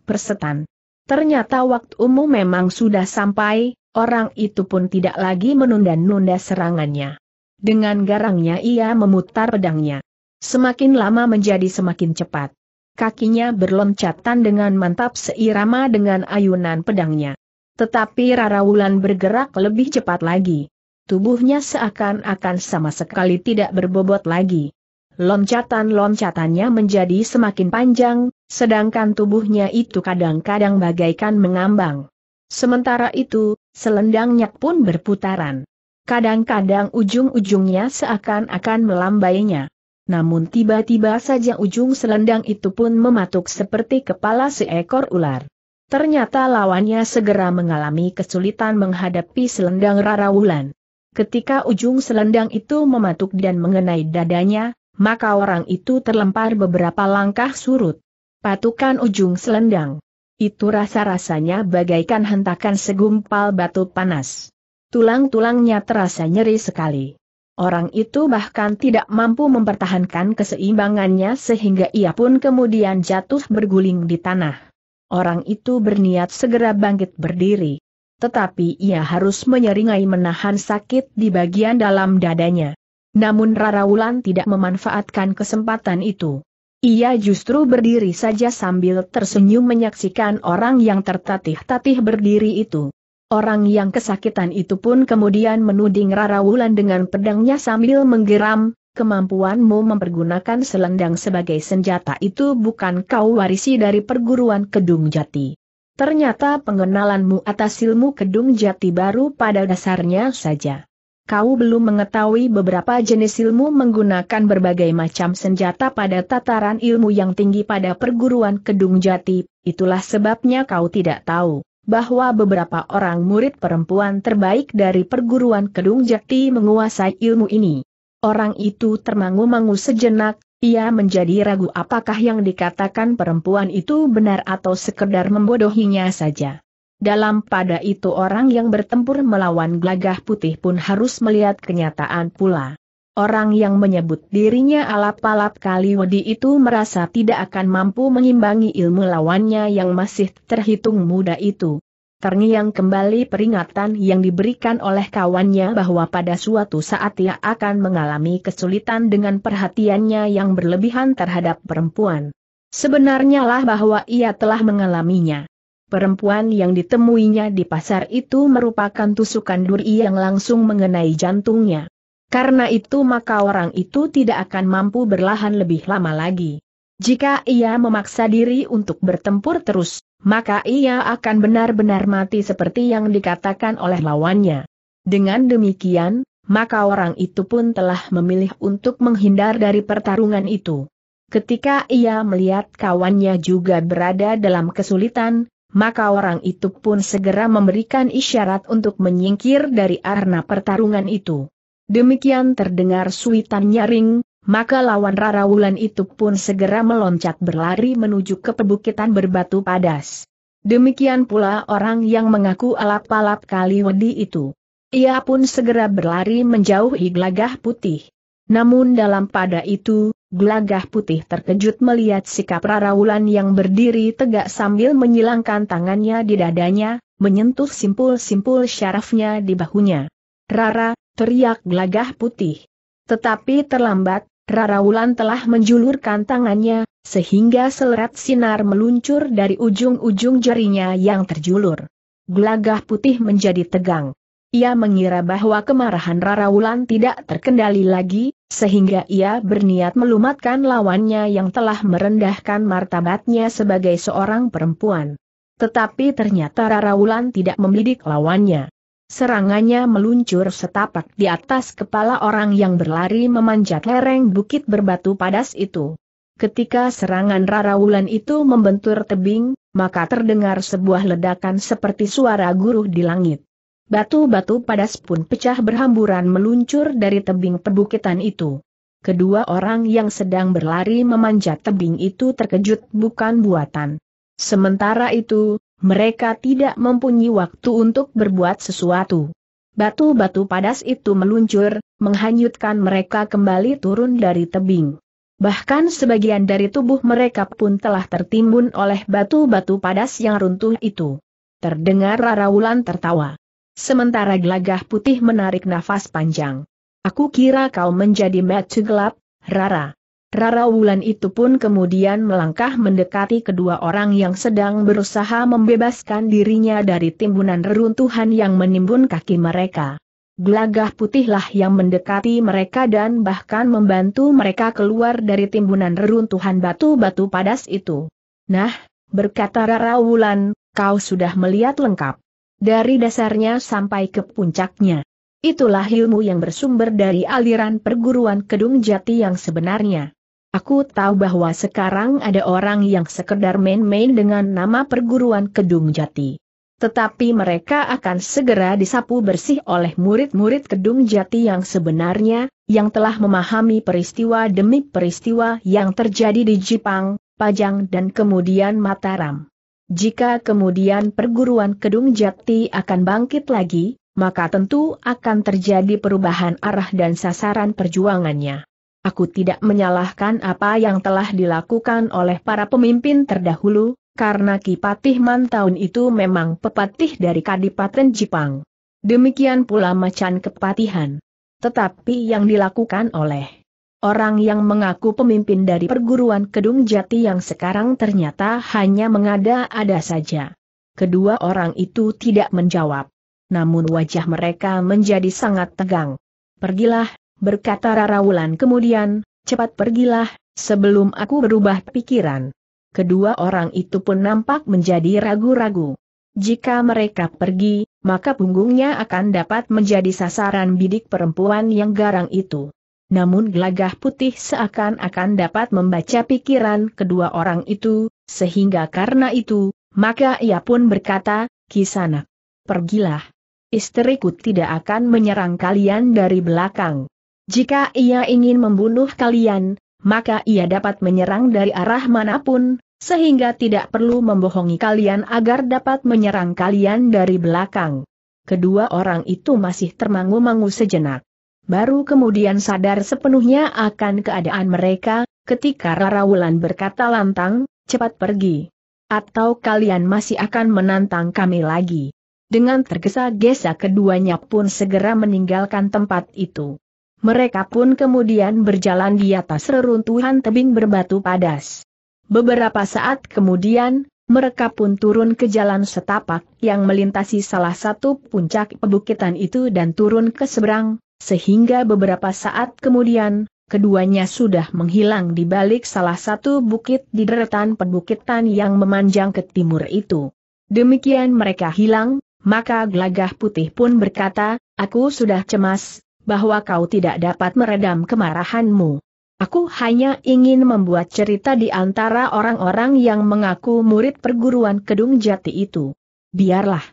Persetan. Ternyata waktumu memang sudah sampai, orang itu pun tidak lagi menunda-nunda serangannya. Dengan garangnya ia memutar pedangnya. Semakin lama menjadi semakin cepat kakinya berloncatan dengan mantap seirama dengan ayunan pedangnya. Tetapi Rara Wulan bergerak lebih cepat lagi. Tubuhnya seakan-akan sama sekali tidak berbobot lagi. Loncatan-loncatannya menjadi semakin panjang, sedangkan tubuhnya itu kadang-kadang bagaikan mengambang. Sementara itu, selendangnya pun berputaran. Kadang-kadang ujung-ujungnya seakan-akan melambainya namun tiba-tiba saja ujung selendang itu pun mematuk seperti kepala seekor ular. Ternyata lawannya segera mengalami kesulitan menghadapi selendang Rara Wulan. Ketika ujung selendang itu mematuk dan mengenai dadanya, maka orang itu terlempar beberapa langkah surut. Patukan ujung selendang. Itu rasa-rasanya bagaikan hentakan segumpal batu panas. Tulang-tulangnya terasa nyeri sekali. Orang itu bahkan tidak mampu mempertahankan keseimbangannya sehingga ia pun kemudian jatuh berguling di tanah. Orang itu berniat segera bangkit berdiri. Tetapi ia harus menyeringai menahan sakit di bagian dalam dadanya. Namun Raraulan tidak memanfaatkan kesempatan itu. Ia justru berdiri saja sambil tersenyum menyaksikan orang yang tertatih-tatih berdiri itu. Orang yang kesakitan itu pun kemudian menuding Rara Wulan dengan pedangnya sambil menggeram, kemampuanmu mempergunakan selendang sebagai senjata itu bukan kau warisi dari perguruan Kedung Jati. Ternyata pengenalanmu atas ilmu Kedung Jati baru pada dasarnya saja. Kau belum mengetahui beberapa jenis ilmu menggunakan berbagai macam senjata pada tataran ilmu yang tinggi pada perguruan Kedung Jati, itulah sebabnya kau tidak tahu bahwa beberapa orang murid perempuan terbaik dari perguruan Kedung Jakti menguasai ilmu ini. Orang itu termangu-mangu sejenak, ia menjadi ragu apakah yang dikatakan perempuan itu benar atau sekedar membodohinya saja. Dalam pada itu orang yang bertempur melawan gelagah putih pun harus melihat kenyataan pula. Orang yang menyebut dirinya alap-alap Kaliwadi itu merasa tidak akan mampu mengimbangi ilmu lawannya yang masih terhitung muda itu. Terngiang kembali peringatan yang diberikan oleh kawannya bahwa pada suatu saat ia akan mengalami kesulitan dengan perhatiannya yang berlebihan terhadap perempuan. Sebenarnya lah bahwa ia telah mengalaminya. Perempuan yang ditemuinya di pasar itu merupakan tusukan duri yang langsung mengenai jantungnya. Karena itu maka orang itu tidak akan mampu berlahan lebih lama lagi. Jika ia memaksa diri untuk bertempur terus, maka ia akan benar-benar mati seperti yang dikatakan oleh lawannya. Dengan demikian, maka orang itu pun telah memilih untuk menghindar dari pertarungan itu. Ketika ia melihat kawannya juga berada dalam kesulitan, maka orang itu pun segera memberikan isyarat untuk menyingkir dari arena pertarungan itu. Demikian terdengar suitan nyaring, maka lawan Rara Wulan itu pun segera meloncat berlari menuju ke pebukitan berbatu padas. Demikian pula orang yang mengaku alap-alap kali Wedi itu. Ia pun segera berlari menjauhi gelagah putih. Namun dalam pada itu, glagah putih terkejut melihat sikap Rara Wulan yang berdiri tegak sambil menyilangkan tangannya di dadanya, menyentuh simpul-simpul syarafnya di bahunya. Rara, teriak gelagah putih. Tetapi terlambat, Raraulan telah menjulurkan tangannya, sehingga seleret sinar meluncur dari ujung-ujung jarinya yang terjulur. Gelagah putih menjadi tegang. Ia mengira bahwa kemarahan Raraulan tidak terkendali lagi, sehingga ia berniat melumatkan lawannya yang telah merendahkan martabatnya sebagai seorang perempuan. Tetapi ternyata Raraulan tidak membidik lawannya. Serangannya meluncur setapak di atas kepala orang yang berlari memanjat lereng bukit berbatu padas itu. Ketika serangan rarawulan itu membentur tebing, maka terdengar sebuah ledakan seperti suara guruh di langit. Batu-batu padas pun pecah berhamburan meluncur dari tebing perbukitan itu. Kedua orang yang sedang berlari memanjat tebing itu terkejut bukan buatan. Sementara itu, mereka tidak mempunyai waktu untuk berbuat sesuatu. Batu-batu padas itu meluncur, menghanyutkan mereka kembali turun dari tebing. Bahkan sebagian dari tubuh mereka pun telah tertimbun oleh batu-batu padas yang runtuh itu. Terdengar raraulan tertawa. Sementara gelagah putih menarik nafas panjang. Aku kira kau menjadi metu gelap, Rara. Rara Wulan itu pun kemudian melangkah mendekati kedua orang yang sedang berusaha membebaskan dirinya dari timbunan reruntuhan yang menimbun kaki mereka. Gelagah putihlah yang mendekati mereka dan bahkan membantu mereka keluar dari timbunan reruntuhan batu-batu padas itu. Nah, berkata Rara Wulan, kau sudah melihat lengkap. Dari dasarnya sampai ke puncaknya. Itulah ilmu yang bersumber dari aliran perguruan Kedung Jati yang sebenarnya. Aku tahu bahwa sekarang ada orang yang sekedar main-main dengan nama perguruan Kedung Jati. Tetapi mereka akan segera disapu bersih oleh murid-murid Kedung Jati yang sebenarnya, yang telah memahami peristiwa demi peristiwa yang terjadi di Jepang, Pajang dan kemudian Mataram. Jika kemudian perguruan Kedung Jati akan bangkit lagi, maka tentu akan terjadi perubahan arah dan sasaran perjuangannya. Aku tidak menyalahkan apa yang telah dilakukan oleh para pemimpin terdahulu, karena Kipatih Mantaun itu memang pepatih dari Kadipaten Jipang. Demikian pula macan kepatihan. Tetapi yang dilakukan oleh orang yang mengaku pemimpin dari perguruan Kedung Jati yang sekarang ternyata hanya mengada-ada saja. Kedua orang itu tidak menjawab. Namun wajah mereka menjadi sangat tegang. Pergilah, berkata Wulan kemudian, cepat pergilah, sebelum aku berubah pikiran. Kedua orang itu pun nampak menjadi ragu-ragu. Jika mereka pergi, maka punggungnya akan dapat menjadi sasaran bidik perempuan yang garang itu. Namun gelagah putih seakan-akan dapat membaca pikiran kedua orang itu, sehingga karena itu, maka ia pun berkata, kisana pergilah. Istriku tidak akan menyerang kalian dari belakang. Jika ia ingin membunuh kalian, maka ia dapat menyerang dari arah manapun, sehingga tidak perlu membohongi kalian agar dapat menyerang kalian dari belakang. Kedua orang itu masih termangu-mangu sejenak. Baru kemudian sadar sepenuhnya akan keadaan mereka, ketika Rara Wulan berkata lantang, cepat pergi. Atau kalian masih akan menantang kami lagi. Dengan tergesa-gesa keduanya pun segera meninggalkan tempat itu. Mereka pun kemudian berjalan di atas reruntuhan tebing berbatu padas. Beberapa saat kemudian, mereka pun turun ke jalan setapak yang melintasi salah satu puncak pebukitan itu dan turun ke seberang, sehingga beberapa saat kemudian, keduanya sudah menghilang di balik salah satu bukit di deretan pebukitan yang memanjang ke timur itu. Demikian mereka hilang, maka gelagah putih pun berkata, aku sudah cemas, bahwa kau tidak dapat meredam kemarahanmu. Aku hanya ingin membuat cerita di antara orang-orang yang mengaku murid perguruan Kedung Jati itu. Biarlah.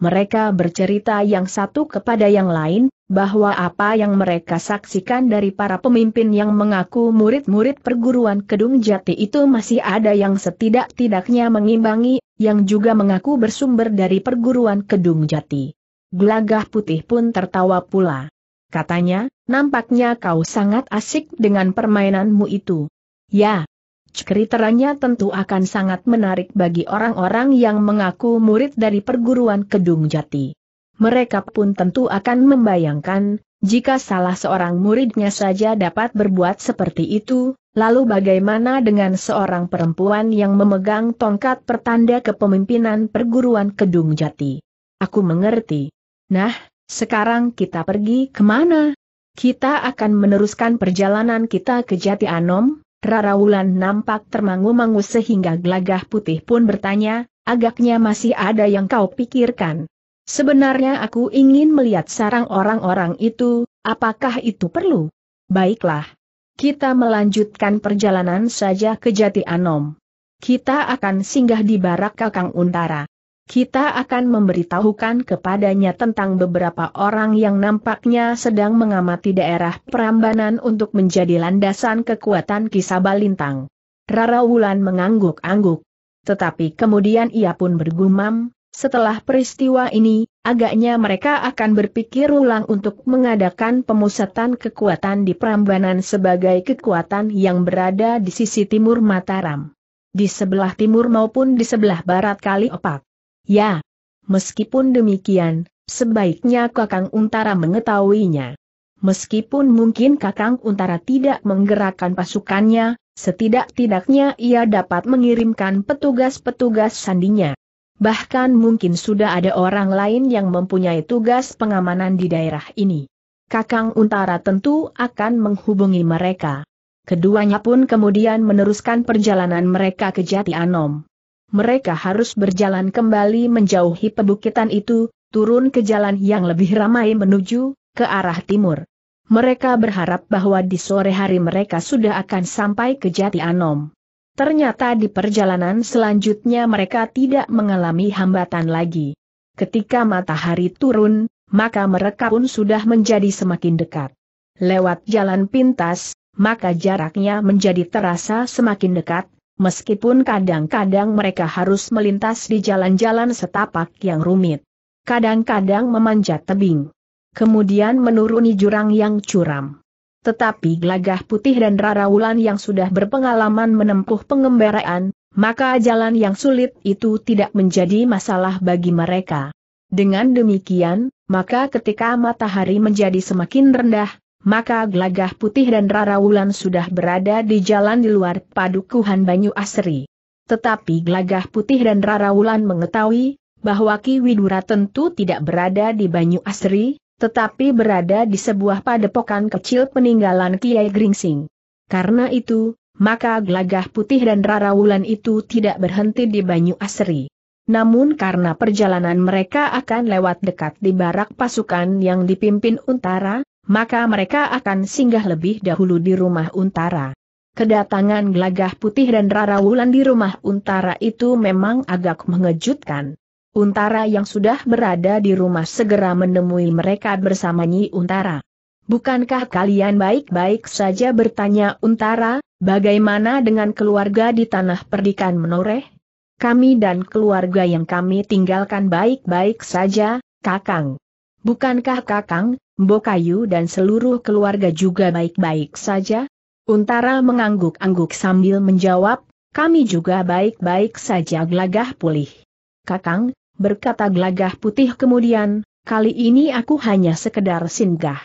Mereka bercerita yang satu kepada yang lain, bahwa apa yang mereka saksikan dari para pemimpin yang mengaku murid-murid perguruan Kedung Jati itu masih ada yang setidak-tidaknya mengimbangi, yang juga mengaku bersumber dari perguruan Kedung Jati. Gelagah putih pun tertawa pula katanya, nampaknya kau sangat asik dengan permainanmu itu. Ya, ceritanya tentu akan sangat menarik bagi orang-orang yang mengaku murid dari perguruan Kedung Jati. Mereka pun tentu akan membayangkan, jika salah seorang muridnya saja dapat berbuat seperti itu, lalu bagaimana dengan seorang perempuan yang memegang tongkat pertanda kepemimpinan perguruan Kedung Jati? Aku mengerti. Nah, sekarang kita pergi kemana? Kita akan meneruskan perjalanan kita ke Jati Anom, Wulan nampak termangu-mangu sehingga gelagah putih pun bertanya, agaknya masih ada yang kau pikirkan. Sebenarnya aku ingin melihat sarang orang-orang itu, apakah itu perlu? Baiklah. Kita melanjutkan perjalanan saja ke Jati Anom. Kita akan singgah di barak Kakang Untara kita akan memberitahukan kepadanya tentang beberapa orang yang nampaknya sedang mengamati daerah Perambanan untuk menjadi landasan kekuatan Kisabalintang. Rara Wulan mengangguk-angguk. Tetapi kemudian ia pun bergumam, setelah peristiwa ini, agaknya mereka akan berpikir ulang untuk mengadakan pemusatan kekuatan di Perambanan sebagai kekuatan yang berada di sisi timur Mataram. Di sebelah timur maupun di sebelah barat Kali Opak. Ya. Meskipun demikian, sebaiknya Kakang Untara mengetahuinya. Meskipun mungkin Kakang Untara tidak menggerakkan pasukannya, setidak-tidaknya ia dapat mengirimkan petugas-petugas sandinya. Bahkan mungkin sudah ada orang lain yang mempunyai tugas pengamanan di daerah ini. Kakang Untara tentu akan menghubungi mereka. Keduanya pun kemudian meneruskan perjalanan mereka ke Jati Anom mereka harus berjalan kembali menjauhi pebukitan itu, turun ke jalan yang lebih ramai menuju ke arah timur. Mereka berharap bahwa di sore hari mereka sudah akan sampai ke Jati Anom. Ternyata di perjalanan selanjutnya mereka tidak mengalami hambatan lagi. Ketika matahari turun, maka mereka pun sudah menjadi semakin dekat. Lewat jalan pintas, maka jaraknya menjadi terasa semakin dekat, meskipun kadang-kadang mereka harus melintas di jalan-jalan setapak yang rumit. Kadang-kadang memanjat tebing. Kemudian menuruni jurang yang curam. Tetapi Gelagah Putih dan Rara Wulan yang sudah berpengalaman menempuh pengembaraan, maka jalan yang sulit itu tidak menjadi masalah bagi mereka. Dengan demikian, maka ketika matahari menjadi semakin rendah, maka Glagah Putih dan Rara Wulan sudah berada di jalan di luar padukuhan Banyu Asri. Tetapi Glagah Putih dan Rara Wulan mengetahui bahwa Ki Widura tentu tidak berada di Banyu Asri, tetapi berada di sebuah padepokan kecil peninggalan Kiai Gringsing. Karena itu, maka Glagah Putih dan Rara Wulan itu tidak berhenti di Banyu Asri. Namun karena perjalanan mereka akan lewat dekat di barak pasukan yang dipimpin Untara, maka mereka akan singgah lebih dahulu di rumah Untara. Kedatangan Gelagah Putih dan Rara Wulan di rumah Untara itu memang agak mengejutkan. Untara yang sudah berada di rumah segera menemui mereka bersama Nyi Untara. Bukankah kalian baik-baik saja bertanya Untara, bagaimana dengan keluarga di tanah perdikan menoreh? Kami dan keluarga yang kami tinggalkan baik-baik saja, Kakang. Bukankah Kakang, Mbokayu dan seluruh keluarga juga baik-baik saja? Untara mengangguk-angguk sambil menjawab, kami juga baik-baik saja gelagah pulih. Kakang, berkata gelagah putih kemudian, kali ini aku hanya sekedar singgah.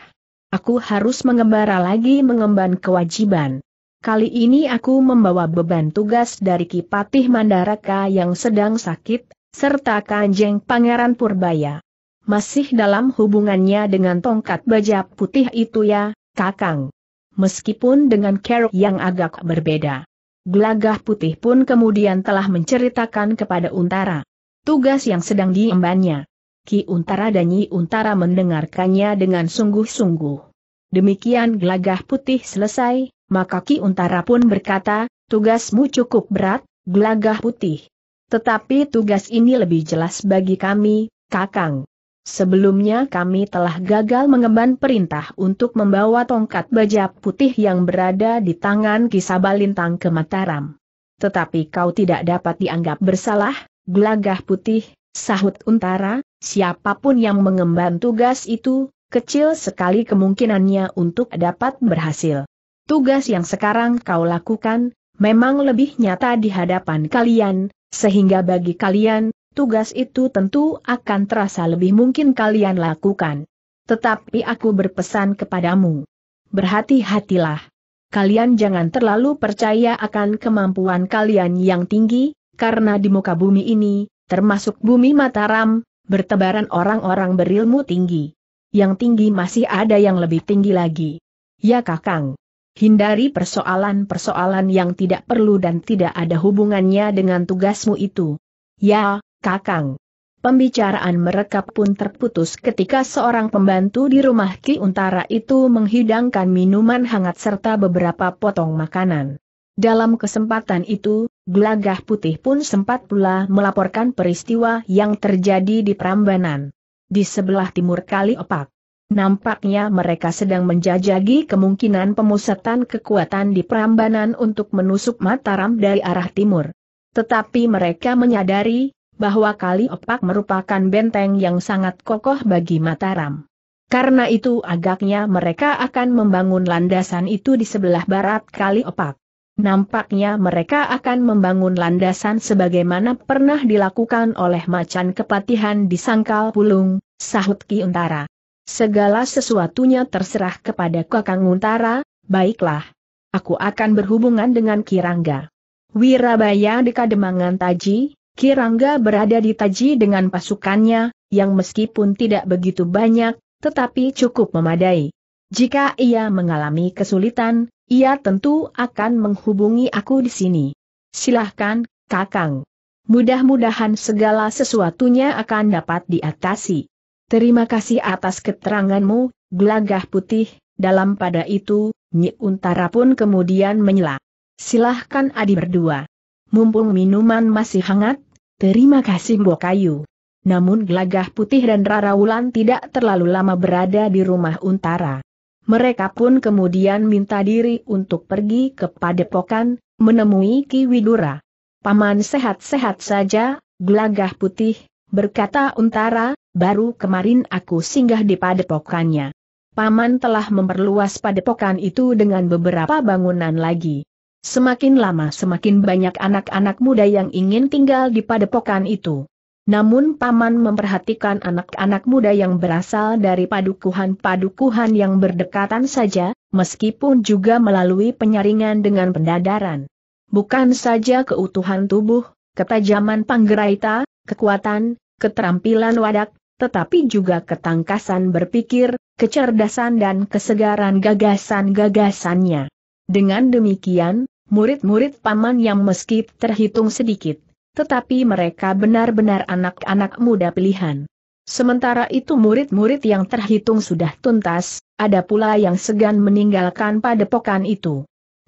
Aku harus mengembara lagi mengemban kewajiban. Kali ini aku membawa beban tugas dari Kipatih Mandaraka yang sedang sakit, serta Kanjeng Pangeran Purbaya masih dalam hubungannya dengan tongkat baja putih itu ya, Kakang. Meskipun dengan kerok yang agak berbeda. Gelagah putih pun kemudian telah menceritakan kepada Untara tugas yang sedang diembannya. Ki Untara dan Nyi Untara mendengarkannya dengan sungguh-sungguh. Demikian gelagah putih selesai, maka Ki Untara pun berkata, tugasmu cukup berat, gelagah putih. Tetapi tugas ini lebih jelas bagi kami, Kakang. Sebelumnya kami telah gagal mengemban perintah untuk membawa tongkat baja putih yang berada di tangan Kisabalintang ke Mataram. Tetapi kau tidak dapat dianggap bersalah, gelagah putih, sahut untara, siapapun yang mengemban tugas itu, kecil sekali kemungkinannya untuk dapat berhasil. Tugas yang sekarang kau lakukan, memang lebih nyata di hadapan kalian, sehingga bagi kalian, tugas itu tentu akan terasa lebih mungkin kalian lakukan. Tetapi aku berpesan kepadamu. Berhati-hatilah. Kalian jangan terlalu percaya akan kemampuan kalian yang tinggi, karena di muka bumi ini, termasuk bumi Mataram, bertebaran orang-orang berilmu tinggi. Yang tinggi masih ada yang lebih tinggi lagi. Ya kakang. Hindari persoalan-persoalan yang tidak perlu dan tidak ada hubungannya dengan tugasmu itu. Ya, Kakang. Pembicaraan mereka pun terputus ketika seorang pembantu di rumah Ki Untara itu menghidangkan minuman hangat serta beberapa potong makanan. Dalam kesempatan itu, Gelagah Putih pun sempat pula melaporkan peristiwa yang terjadi di Prambanan. Di sebelah timur Kali Opak. Nampaknya mereka sedang menjajagi kemungkinan pemusatan kekuatan di Prambanan untuk menusuk Mataram dari arah timur. Tetapi mereka menyadari bahwa Kali Opak merupakan benteng yang sangat kokoh bagi Mataram. Karena itu agaknya mereka akan membangun landasan itu di sebelah barat Kali Opak. Nampaknya mereka akan membangun landasan sebagaimana pernah dilakukan oleh macan kepatihan di Sangkal Pulung, sahut Ki Untara. Segala sesuatunya terserah kepada Kakang Untara, baiklah. Aku akan berhubungan dengan Kirangga. Wirabaya di Kademangan Taji, Kirangga berada di Taji dengan pasukannya, yang meskipun tidak begitu banyak, tetapi cukup memadai. Jika ia mengalami kesulitan, ia tentu akan menghubungi aku di sini. Silahkan, Kakang. Mudah-mudahan segala sesuatunya akan dapat diatasi. Terima kasih atas keteranganmu, gelagah putih, dalam pada itu, Nyi Untara pun kemudian menyela. Silahkan adi berdua mumpung minuman masih hangat, terima kasih Mbok Kayu. Namun Gelagah Putih dan Rara Wulan tidak terlalu lama berada di rumah Untara. Mereka pun kemudian minta diri untuk pergi ke padepokan, menemui Ki Widura. Paman sehat-sehat saja, Gelagah Putih, berkata Untara, baru kemarin aku singgah di padepokannya. Paman telah memperluas padepokan itu dengan beberapa bangunan lagi. Semakin lama semakin banyak anak-anak muda yang ingin tinggal di padepokan itu. Namun Paman memperhatikan anak-anak muda yang berasal dari padukuhan-padukuhan yang berdekatan saja, meskipun juga melalui penyaringan dengan pendadaran. Bukan saja keutuhan tubuh, ketajaman panggeraita, kekuatan, keterampilan wadak, tetapi juga ketangkasan berpikir, kecerdasan dan kesegaran gagasan-gagasannya. Dengan demikian, murid-murid paman yang meski terhitung sedikit, tetapi mereka benar-benar anak-anak muda pilihan. Sementara itu murid-murid yang terhitung sudah tuntas, ada pula yang segan meninggalkan padepokan itu.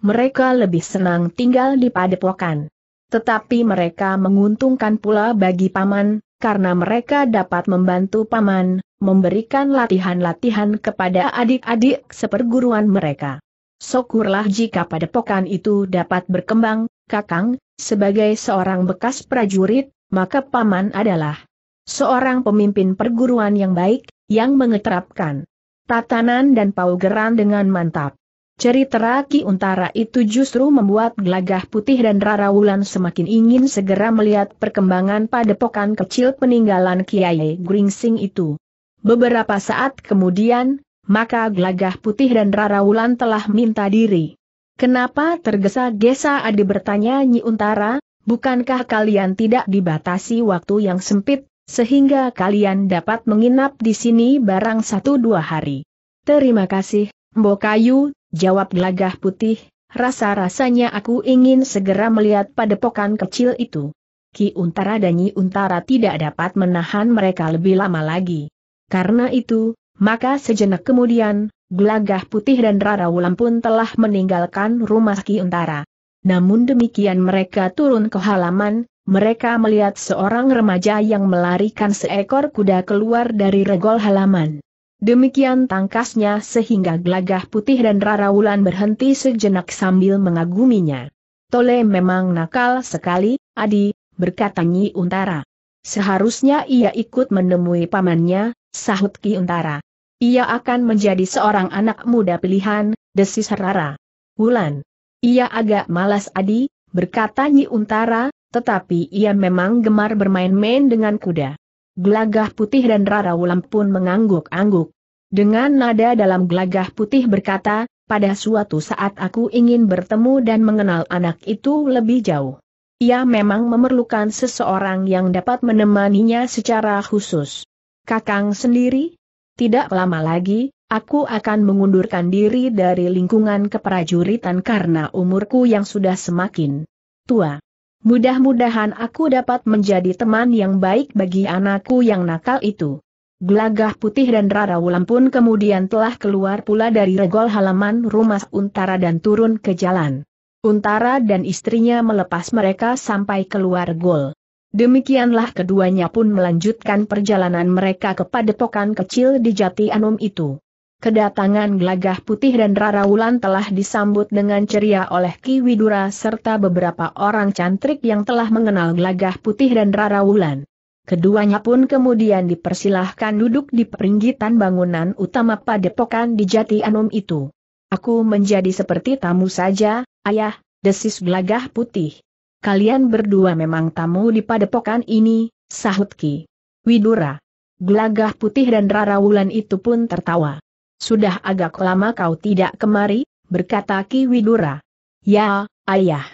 Mereka lebih senang tinggal di padepokan. Tetapi mereka menguntungkan pula bagi paman, karena mereka dapat membantu paman, memberikan latihan-latihan kepada adik-adik seperguruan mereka. Syukurlah jika pada padepokan itu dapat berkembang, Kakang, sebagai seorang bekas prajurit, maka paman adalah seorang pemimpin perguruan yang baik, yang mengeterapkan tatanan dan paugeran dengan mantap. Cerita Ki Untara itu justru membuat Gelagah Putih dan Rara Wulan semakin ingin segera melihat perkembangan pada padepokan kecil peninggalan Kiai Gringsing itu. Beberapa saat kemudian, maka Gelagah Putih dan Rara Wulan telah minta diri. Kenapa tergesa-gesa Adi bertanya Nyi Untara, bukankah kalian tidak dibatasi waktu yang sempit, sehingga kalian dapat menginap di sini barang satu dua hari? Terima kasih, Mbok Kayu. jawab Gelagah Putih, rasa-rasanya aku ingin segera melihat padepokan kecil itu. Ki Untara dan Nyi Untara tidak dapat menahan mereka lebih lama lagi. Karena itu, maka sejenak kemudian, Glagah Putih dan Rara Wulan pun telah meninggalkan rumah Ki Untara. Namun demikian mereka turun ke halaman, mereka melihat seorang remaja yang melarikan seekor kuda keluar dari regol halaman. Demikian tangkasnya sehingga Glagah Putih dan Rara Wulan berhenti sejenak sambil mengaguminya. Tole memang nakal sekali, Adi, berkata Nyi Untara. Seharusnya ia ikut menemui pamannya, sahut Ki Untara. Ia akan menjadi seorang anak muda pilihan, desis Rara. Wulan. Ia agak malas adi, berkata Nyi Untara, tetapi ia memang gemar bermain-main dengan kuda. Gelagah putih dan Rara Wulan pun mengangguk-angguk. Dengan nada dalam gelagah putih berkata, pada suatu saat aku ingin bertemu dan mengenal anak itu lebih jauh. Ia memang memerlukan seseorang yang dapat menemaninya secara khusus. Kakang sendiri? Tidak lama lagi, aku akan mengundurkan diri dari lingkungan keprajuritan karena umurku yang sudah semakin tua. Mudah-mudahan aku dapat menjadi teman yang baik bagi anakku yang nakal itu. Gelagah putih dan Rara Wulan pun kemudian telah keluar pula dari regol halaman rumah Untara dan turun ke jalan. Untara dan istrinya melepas mereka sampai keluar gol. Demikianlah keduanya pun melanjutkan perjalanan mereka kepada padepokan kecil di Jati Anom itu. Kedatangan Glagah Putih dan Rara Wulan telah disambut dengan ceria oleh Ki Widura serta beberapa orang cantrik yang telah mengenal Glagah Putih dan Rara Wulan. Keduanya pun kemudian dipersilahkan duduk di peringgitan bangunan utama padepokan di Jati Anom itu. Aku menjadi seperti tamu saja, ayah, desis Glagah Putih kalian berdua memang tamu di padepokan ini, sahut Ki. Widura. Gelagah putih dan Rara Wulan itu pun tertawa. Sudah agak lama kau tidak kemari, berkata Ki Widura. Ya, ayah.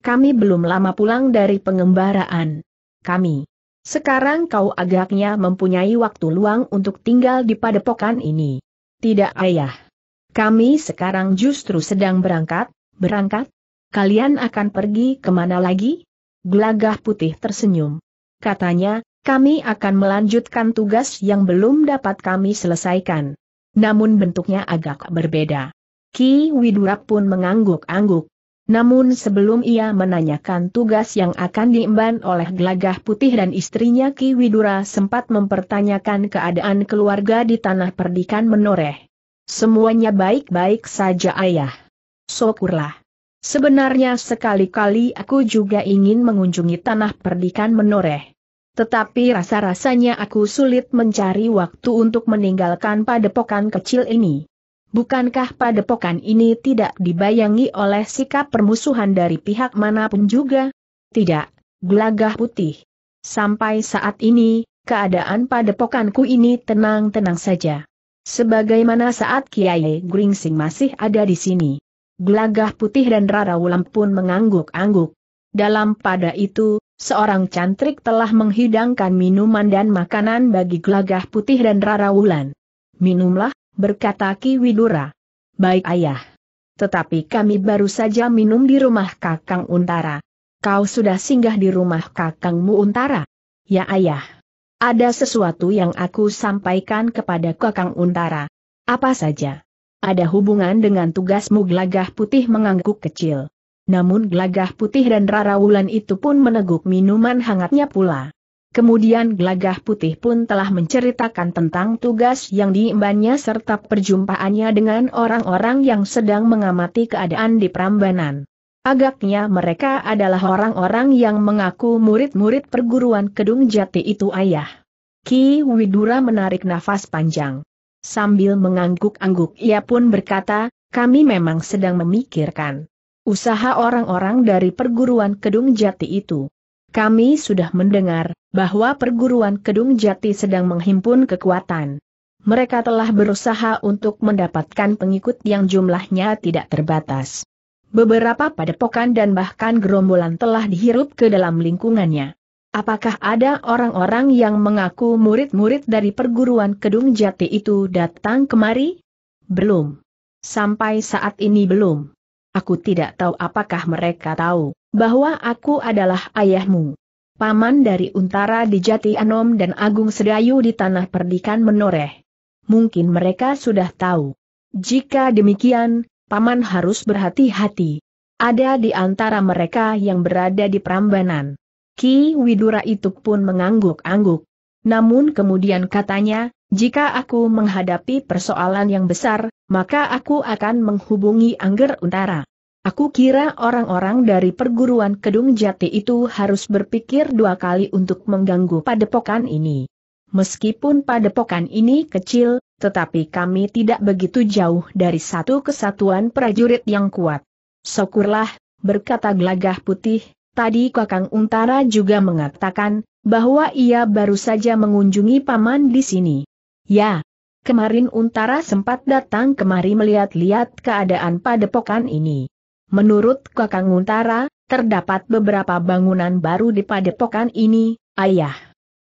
Kami belum lama pulang dari pengembaraan. Kami. Sekarang kau agaknya mempunyai waktu luang untuk tinggal di padepokan ini. Tidak ayah. Kami sekarang justru sedang berangkat, berangkat, Kalian akan pergi kemana lagi? Gelagah putih tersenyum. Katanya, kami akan melanjutkan tugas yang belum dapat kami selesaikan. Namun bentuknya agak berbeda. Ki Widura pun mengangguk-angguk. Namun sebelum ia menanyakan tugas yang akan diemban oleh gelagah putih dan istrinya Ki Widura sempat mempertanyakan keadaan keluarga di tanah perdikan menoreh. Semuanya baik-baik saja ayah. Syukurlah. Sebenarnya sekali-kali aku juga ingin mengunjungi tanah perdikan menoreh. Tetapi rasa-rasanya aku sulit mencari waktu untuk meninggalkan padepokan kecil ini. Bukankah padepokan ini tidak dibayangi oleh sikap permusuhan dari pihak manapun juga? Tidak, gelagah putih. Sampai saat ini, keadaan padepokanku ini tenang-tenang saja. Sebagaimana saat Kiai Gringsing masih ada di sini. Gelagah putih dan Rara Wulan pun mengangguk-angguk. Dalam pada itu, seorang cantrik telah menghidangkan minuman dan makanan bagi gelagah putih dan Rara Wulan. Minumlah, berkata Ki Widura. Baik ayah. Tetapi kami baru saja minum di rumah Kakang Untara. Kau sudah singgah di rumah Kakangmu Untara? Ya ayah. Ada sesuatu yang aku sampaikan kepada Kakang Untara. Apa saja? ada hubungan dengan tugasmu gelagah putih mengangguk kecil. Namun gelagah putih dan rara wulan itu pun meneguk minuman hangatnya pula. Kemudian gelagah putih pun telah menceritakan tentang tugas yang diimbannya serta perjumpaannya dengan orang-orang yang sedang mengamati keadaan di Prambanan. Agaknya mereka adalah orang-orang yang mengaku murid-murid perguruan Kedung Jati itu ayah. Ki Widura menarik nafas panjang. Sambil mengangguk-angguk ia pun berkata, kami memang sedang memikirkan usaha orang-orang dari perguruan Kedung Jati itu. Kami sudah mendengar bahwa perguruan Kedung Jati sedang menghimpun kekuatan. Mereka telah berusaha untuk mendapatkan pengikut yang jumlahnya tidak terbatas. Beberapa padepokan dan bahkan gerombolan telah dihirup ke dalam lingkungannya. Apakah ada orang-orang yang mengaku murid-murid dari perguruan Kedung Jati itu datang kemari? Belum. Sampai saat ini belum. Aku tidak tahu apakah mereka tahu bahwa aku adalah ayahmu. Paman dari Untara di Jati Anom dan Agung Sedayu di Tanah Perdikan menoreh. Mungkin mereka sudah tahu. Jika demikian, Paman harus berhati-hati. Ada di antara mereka yang berada di Prambanan. Ki Widura itu pun mengangguk-angguk. Namun kemudian katanya, jika aku menghadapi persoalan yang besar, maka aku akan menghubungi Angger Untara. Aku kira orang-orang dari perguruan Kedung Jati itu harus berpikir dua kali untuk mengganggu padepokan ini. Meskipun padepokan ini kecil, tetapi kami tidak begitu jauh dari satu kesatuan prajurit yang kuat. Syukurlah, berkata gelagah putih, Tadi Kakang Untara juga mengatakan, bahwa ia baru saja mengunjungi paman di sini. Ya, kemarin Untara sempat datang kemari melihat-lihat keadaan padepokan ini. Menurut Kakang Untara, terdapat beberapa bangunan baru di padepokan ini, ayah.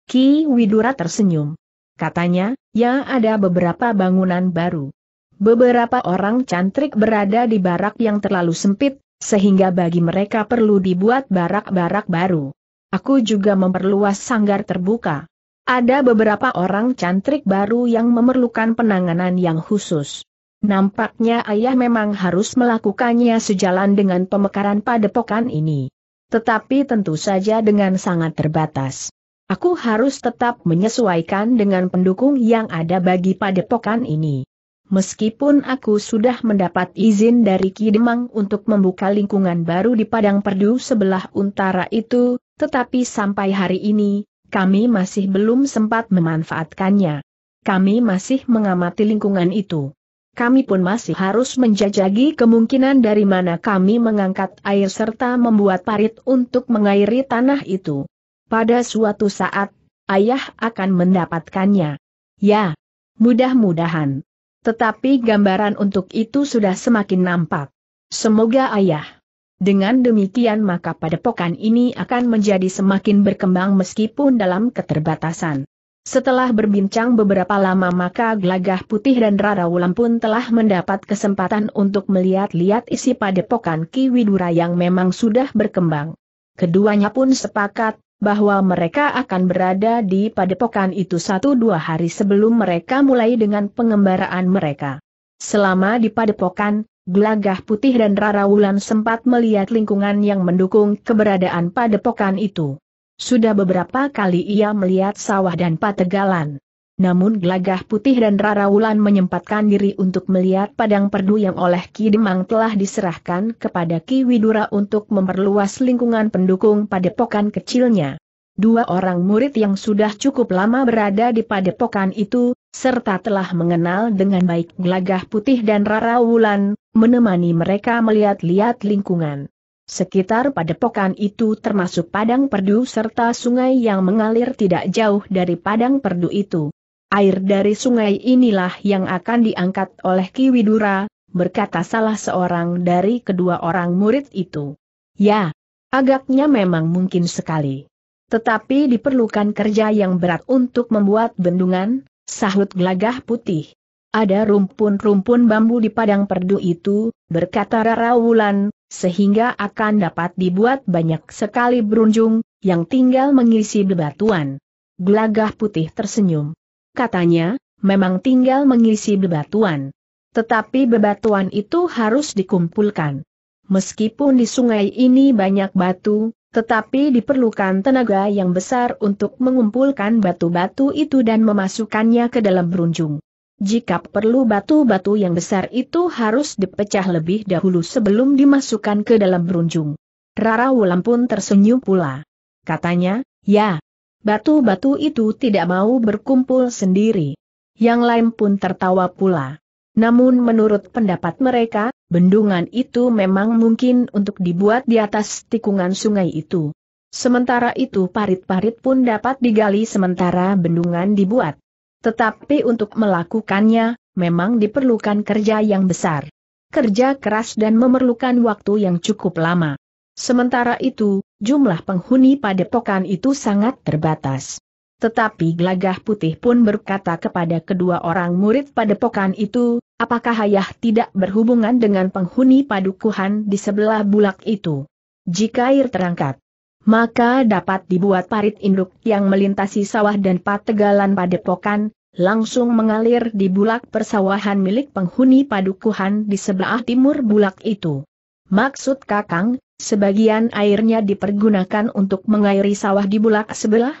Ki Widura tersenyum. Katanya, ya ada beberapa bangunan baru. Beberapa orang cantrik berada di barak yang terlalu sempit, sehingga bagi mereka perlu dibuat barak-barak baru. Aku juga memperluas sanggar terbuka. Ada beberapa orang cantrik baru yang memerlukan penanganan yang khusus. Nampaknya ayah memang harus melakukannya sejalan dengan pemekaran padepokan ini. Tetapi tentu saja dengan sangat terbatas. Aku harus tetap menyesuaikan dengan pendukung yang ada bagi padepokan ini. Meskipun aku sudah mendapat izin dari Kidemang untuk membuka lingkungan baru di Padang Perdu sebelah utara itu, tetapi sampai hari ini, kami masih belum sempat memanfaatkannya. Kami masih mengamati lingkungan itu. Kami pun masih harus menjajagi kemungkinan dari mana kami mengangkat air serta membuat parit untuk mengairi tanah itu. Pada suatu saat, ayah akan mendapatkannya. Ya, mudah-mudahan. Tetapi gambaran untuk itu sudah semakin nampak. Semoga ayah. Dengan demikian maka padepokan ini akan menjadi semakin berkembang meskipun dalam keterbatasan. Setelah berbincang beberapa lama maka Gelagah Putih dan Rara Wulan pun telah mendapat kesempatan untuk melihat-lihat isi padepokan Ki Widura yang memang sudah berkembang. Keduanya pun sepakat bahwa mereka akan berada di padepokan itu satu dua hari sebelum mereka mulai dengan pengembaraan mereka. Selama di padepokan, Gelagah Putih dan Rara Wulan sempat melihat lingkungan yang mendukung keberadaan padepokan itu. Sudah beberapa kali ia melihat sawah dan pategalan. Namun Glagah Putih dan Rara Wulan menyempatkan diri untuk melihat padang perdu yang oleh Ki Demang telah diserahkan kepada Ki Widura untuk memperluas lingkungan pendukung padepokan kecilnya. Dua orang murid yang sudah cukup lama berada di padepokan itu, serta telah mengenal dengan baik Glagah Putih dan Rara Wulan, menemani mereka melihat-lihat lingkungan. Sekitar padepokan itu termasuk padang perdu serta sungai yang mengalir tidak jauh dari padang perdu itu. Air dari sungai inilah yang akan diangkat oleh Ki Widura, berkata salah seorang dari kedua orang murid itu. Ya, agaknya memang mungkin sekali. Tetapi diperlukan kerja yang berat untuk membuat bendungan, sahut gelagah putih. Ada rumpun-rumpun bambu di padang perdu itu, berkata Rara Wulan, sehingga akan dapat dibuat banyak sekali berunjung, yang tinggal mengisi bebatuan. Gelagah putih tersenyum katanya, memang tinggal mengisi bebatuan. Tetapi bebatuan itu harus dikumpulkan. Meskipun di sungai ini banyak batu, tetapi diperlukan tenaga yang besar untuk mengumpulkan batu-batu itu dan memasukkannya ke dalam berunjung. Jika perlu batu-batu yang besar itu harus dipecah lebih dahulu sebelum dimasukkan ke dalam berunjung. Rara Wulan pun tersenyum pula. Katanya, ya, Batu-batu itu tidak mau berkumpul sendiri. Yang lain pun tertawa pula. Namun menurut pendapat mereka, bendungan itu memang mungkin untuk dibuat di atas tikungan sungai itu. Sementara itu parit-parit pun dapat digali sementara bendungan dibuat. Tetapi untuk melakukannya, memang diperlukan kerja yang besar. Kerja keras dan memerlukan waktu yang cukup lama. Sementara itu, jumlah penghuni padepokan itu sangat terbatas. Tetapi Gelagah Putih pun berkata kepada kedua orang murid padepokan itu, apakah ayah tidak berhubungan dengan penghuni padukuhan di sebelah bulak itu? Jika air terangkat, maka dapat dibuat parit induk yang melintasi sawah dan pategalan padepokan, langsung mengalir di bulak persawahan milik penghuni padukuhan di sebelah timur bulak itu. Maksud Kakang, sebagian airnya dipergunakan untuk mengairi sawah di bulak sebelah?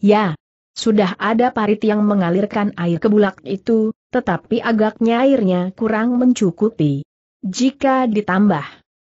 Ya. Sudah ada parit yang mengalirkan air ke bulak itu, tetapi agaknya airnya kurang mencukupi. Jika ditambah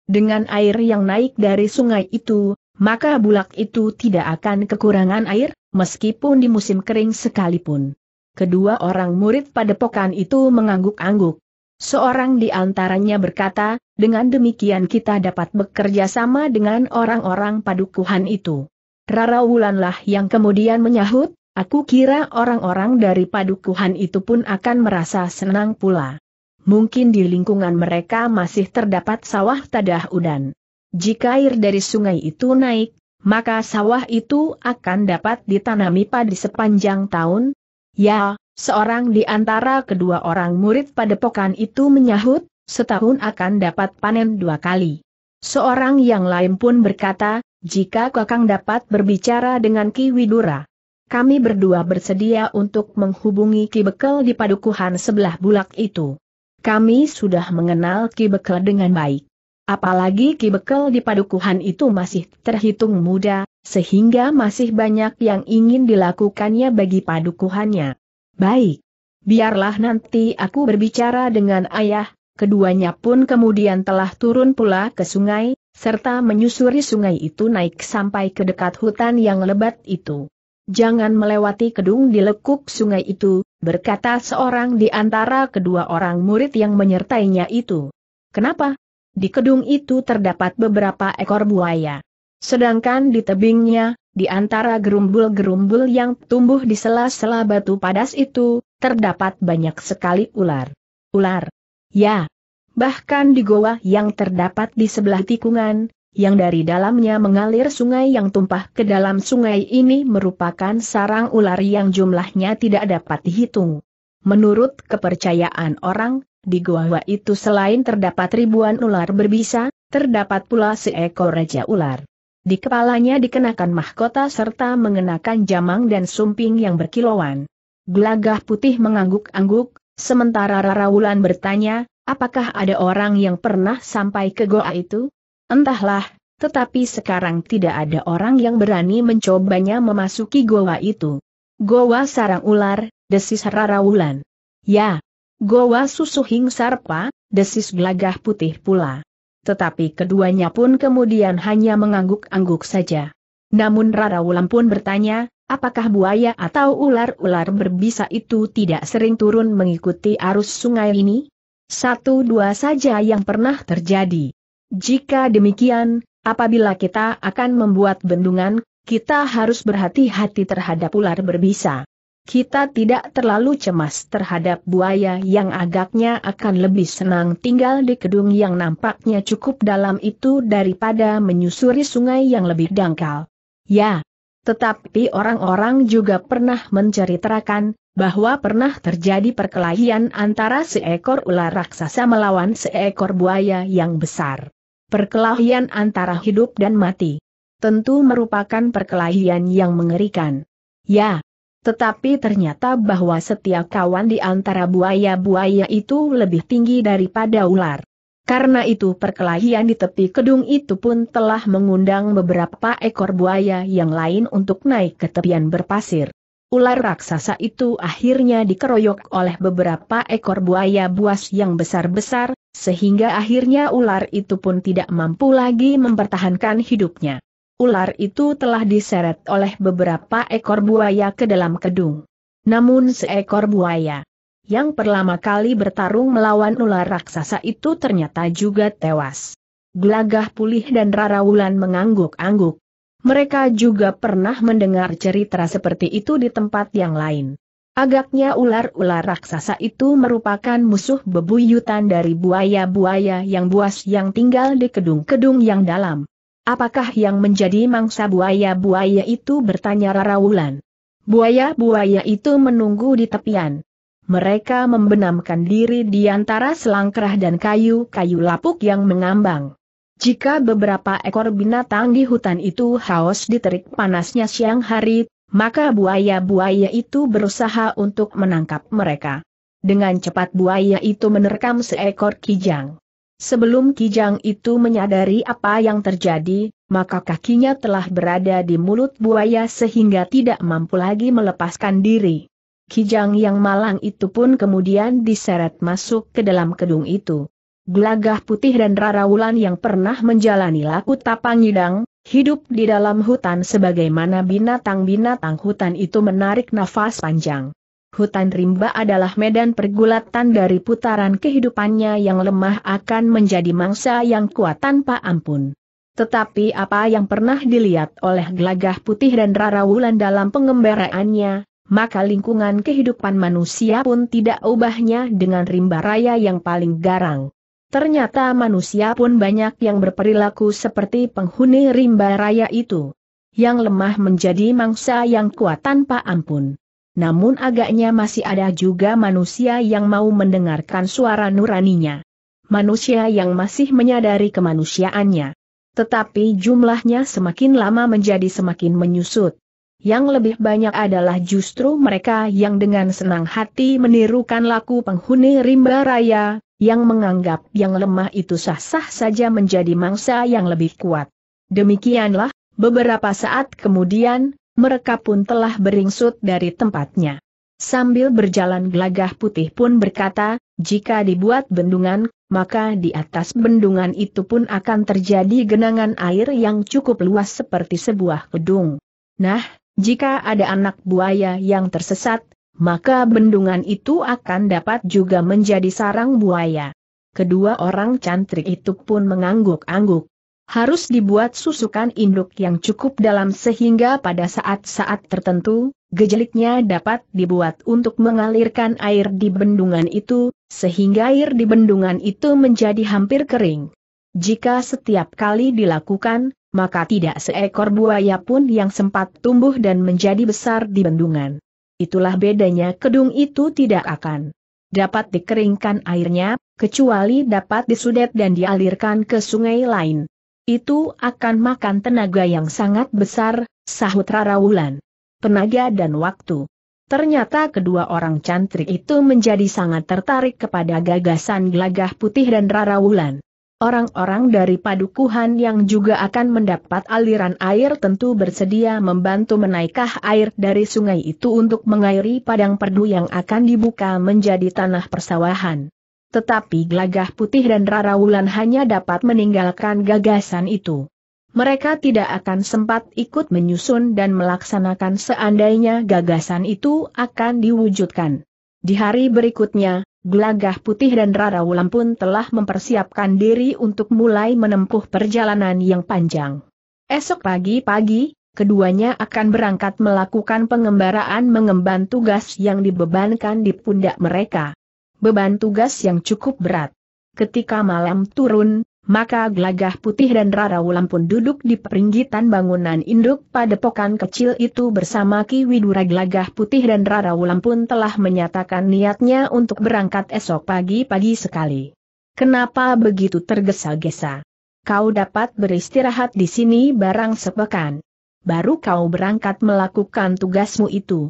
dengan air yang naik dari sungai itu, maka bulak itu tidak akan kekurangan air, meskipun di musim kering sekalipun. Kedua orang murid pada pokan itu mengangguk-angguk. Seorang di antaranya berkata, dengan demikian kita dapat bekerja sama dengan orang-orang padukuhan itu. Rara Wulanlah yang kemudian menyahut, aku kira orang-orang dari padukuhan itu pun akan merasa senang pula. Mungkin di lingkungan mereka masih terdapat sawah tadah udan. Jika air dari sungai itu naik, maka sawah itu akan dapat ditanami padi sepanjang tahun, Ya, seorang di antara kedua orang murid padepokan itu menyahut, setahun akan dapat panen dua kali. Seorang yang lain pun berkata, jika Kakang dapat berbicara dengan Ki Widura. Kami berdua bersedia untuk menghubungi Ki Bekel di padukuhan sebelah bulak itu. Kami sudah mengenal Ki Bekel dengan baik. Apalagi Ki Bekel di padukuhan itu masih terhitung muda, sehingga masih banyak yang ingin dilakukannya bagi padukuhannya. Baik. Biarlah nanti aku berbicara dengan ayah, keduanya pun kemudian telah turun pula ke sungai, serta menyusuri sungai itu naik sampai ke dekat hutan yang lebat itu. Jangan melewati kedung di lekuk sungai itu, berkata seorang di antara kedua orang murid yang menyertainya itu. Kenapa? Di kedung itu terdapat beberapa ekor buaya. Sedangkan di tebingnya, di antara gerumbul-gerumbul yang tumbuh di sela-sela batu padas itu, terdapat banyak sekali ular. Ular. Ya. Bahkan di goa yang terdapat di sebelah tikungan, yang dari dalamnya mengalir sungai yang tumpah ke dalam sungai ini merupakan sarang ular yang jumlahnya tidak dapat dihitung. Menurut kepercayaan orang, di goa itu selain terdapat ribuan ular berbisa, terdapat pula seekor raja ular. Di kepalanya dikenakan mahkota serta mengenakan jamang dan sumping yang berkilauan. Gelagah putih mengangguk-angguk, sementara Wulan bertanya, apakah ada orang yang pernah sampai ke goa itu? Entahlah, tetapi sekarang tidak ada orang yang berani mencobanya memasuki goa itu. Goa sarang ular, desis Rarawulan. Ya, goa susu hing sarpa, desis gelagah putih pula tetapi keduanya pun kemudian hanya mengangguk-angguk saja. Namun Rara Wulan pun bertanya, apakah buaya atau ular-ular berbisa itu tidak sering turun mengikuti arus sungai ini? Satu dua saja yang pernah terjadi. Jika demikian, apabila kita akan membuat bendungan, kita harus berhati-hati terhadap ular berbisa kita tidak terlalu cemas terhadap buaya yang agaknya akan lebih senang tinggal di gedung yang nampaknya cukup dalam itu daripada menyusuri sungai yang lebih dangkal. Ya, tetapi orang-orang juga pernah menceritakan bahwa pernah terjadi perkelahian antara seekor ular raksasa melawan seekor buaya yang besar. Perkelahian antara hidup dan mati. Tentu merupakan perkelahian yang mengerikan. Ya, tetapi ternyata bahwa setiap kawan di antara buaya-buaya itu lebih tinggi daripada ular. Karena itu perkelahian di tepi kedung itu pun telah mengundang beberapa ekor buaya yang lain untuk naik ke tepian berpasir. Ular raksasa itu akhirnya dikeroyok oleh beberapa ekor buaya buas yang besar-besar, sehingga akhirnya ular itu pun tidak mampu lagi mempertahankan hidupnya ular itu telah diseret oleh beberapa ekor buaya ke dalam kedung. Namun seekor buaya yang pertama kali bertarung melawan ular raksasa itu ternyata juga tewas. Gelagah pulih dan Rarawulan mengangguk-angguk. Mereka juga pernah mendengar cerita seperti itu di tempat yang lain. Agaknya ular-ular raksasa itu merupakan musuh bebuyutan dari buaya-buaya yang buas yang tinggal di kedung-kedung yang dalam. Apakah yang menjadi mangsa buaya-buaya itu bertanya Rara Wulan. Buaya-buaya itu menunggu di tepian. Mereka membenamkan diri di antara selangkrah dan kayu-kayu lapuk yang mengambang. Jika beberapa ekor binatang di hutan itu haus di terik panasnya siang hari, maka buaya-buaya itu berusaha untuk menangkap mereka. Dengan cepat buaya itu menerkam seekor kijang. Sebelum Kijang itu menyadari apa yang terjadi, maka kakinya telah berada di mulut buaya sehingga tidak mampu lagi melepaskan diri. Kijang yang malang itu pun kemudian diseret masuk ke dalam gedung itu. Gelagah putih dan wulan yang pernah menjalani laku tapangidang, hidup di dalam hutan sebagaimana binatang-binatang hutan itu menarik nafas panjang. Hutan rimba adalah medan pergulatan dari putaran kehidupannya yang lemah akan menjadi mangsa yang kuat tanpa ampun. Tetapi apa yang pernah dilihat oleh gelagah putih dan rara wulan dalam pengembaraannya, maka lingkungan kehidupan manusia pun tidak ubahnya dengan rimba raya yang paling garang. Ternyata manusia pun banyak yang berperilaku seperti penghuni rimba raya itu. Yang lemah menjadi mangsa yang kuat tanpa ampun namun agaknya masih ada juga manusia yang mau mendengarkan suara nuraninya. Manusia yang masih menyadari kemanusiaannya. Tetapi jumlahnya semakin lama menjadi semakin menyusut. Yang lebih banyak adalah justru mereka yang dengan senang hati menirukan laku penghuni rimba raya, yang menganggap yang lemah itu sah-sah saja menjadi mangsa yang lebih kuat. Demikianlah, beberapa saat kemudian, mereka pun telah beringsut dari tempatnya. Sambil berjalan gelagah putih pun berkata, jika dibuat bendungan, maka di atas bendungan itu pun akan terjadi genangan air yang cukup luas seperti sebuah gedung. Nah, jika ada anak buaya yang tersesat, maka bendungan itu akan dapat juga menjadi sarang buaya. Kedua orang cantik itu pun mengangguk-angguk harus dibuat susukan induk yang cukup dalam sehingga pada saat-saat tertentu, gejeliknya dapat dibuat untuk mengalirkan air di bendungan itu, sehingga air di bendungan itu menjadi hampir kering. Jika setiap kali dilakukan, maka tidak seekor buaya pun yang sempat tumbuh dan menjadi besar di bendungan. Itulah bedanya kedung itu tidak akan dapat dikeringkan airnya, kecuali dapat disudet dan dialirkan ke sungai lain. Itu akan makan tenaga yang sangat besar, sahut Rara Wulan. Tenaga dan waktu. Ternyata kedua orang cantrik itu menjadi sangat tertarik kepada gagasan gelagah putih dan Rara Wulan. Orang-orang dari padukuhan yang juga akan mendapat aliran air tentu bersedia membantu menaikah air dari sungai itu untuk mengairi padang perdu yang akan dibuka menjadi tanah persawahan. Tetapi Gelagah Putih dan Rara Wulan hanya dapat meninggalkan gagasan itu. Mereka tidak akan sempat ikut menyusun dan melaksanakan seandainya gagasan itu akan diwujudkan. Di hari berikutnya, Gelagah Putih dan Rara Wulan pun telah mempersiapkan diri untuk mulai menempuh perjalanan yang panjang. Esok pagi-pagi, keduanya akan berangkat melakukan pengembaraan mengemban tugas yang dibebankan di pundak mereka beban tugas yang cukup berat. Ketika malam turun, maka Gelagah Putih dan Rara Wulan pun duduk di peringgitan bangunan induk pada padepokan kecil itu bersama Ki Widura Gelagah Putih dan Rara Wulan pun telah menyatakan niatnya untuk berangkat esok pagi-pagi sekali. Kenapa begitu tergesa-gesa? Kau dapat beristirahat di sini barang sepekan. Baru kau berangkat melakukan tugasmu itu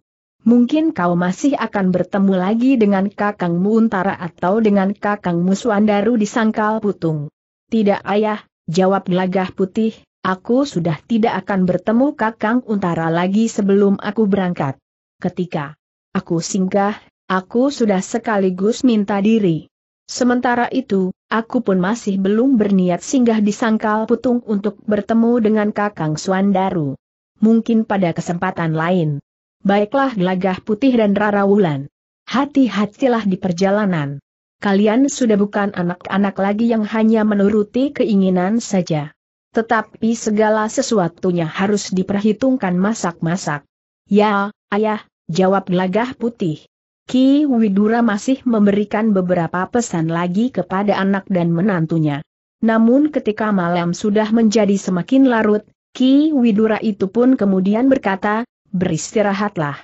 mungkin kau masih akan bertemu lagi dengan kakangmu Untara atau dengan kakangmu Suandaru di Sangkal Putung. Tidak ayah, jawab gelagah putih, aku sudah tidak akan bertemu kakang Untara lagi sebelum aku berangkat. Ketika aku singgah, aku sudah sekaligus minta diri. Sementara itu, aku pun masih belum berniat singgah di Sangkal Putung untuk bertemu dengan Kakang Suandaru. Mungkin pada kesempatan lain baiklah gelagah putih dan rara wulan. Hati-hatilah di perjalanan. Kalian sudah bukan anak-anak lagi yang hanya menuruti keinginan saja. Tetapi segala sesuatunya harus diperhitungkan masak-masak. Ya, ayah, jawab gelagah putih. Ki Widura masih memberikan beberapa pesan lagi kepada anak dan menantunya. Namun ketika malam sudah menjadi semakin larut, Ki Widura itu pun kemudian berkata, beristirahatlah.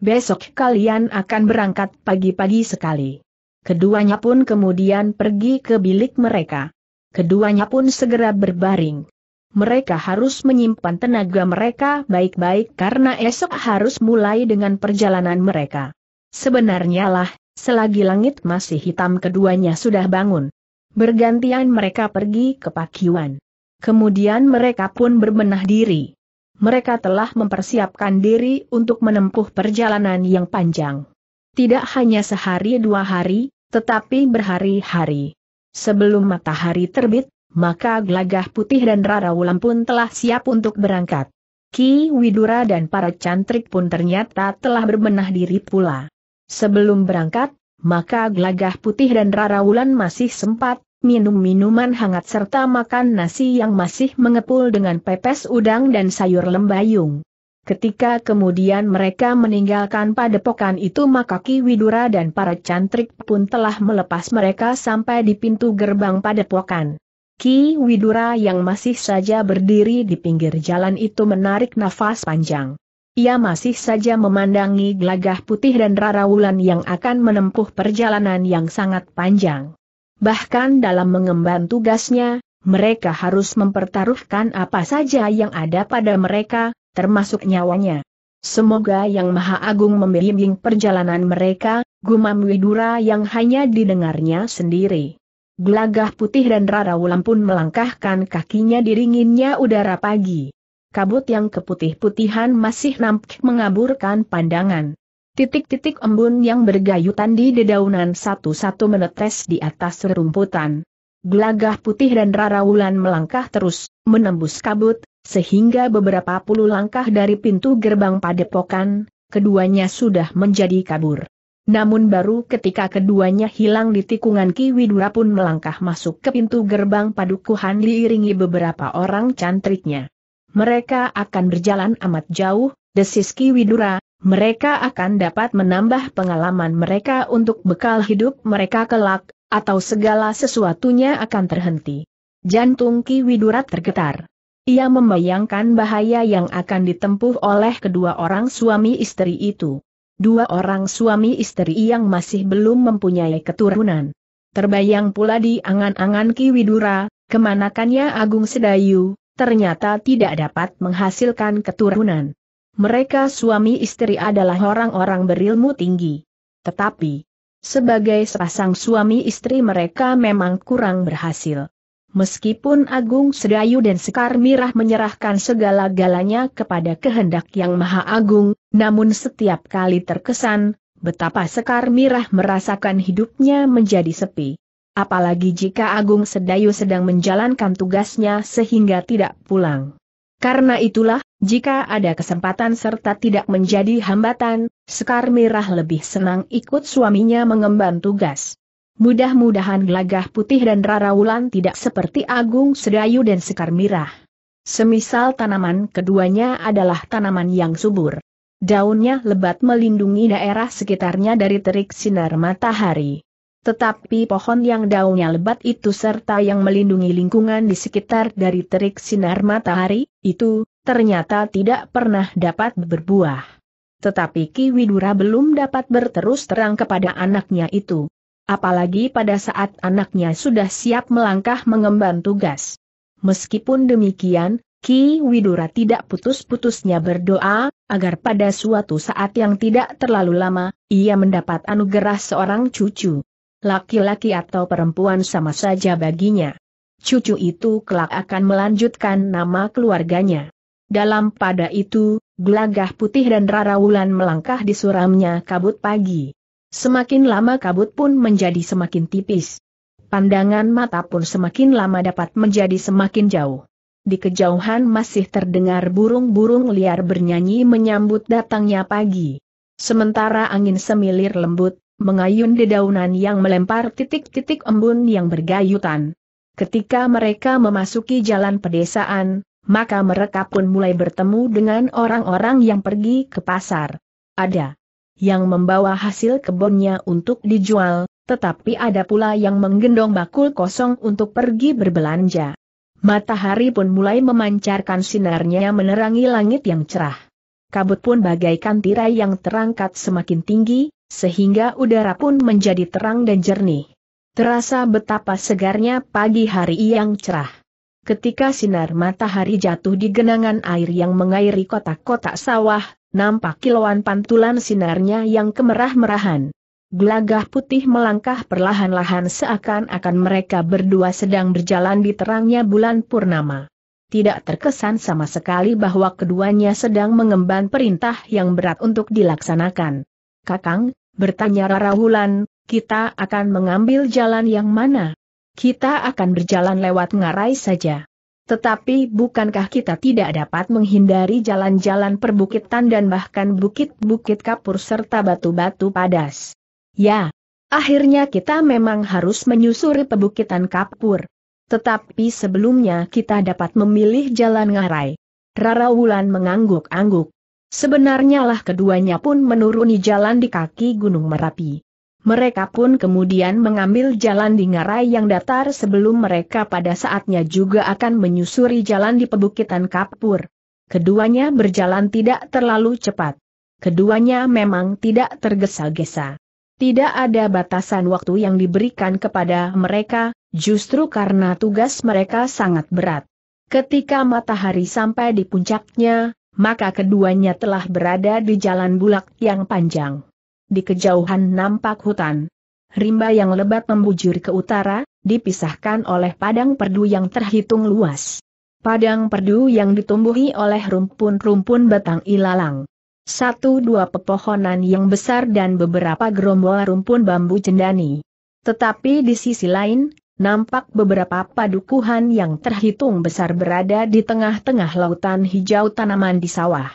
Besok kalian akan berangkat pagi-pagi sekali. Keduanya pun kemudian pergi ke bilik mereka. Keduanya pun segera berbaring. Mereka harus menyimpan tenaga mereka baik-baik karena esok harus mulai dengan perjalanan mereka. Sebenarnya lah, selagi langit masih hitam keduanya sudah bangun. Bergantian mereka pergi ke Pakiwan. Kemudian mereka pun berbenah diri mereka telah mempersiapkan diri untuk menempuh perjalanan yang panjang. Tidak hanya sehari dua hari, tetapi berhari-hari. Sebelum matahari terbit, maka gelagah putih dan rarawulan pun telah siap untuk berangkat. Ki Widura dan para cantrik pun ternyata telah berbenah diri pula. Sebelum berangkat, maka gelagah putih dan rarawulan masih sempat minum minuman hangat serta makan nasi yang masih mengepul dengan pepes udang dan sayur lembayung. Ketika kemudian mereka meninggalkan padepokan itu maka Ki Widura dan para cantrik pun telah melepas mereka sampai di pintu gerbang padepokan. Ki Widura yang masih saja berdiri di pinggir jalan itu menarik nafas panjang. Ia masih saja memandangi gelagah putih dan rara wulan yang akan menempuh perjalanan yang sangat panjang bahkan dalam mengemban tugasnya, mereka harus mempertaruhkan apa saja yang ada pada mereka, termasuk nyawanya. Semoga Yang Maha Agung membimbing perjalanan mereka, gumam Widura yang hanya didengarnya sendiri. Gelagah putih dan Rarawulan pun melangkahkan kakinya di ringinnya udara pagi. Kabut yang keputih-putihan masih nampak mengaburkan pandangan. Titik-titik embun yang bergayutan di dedaunan satu-satu menetes di atas rerumputan. Gelagah putih dan rarawulan melangkah terus, menembus kabut, sehingga beberapa puluh langkah dari pintu gerbang padepokan, keduanya sudah menjadi kabur. Namun baru ketika keduanya hilang di tikungan Ki Widura pun melangkah masuk ke pintu gerbang padukuhan diiringi beberapa orang cantriknya. Mereka akan berjalan amat jauh, desis Ki Widura, mereka akan dapat menambah pengalaman mereka untuk bekal hidup mereka kelak, atau segala sesuatunya akan terhenti. Jantung Ki Widurat tergetar. Ia membayangkan bahaya yang akan ditempuh oleh kedua orang suami istri itu. Dua orang suami istri yang masih belum mempunyai keturunan. Terbayang pula di angan-angan Ki Widura, kemanakannya Agung Sedayu, ternyata tidak dapat menghasilkan keturunan. Mereka suami istri adalah orang-orang berilmu tinggi. Tetapi, sebagai sepasang suami istri mereka memang kurang berhasil. Meskipun Agung Sedayu dan Sekar Mirah menyerahkan segala-galanya kepada kehendak yang maha agung, namun setiap kali terkesan, betapa Sekar Mirah merasakan hidupnya menjadi sepi. Apalagi jika Agung Sedayu sedang menjalankan tugasnya sehingga tidak pulang. Karena itulah, jika ada kesempatan serta tidak menjadi hambatan, Sekar Merah lebih senang ikut suaminya mengemban tugas. Mudah-mudahan Gelagah Putih dan Rara Wulan tidak seperti Agung Sedayu dan Sekar Merah. Semisal tanaman keduanya adalah tanaman yang subur. Daunnya lebat melindungi daerah sekitarnya dari terik sinar matahari. Tetapi pohon yang daunnya lebat itu serta yang melindungi lingkungan di sekitar dari terik sinar matahari, itu, ternyata tidak pernah dapat berbuah. Tetapi Ki Widura belum dapat berterus terang kepada anaknya itu. Apalagi pada saat anaknya sudah siap melangkah mengemban tugas. Meskipun demikian, Ki Widura tidak putus-putusnya berdoa, agar pada suatu saat yang tidak terlalu lama, ia mendapat anugerah seorang cucu laki-laki atau perempuan sama saja baginya. Cucu itu kelak akan melanjutkan nama keluarganya. Dalam pada itu, gelagah putih dan rarawulan melangkah di suramnya kabut pagi. Semakin lama kabut pun menjadi semakin tipis. Pandangan mata pun semakin lama dapat menjadi semakin jauh. Di kejauhan masih terdengar burung-burung liar bernyanyi menyambut datangnya pagi. Sementara angin semilir lembut, mengayun dedaunan yang melempar titik-titik embun yang bergayutan. Ketika mereka memasuki jalan pedesaan, maka mereka pun mulai bertemu dengan orang-orang yang pergi ke pasar. Ada yang membawa hasil kebunnya untuk dijual, tetapi ada pula yang menggendong bakul kosong untuk pergi berbelanja. Matahari pun mulai memancarkan sinarnya menerangi langit yang cerah. Kabut pun bagaikan tirai yang terangkat semakin tinggi, sehingga udara pun menjadi terang dan jernih. Terasa betapa segarnya pagi hari yang cerah. Ketika sinar matahari jatuh di genangan air yang mengairi kotak-kotak sawah, nampak kilauan pantulan sinarnya yang kemerah-merahan. Gelagah putih melangkah perlahan-lahan seakan-akan mereka berdua sedang berjalan di terangnya bulan purnama. Tidak terkesan sama sekali bahwa keduanya sedang mengemban perintah yang berat untuk dilaksanakan. Kakang, Bertanya Rara Wulan, kita akan mengambil jalan yang mana? Kita akan berjalan lewat ngarai saja. Tetapi bukankah kita tidak dapat menghindari jalan-jalan perbukitan dan bahkan bukit-bukit kapur serta batu-batu padas? Ya, akhirnya kita memang harus menyusuri perbukitan kapur. Tetapi sebelumnya kita dapat memilih jalan ngarai. Rara Wulan mengangguk-angguk. Sebenarnya lah keduanya pun menuruni jalan di kaki Gunung Merapi. Mereka pun kemudian mengambil jalan di ngarai yang datar sebelum mereka pada saatnya juga akan menyusuri jalan di pebukitan Kapur. Keduanya berjalan tidak terlalu cepat. Keduanya memang tidak tergesa-gesa. Tidak ada batasan waktu yang diberikan kepada mereka, justru karena tugas mereka sangat berat. Ketika matahari sampai di puncaknya, maka keduanya telah berada di jalan bulak yang panjang. Di kejauhan nampak hutan. Rimba yang lebat membujur ke utara, dipisahkan oleh padang perdu yang terhitung luas. Padang perdu yang ditumbuhi oleh rumpun-rumpun batang ilalang. Satu dua pepohonan yang besar dan beberapa gerombol rumpun bambu cendani. Tetapi di sisi lain, nampak beberapa padukuhan yang terhitung besar berada di tengah-tengah lautan hijau tanaman di sawah.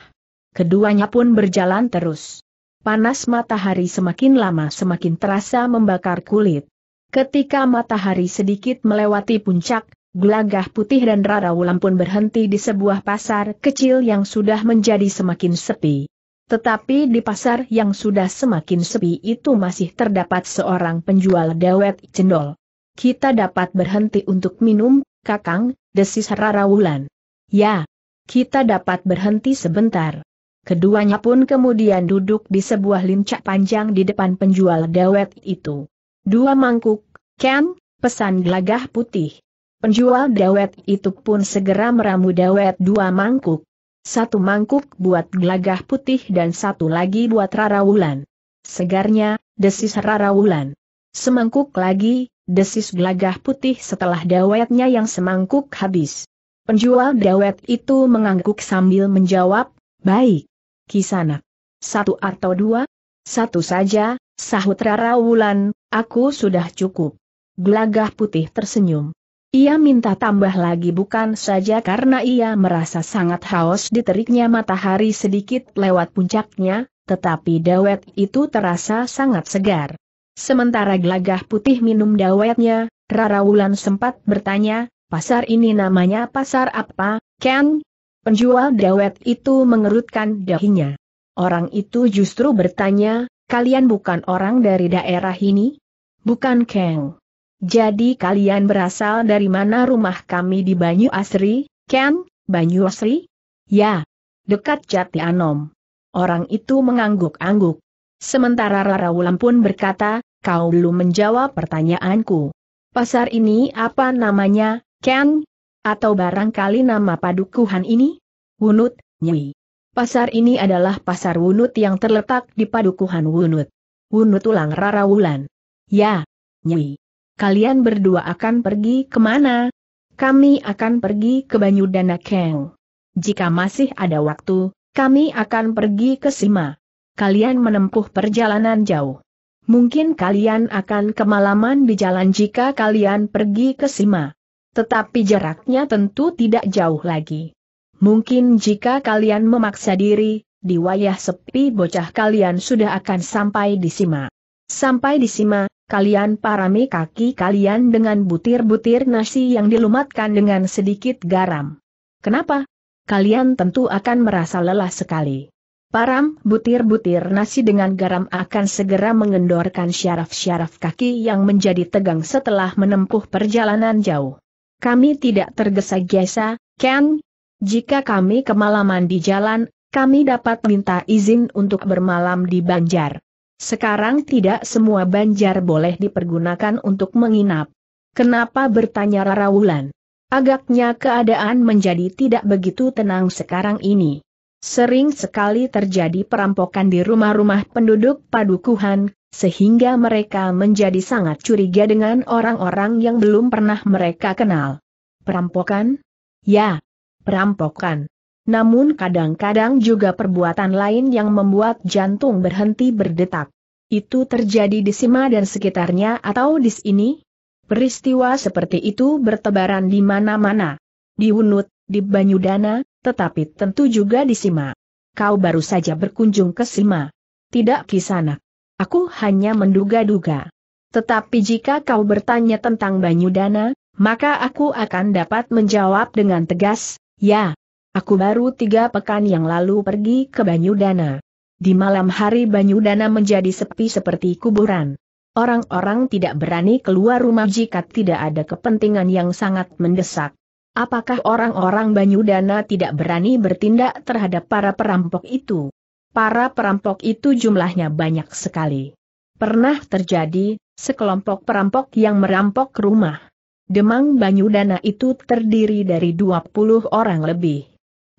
Keduanya pun berjalan terus. Panas matahari semakin lama semakin terasa membakar kulit. Ketika matahari sedikit melewati puncak, gelagah putih dan rarawulan pun berhenti di sebuah pasar kecil yang sudah menjadi semakin sepi. Tetapi di pasar yang sudah semakin sepi itu masih terdapat seorang penjual dawet cendol kita dapat berhenti untuk minum, Kakang, desis Rara Wulan. Ya, kita dapat berhenti sebentar. Keduanya pun kemudian duduk di sebuah lincak panjang di depan penjual dawet itu. Dua mangkuk, Ken, pesan gelagah putih. Penjual dawet itu pun segera meramu dawet dua mangkuk. Satu mangkuk buat gelagah putih dan satu lagi buat Rara Wulan. Segarnya, desis Rara Wulan. Semangkuk lagi, desis gelagah putih setelah dawetnya yang semangkuk habis. Penjual dawet itu mengangguk sambil menjawab, baik, kisanak. Satu atau dua? Satu saja, sahut Rara Wulan, aku sudah cukup. Gelagah putih tersenyum. Ia minta tambah lagi bukan saja karena ia merasa sangat haus teriknya matahari sedikit lewat puncaknya, tetapi dawet itu terasa sangat segar. Sementara gelagah putih minum dawetnya, Rara Wulan sempat bertanya, pasar ini namanya pasar apa, Ken? Penjual dawet itu mengerutkan dahinya. Orang itu justru bertanya, kalian bukan orang dari daerah ini? Bukan Ken. Jadi kalian berasal dari mana rumah kami di Banyu Asri, Ken, Banyu Asri? Ya, dekat Jati Anom. Orang itu mengangguk-angguk. Sementara Rara Rarawulan pun berkata, kau belum menjawab pertanyaanku. Pasar ini apa namanya, Ken? Atau barangkali nama padukuhan ini? Wunut, Nyi. Pasar ini adalah pasar Wunut yang terletak di padukuhan Wunut. Wunut ulang Rara Wulan. Ya, Nyi. Kalian berdua akan pergi kemana? Kami akan pergi ke Banyudana Keng. Jika masih ada waktu, kami akan pergi ke Sima kalian menempuh perjalanan jauh. Mungkin kalian akan kemalaman di jalan jika kalian pergi ke Sima. Tetapi jaraknya tentu tidak jauh lagi. Mungkin jika kalian memaksa diri, di wayah sepi bocah kalian sudah akan sampai di Sima. Sampai di Sima, kalian parami kaki kalian dengan butir-butir nasi yang dilumatkan dengan sedikit garam. Kenapa? Kalian tentu akan merasa lelah sekali. Param, butir-butir nasi dengan garam akan segera mengendorkan syaraf-syaraf kaki yang menjadi tegang setelah menempuh perjalanan jauh. Kami tidak tergesa-gesa, Ken. Jika kami kemalaman di jalan, kami dapat minta izin untuk bermalam di banjar. Sekarang tidak semua banjar boleh dipergunakan untuk menginap. Kenapa bertanya Rara Wulan? Agaknya keadaan menjadi tidak begitu tenang sekarang ini. Sering sekali terjadi perampokan di rumah-rumah penduduk padukuhan, sehingga mereka menjadi sangat curiga dengan orang-orang yang belum pernah mereka kenal. Perampokan? Ya, perampokan. Namun kadang-kadang juga perbuatan lain yang membuat jantung berhenti berdetak. Itu terjadi di Sima dan sekitarnya atau di sini? Peristiwa seperti itu bertebaran di mana-mana. Di Wunut, di Banyudana, tetapi tentu juga di Sima. Kau baru saja berkunjung ke Sima. Tidak kisana. Aku hanya menduga-duga. Tetapi jika kau bertanya tentang Banyudana, maka aku akan dapat menjawab dengan tegas, ya. Aku baru tiga pekan yang lalu pergi ke Banyudana. Di malam hari Banyudana menjadi sepi seperti kuburan. Orang-orang tidak berani keluar rumah jika tidak ada kepentingan yang sangat mendesak. Apakah orang-orang Banyudana tidak berani bertindak terhadap para perampok itu? Para perampok itu jumlahnya banyak sekali. Pernah terjadi, sekelompok perampok yang merampok rumah. Demang Banyudana itu terdiri dari 20 orang lebih.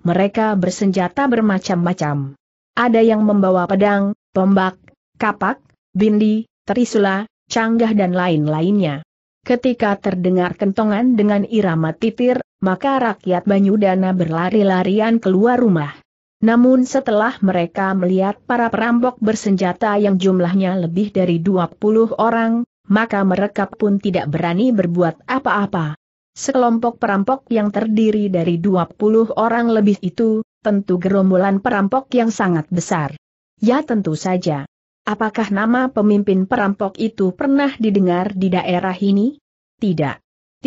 Mereka bersenjata bermacam-macam. Ada yang membawa pedang, tombak, kapak, bindi, terisula, canggah dan lain-lainnya. Ketika terdengar kentongan dengan irama titir, maka rakyat Banyudana berlari-larian keluar rumah. Namun setelah mereka melihat para perampok bersenjata yang jumlahnya lebih dari 20 orang, maka mereka pun tidak berani berbuat apa-apa. Sekelompok perampok yang terdiri dari 20 orang lebih itu, tentu gerombolan perampok yang sangat besar. Ya tentu saja. Apakah nama pemimpin perampok itu pernah didengar di daerah ini? Tidak.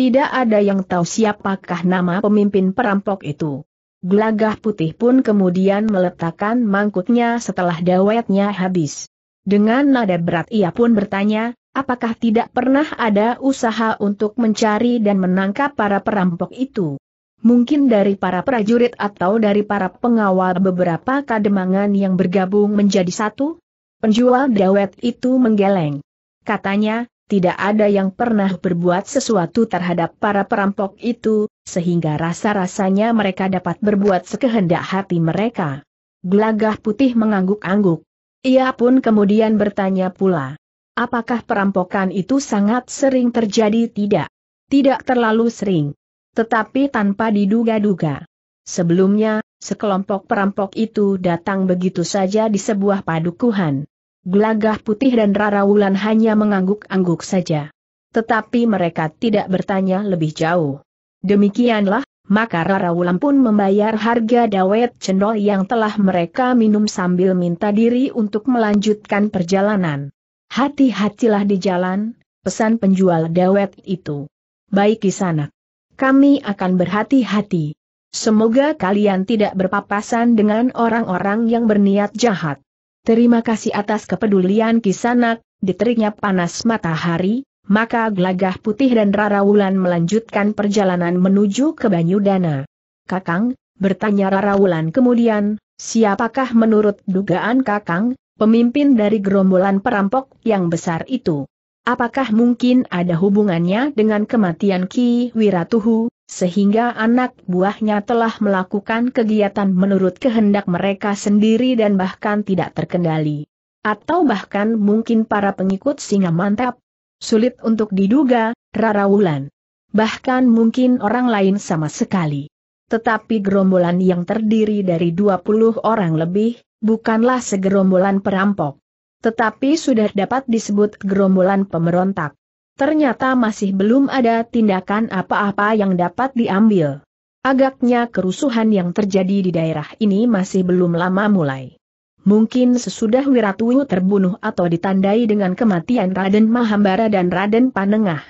Tidak ada yang tahu siapakah nama pemimpin perampok itu. Gelagah putih pun kemudian meletakkan mangkuknya setelah dawetnya habis. Dengan nada berat ia pun bertanya, apakah tidak pernah ada usaha untuk mencari dan menangkap para perampok itu? Mungkin dari para prajurit atau dari para pengawal beberapa kademangan yang bergabung menjadi satu? Penjual dawet itu menggeleng. Katanya, tidak ada yang pernah berbuat sesuatu terhadap para perampok itu, sehingga rasa-rasanya mereka dapat berbuat sekehendak hati mereka. Gelagah putih mengangguk-angguk. Ia pun kemudian bertanya pula. Apakah perampokan itu sangat sering terjadi tidak? Tidak terlalu sering. Tetapi tanpa diduga-duga. Sebelumnya, sekelompok perampok itu datang begitu saja di sebuah padukuhan. Gelagah putih dan Rara Wulan hanya mengangguk-angguk saja. Tetapi mereka tidak bertanya lebih jauh. Demikianlah, maka Rara Wulan pun membayar harga dawet cendol yang telah mereka minum sambil minta diri untuk melanjutkan perjalanan. Hati-hatilah di jalan, pesan penjual dawet itu. Baik di sana. Kami akan berhati-hati. Semoga kalian tidak berpapasan dengan orang-orang yang berniat jahat. Terima kasih atas kepedulian kisanak, diteriknya panas matahari, maka Gelagah Putih dan Rara Wulan melanjutkan perjalanan menuju ke Banyudana. Kakang, bertanya Rara Wulan kemudian, siapakah menurut dugaan Kakang, pemimpin dari gerombolan perampok yang besar itu? Apakah mungkin ada hubungannya dengan kematian Ki Wiratuhu, sehingga anak buahnya telah melakukan kegiatan menurut kehendak mereka sendiri dan bahkan tidak terkendali. Atau bahkan mungkin para pengikut singa mantap. Sulit untuk diduga, Rara Wulan. Bahkan mungkin orang lain sama sekali. Tetapi gerombolan yang terdiri dari 20 orang lebih, bukanlah segerombolan perampok. Tetapi sudah dapat disebut gerombolan pemberontak. Ternyata masih belum ada tindakan apa-apa yang dapat diambil. Agaknya kerusuhan yang terjadi di daerah ini masih belum lama mulai. Mungkin sesudah Wiratuyu terbunuh atau ditandai dengan kematian Raden Mahambara dan Raden Panengah.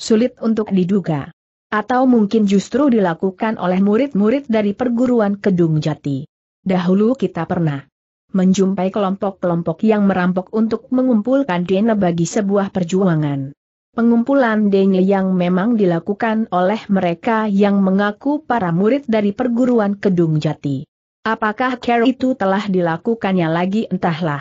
Sulit untuk diduga. Atau mungkin justru dilakukan oleh murid-murid dari perguruan Kedung Jati. Dahulu kita pernah menjumpai kelompok-kelompok yang merampok untuk mengumpulkan dana bagi sebuah perjuangan. Pengumpulan denye yang memang dilakukan oleh mereka yang mengaku para murid dari perguruan Kedung Jati. Apakah care itu telah dilakukannya lagi entahlah.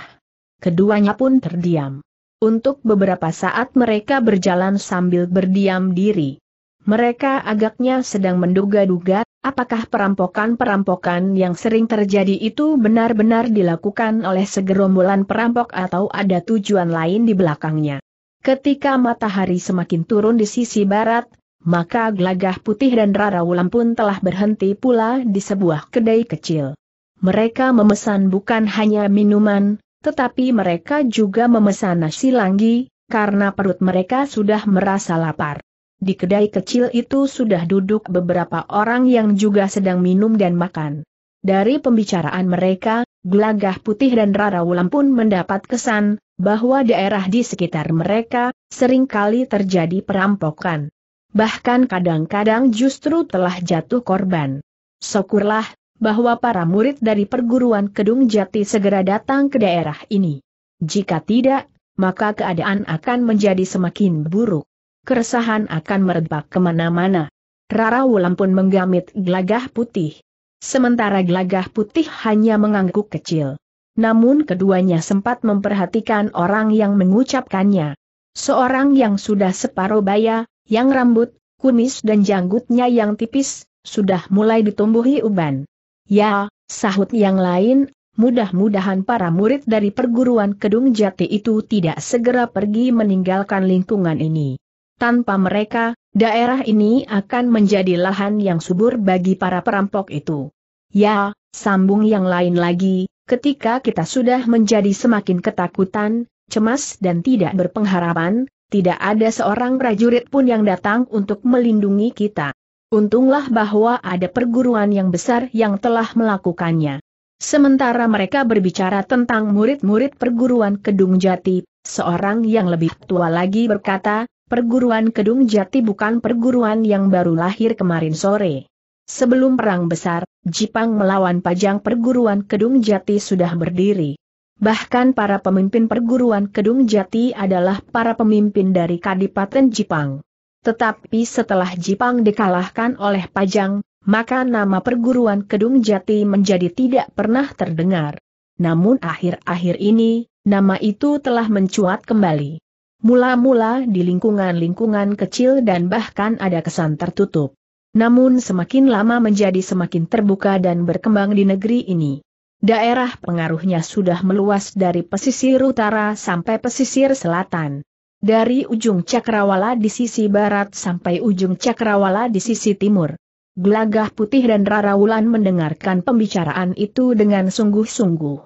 Keduanya pun terdiam. Untuk beberapa saat mereka berjalan sambil berdiam diri. Mereka agaknya sedang menduga-duga, apakah perampokan-perampokan yang sering terjadi itu benar-benar dilakukan oleh segerombolan perampok atau ada tujuan lain di belakangnya. Ketika matahari semakin turun di sisi barat, maka Glagah putih dan rara wulan pun telah berhenti pula di sebuah kedai kecil. Mereka memesan bukan hanya minuman, tetapi mereka juga memesan nasi langgi, karena perut mereka sudah merasa lapar. Di kedai kecil itu sudah duduk beberapa orang yang juga sedang minum dan makan. Dari pembicaraan mereka, Glagah putih dan rara wulan pun mendapat kesan, bahwa daerah di sekitar mereka seringkali terjadi perampokan. Bahkan kadang-kadang justru telah jatuh korban. Syukurlah bahwa para murid dari perguruan Kedung Jati segera datang ke daerah ini. Jika tidak, maka keadaan akan menjadi semakin buruk. Keresahan akan merebak kemana-mana. Rara Wulan pun menggamit gelagah putih. Sementara gelagah putih hanya mengangguk kecil namun keduanya sempat memperhatikan orang yang mengucapkannya. Seorang yang sudah separuh baya, yang rambut, kumis dan janggutnya yang tipis, sudah mulai ditumbuhi uban. Ya, sahut yang lain, mudah-mudahan para murid dari perguruan Kedung Jati itu tidak segera pergi meninggalkan lingkungan ini. Tanpa mereka, daerah ini akan menjadi lahan yang subur bagi para perampok itu. Ya, sambung yang lain lagi, Ketika kita sudah menjadi semakin ketakutan, cemas dan tidak berpengharapan, tidak ada seorang prajurit pun yang datang untuk melindungi kita. Untunglah bahwa ada perguruan yang besar yang telah melakukannya. Sementara mereka berbicara tentang murid-murid perguruan Kedung Jati, seorang yang lebih tua lagi berkata, perguruan Kedung Jati bukan perguruan yang baru lahir kemarin sore. Sebelum perang besar, Jipang melawan pajang perguruan Kedung Jati sudah berdiri. Bahkan para pemimpin perguruan Kedung Jati adalah para pemimpin dari Kadipaten Jipang. Tetapi setelah Jipang dikalahkan oleh pajang, maka nama perguruan Kedung Jati menjadi tidak pernah terdengar. Namun akhir-akhir ini, nama itu telah mencuat kembali. Mula-mula di lingkungan-lingkungan kecil dan bahkan ada kesan tertutup. Namun semakin lama menjadi semakin terbuka dan berkembang di negeri ini. Daerah pengaruhnya sudah meluas dari pesisir utara sampai pesisir selatan. Dari ujung cakrawala di sisi barat sampai ujung cakrawala di sisi timur. Gelagah putih dan Raraulan mendengarkan pembicaraan itu dengan sungguh-sungguh.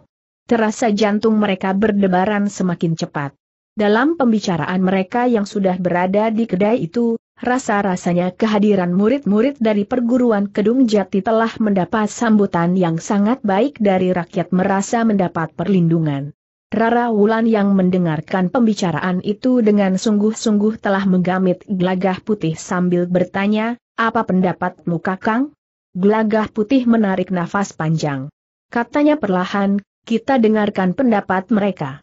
Terasa jantung mereka berdebaran semakin cepat. Dalam pembicaraan mereka yang sudah berada di kedai itu, rasa-rasanya kehadiran murid-murid dari perguruan Kedung Jati telah mendapat sambutan yang sangat baik dari rakyat merasa mendapat perlindungan. Rara Wulan yang mendengarkan pembicaraan itu dengan sungguh-sungguh telah menggamit gelagah putih sambil bertanya, apa pendapatmu kakang? Gelagah putih menarik nafas panjang. Katanya perlahan, kita dengarkan pendapat mereka.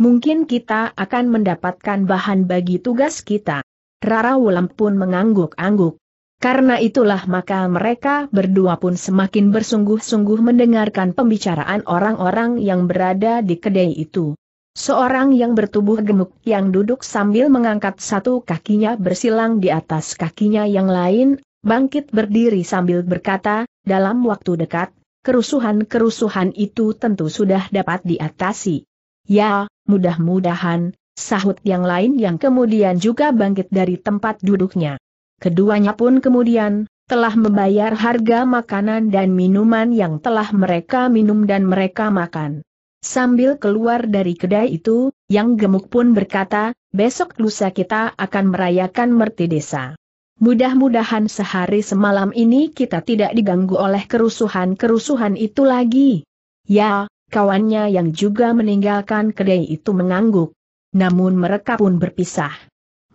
Mungkin kita akan mendapatkan bahan bagi tugas kita. Rara Wulam pun mengangguk-angguk. Karena itulah maka mereka berdua pun semakin bersungguh-sungguh mendengarkan pembicaraan orang-orang yang berada di kedai itu. Seorang yang bertubuh gemuk yang duduk sambil mengangkat satu kakinya bersilang di atas kakinya yang lain, bangkit berdiri sambil berkata, dalam waktu dekat, kerusuhan-kerusuhan itu tentu sudah dapat diatasi. Ya, mudah-mudahan, Sahut yang lain yang kemudian juga bangkit dari tempat duduknya. Keduanya pun kemudian, telah membayar harga makanan dan minuman yang telah mereka minum dan mereka makan. Sambil keluar dari kedai itu, yang gemuk pun berkata, besok lusa kita akan merayakan merti desa. Mudah-mudahan sehari semalam ini kita tidak diganggu oleh kerusuhan-kerusuhan itu lagi. Ya, kawannya yang juga meninggalkan kedai itu mengangguk. Namun mereka pun berpisah.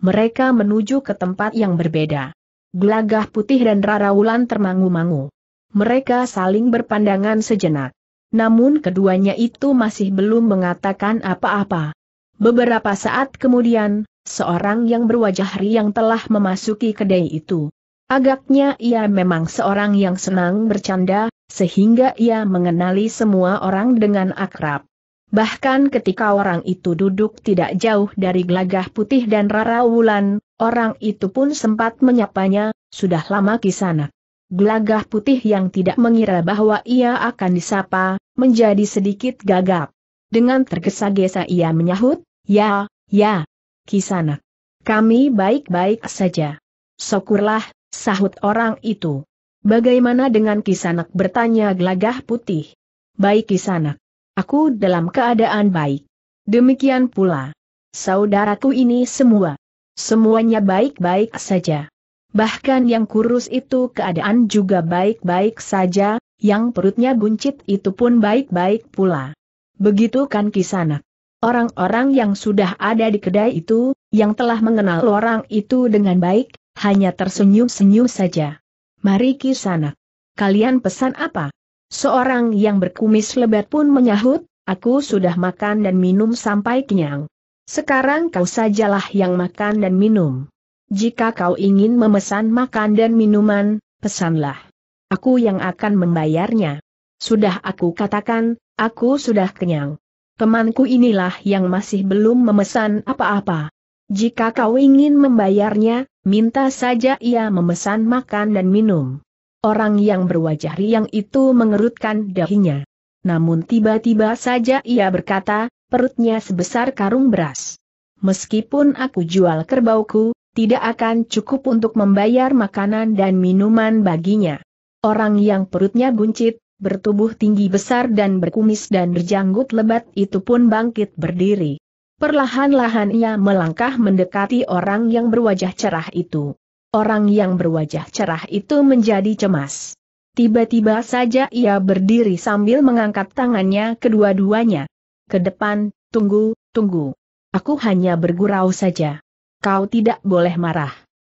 Mereka menuju ke tempat yang berbeda. Gelagah putih dan Rara Wulan termangu-mangu. Mereka saling berpandangan sejenak. Namun keduanya itu masih belum mengatakan apa-apa. Beberapa saat kemudian, seorang yang berwajah riang telah memasuki kedai itu. Agaknya ia memang seorang yang senang bercanda, sehingga ia mengenali semua orang dengan akrab. Bahkan ketika orang itu duduk tidak jauh dari gelagah putih dan Rara Wulan, orang itu pun sempat menyapanya, sudah lama kisana. Gelagah putih yang tidak mengira bahwa ia akan disapa, menjadi sedikit gagap. Dengan tergesa-gesa ia menyahut, ya, ya, kisana. Kami baik-baik saja. Syukurlah, sahut orang itu. Bagaimana dengan kisanak bertanya gelagah putih? Baik kisanak. Aku dalam keadaan baik. Demikian pula. Saudaraku ini semua. Semuanya baik-baik saja. Bahkan yang kurus itu keadaan juga baik-baik saja, yang perutnya buncit itu pun baik-baik pula. Begitu kan kisanak. Orang-orang yang sudah ada di kedai itu, yang telah mengenal orang itu dengan baik, hanya tersenyum-senyum saja. Mari kisanak. Kalian pesan apa? Seorang yang berkumis lebat pun menyahut, aku sudah makan dan minum sampai kenyang. Sekarang kau sajalah yang makan dan minum. Jika kau ingin memesan makan dan minuman, pesanlah. Aku yang akan membayarnya. Sudah aku katakan, aku sudah kenyang. Temanku inilah yang masih belum memesan apa-apa. Jika kau ingin membayarnya, minta saja ia memesan makan dan minum. Orang yang berwajah riang itu mengerutkan dahinya. Namun tiba-tiba saja ia berkata, perutnya sebesar karung beras. Meskipun aku jual kerbauku, tidak akan cukup untuk membayar makanan dan minuman baginya. Orang yang perutnya buncit, bertubuh tinggi besar dan berkumis dan berjanggut lebat itu pun bangkit berdiri. Perlahan-lahan ia melangkah mendekati orang yang berwajah cerah itu. Orang yang berwajah cerah itu menjadi cemas. Tiba-tiba saja ia berdiri sambil mengangkat tangannya kedua-duanya. Ke depan, tunggu, tunggu. Aku hanya bergurau saja. Kau tidak boleh marah.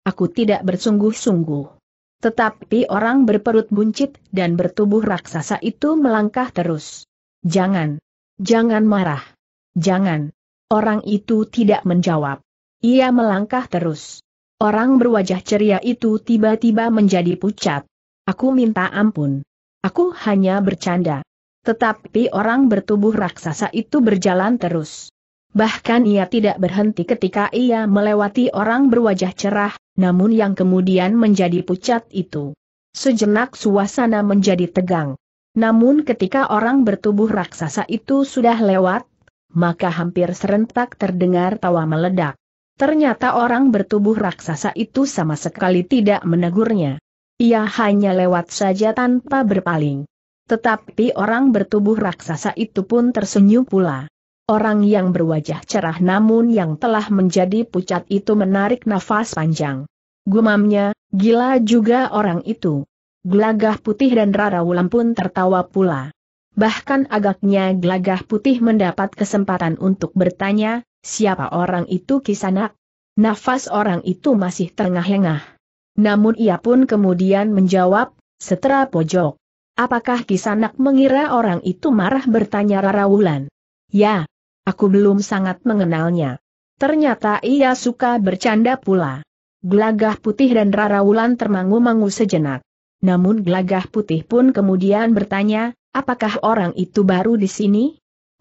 Aku tidak bersungguh-sungguh. Tetapi orang berperut buncit dan bertubuh raksasa itu melangkah terus. Jangan. Jangan marah. Jangan. Orang itu tidak menjawab. Ia melangkah terus. Orang berwajah ceria itu tiba-tiba menjadi pucat. Aku minta ampun. Aku hanya bercanda. Tetapi orang bertubuh raksasa itu berjalan terus. Bahkan ia tidak berhenti ketika ia melewati orang berwajah cerah, namun yang kemudian menjadi pucat itu. Sejenak suasana menjadi tegang. Namun ketika orang bertubuh raksasa itu sudah lewat, maka hampir serentak terdengar tawa meledak. Ternyata orang bertubuh raksasa itu sama sekali tidak menegurnya. Ia hanya lewat saja tanpa berpaling. Tetapi orang bertubuh raksasa itu pun tersenyum pula. Orang yang berwajah cerah namun yang telah menjadi pucat itu menarik nafas panjang. Gumamnya, gila juga orang itu. Gelagah putih dan Rara Wulan pun tertawa pula. Bahkan agaknya gelagah putih mendapat kesempatan untuk bertanya, Siapa orang itu kisanak? Nafas orang itu masih terengah-engah. Namun ia pun kemudian menjawab, setera pojok. Apakah kisanak mengira orang itu marah bertanya Rara Wulan? Ya, aku belum sangat mengenalnya. Ternyata ia suka bercanda pula. Gelagah putih dan Rara Wulan termangu-mangu sejenak. Namun gelagah putih pun kemudian bertanya, apakah orang itu baru di sini?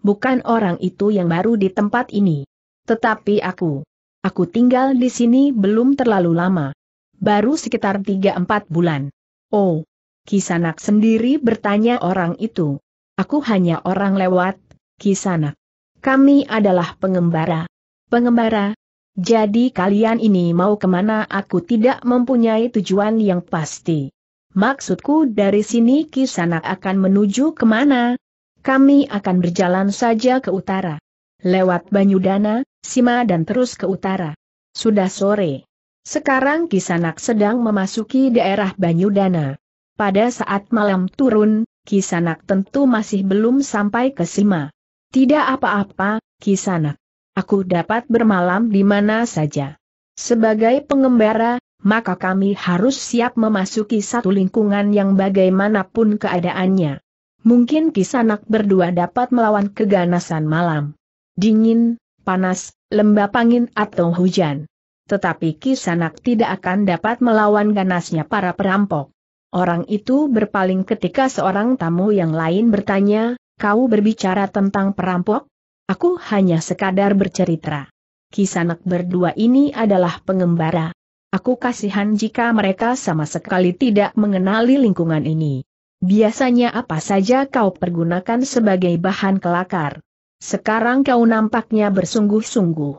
Bukan orang itu yang baru di tempat ini. Tetapi aku, aku tinggal di sini belum terlalu lama. Baru sekitar 3-4 bulan. Oh, Kisanak sendiri bertanya orang itu. Aku hanya orang lewat, Kisanak. Kami adalah pengembara. Pengembara? Jadi kalian ini mau kemana aku tidak mempunyai tujuan yang pasti. Maksudku dari sini Kisanak akan menuju kemana? Kami akan berjalan saja ke utara. Lewat Banyudana, Sima dan terus ke utara. Sudah sore. Sekarang Kisanak sedang memasuki daerah Banyudana. Pada saat malam turun, Kisanak tentu masih belum sampai ke Sima. Tidak apa-apa, Kisanak. Aku dapat bermalam di mana saja. Sebagai pengembara, maka kami harus siap memasuki satu lingkungan yang bagaimanapun keadaannya. Mungkin Kisanak berdua dapat melawan keganasan malam. Dingin, panas, lembab angin atau hujan. Tetapi Kisanak tidak akan dapat melawan ganasnya para perampok. Orang itu berpaling ketika seorang tamu yang lain bertanya, kau berbicara tentang perampok? Aku hanya sekadar bercerita. Kisanak berdua ini adalah pengembara. Aku kasihan jika mereka sama sekali tidak mengenali lingkungan ini. Biasanya apa saja kau pergunakan sebagai bahan kelakar. Sekarang kau nampaknya bersungguh-sungguh.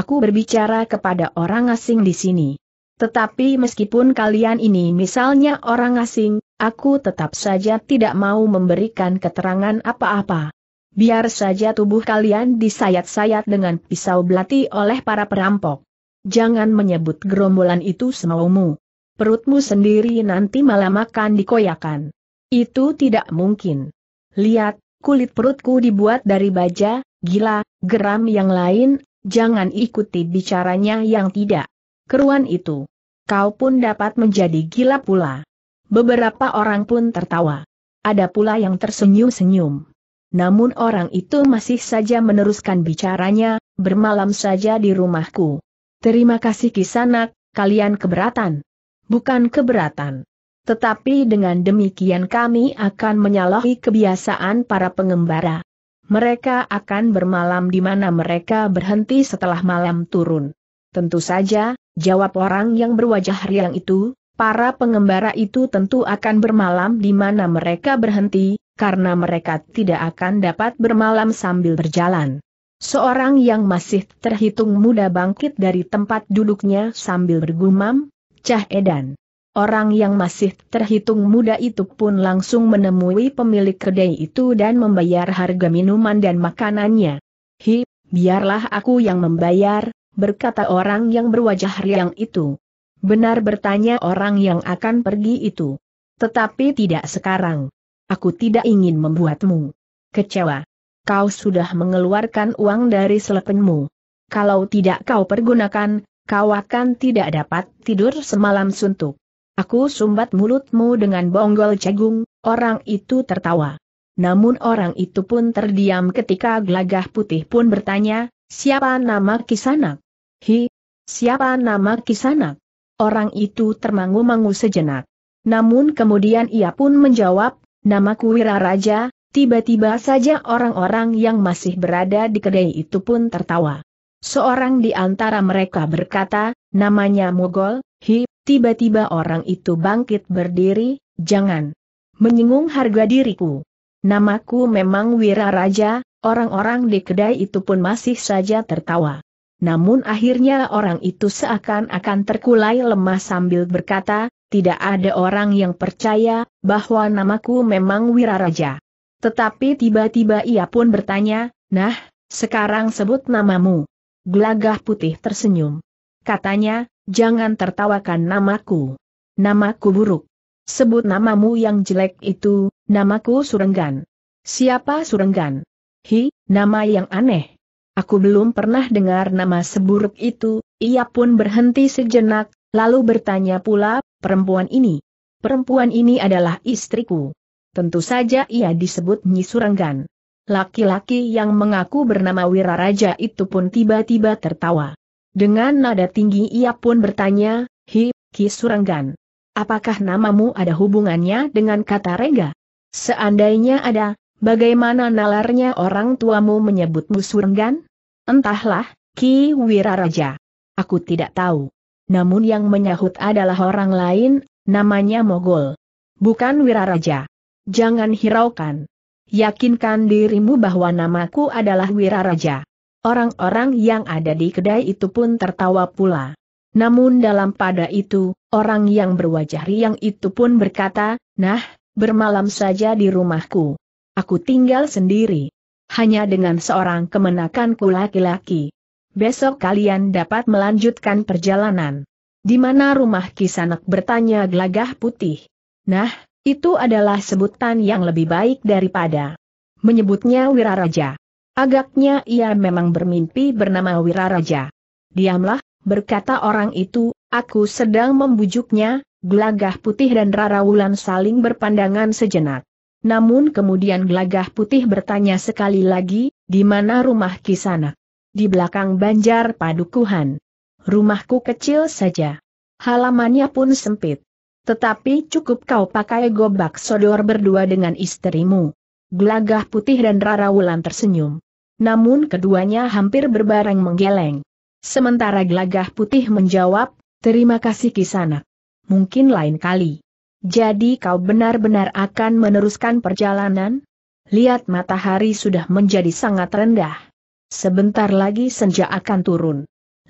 Aku berbicara kepada orang asing di sini. Tetapi meskipun kalian ini misalnya orang asing, aku tetap saja tidak mau memberikan keterangan apa-apa. Biar saja tubuh kalian disayat-sayat dengan pisau belati oleh para perampok. Jangan menyebut gerombolan itu semaumu. Perutmu sendiri nanti malah makan dikoyakan. Itu tidak mungkin. Lihat, kulit perutku dibuat dari baja, gila, geram yang lain, jangan ikuti bicaranya yang tidak. Keruan itu. Kau pun dapat menjadi gila pula. Beberapa orang pun tertawa. Ada pula yang tersenyum-senyum. Namun orang itu masih saja meneruskan bicaranya, bermalam saja di rumahku. Terima kasih kisanak, kalian keberatan. Bukan keberatan. Tetapi dengan demikian kami akan menyalahi kebiasaan para pengembara. Mereka akan bermalam di mana mereka berhenti setelah malam turun. Tentu saja, jawab orang yang berwajah riang itu, para pengembara itu tentu akan bermalam di mana mereka berhenti, karena mereka tidak akan dapat bermalam sambil berjalan. Seorang yang masih terhitung muda bangkit dari tempat duduknya sambil bergumam, Cah Edan. Orang yang masih terhitung muda itu pun langsung menemui pemilik kedai itu dan membayar harga minuman dan makanannya. Hi, biarlah aku yang membayar, berkata orang yang berwajah riang itu. Benar bertanya orang yang akan pergi itu. Tetapi tidak sekarang. Aku tidak ingin membuatmu kecewa. Kau sudah mengeluarkan uang dari selepenmu. Kalau tidak kau pergunakan, kau akan tidak dapat tidur semalam suntuk. Aku sumbat mulutmu dengan bonggol cegung. orang itu tertawa. Namun orang itu pun terdiam ketika gelagah putih pun bertanya, siapa nama kisanak? Hi, siapa nama kisanak? Orang itu termangu-mangu sejenak. Namun kemudian ia pun menjawab, namaku Wiraraja, tiba-tiba saja orang-orang yang masih berada di kedai itu pun tertawa. Seorang di antara mereka berkata, namanya Mogol, hi, tiba-tiba orang itu bangkit berdiri, jangan menyinggung harga diriku. Namaku memang Wiraraja, orang-orang di kedai itu pun masih saja tertawa. Namun akhirnya orang itu seakan-akan terkulai lemah sambil berkata, tidak ada orang yang percaya, bahwa namaku memang Wiraraja. Tetapi tiba-tiba ia pun bertanya, nah, sekarang sebut namamu. Gelagah putih tersenyum. Katanya, jangan tertawakan namaku. Namaku buruk. Sebut namamu yang jelek itu, namaku Surenggan. Siapa Surenggan? Hi, nama yang aneh. Aku belum pernah dengar nama seburuk itu, ia pun berhenti sejenak, lalu bertanya pula, perempuan ini. Perempuan ini adalah istriku. Tentu saja ia disebut Nyi Surenggan. Laki-laki yang mengaku bernama Wiraraja itu pun tiba-tiba tertawa. Dengan nada tinggi ia pun bertanya, Hi, Ki Suranggan. Apakah namamu ada hubungannya dengan kata Rengga? Seandainya ada, bagaimana nalarnya orang tuamu menyebutmu Suranggan? Entahlah, Ki Wiraraja. Aku tidak tahu. Namun yang menyahut adalah orang lain, namanya Mogol. Bukan Wiraraja. Jangan hiraukan. Yakinkan dirimu bahwa namaku adalah Wiraraja. Orang-orang yang ada di kedai itu pun tertawa pula. Namun dalam pada itu, orang yang berwajah riang itu pun berkata, Nah, bermalam saja di rumahku. Aku tinggal sendiri. Hanya dengan seorang kemenakanku laki-laki. Besok kalian dapat melanjutkan perjalanan. Di mana rumah kisanak bertanya gelagah putih. Nah, itu adalah sebutan yang lebih baik daripada menyebutnya Wiraraja. Agaknya ia memang bermimpi bernama Wiraraja. Diamlah, berkata orang itu, aku sedang membujuknya, gelagah putih dan Rara Wulan saling berpandangan sejenak. Namun kemudian gelagah putih bertanya sekali lagi, di mana rumah Kisana? Di belakang banjar padukuhan. Rumahku kecil saja. Halamannya pun sempit. Tetapi cukup kau pakai gobak sodor berdua dengan istrimu. Gelagah putih dan Rara Wulan tersenyum. Namun keduanya hampir berbareng menggeleng. Sementara gelagah putih menjawab, terima kasih kisanak. Mungkin lain kali. Jadi kau benar-benar akan meneruskan perjalanan? Lihat matahari sudah menjadi sangat rendah. Sebentar lagi senja akan turun.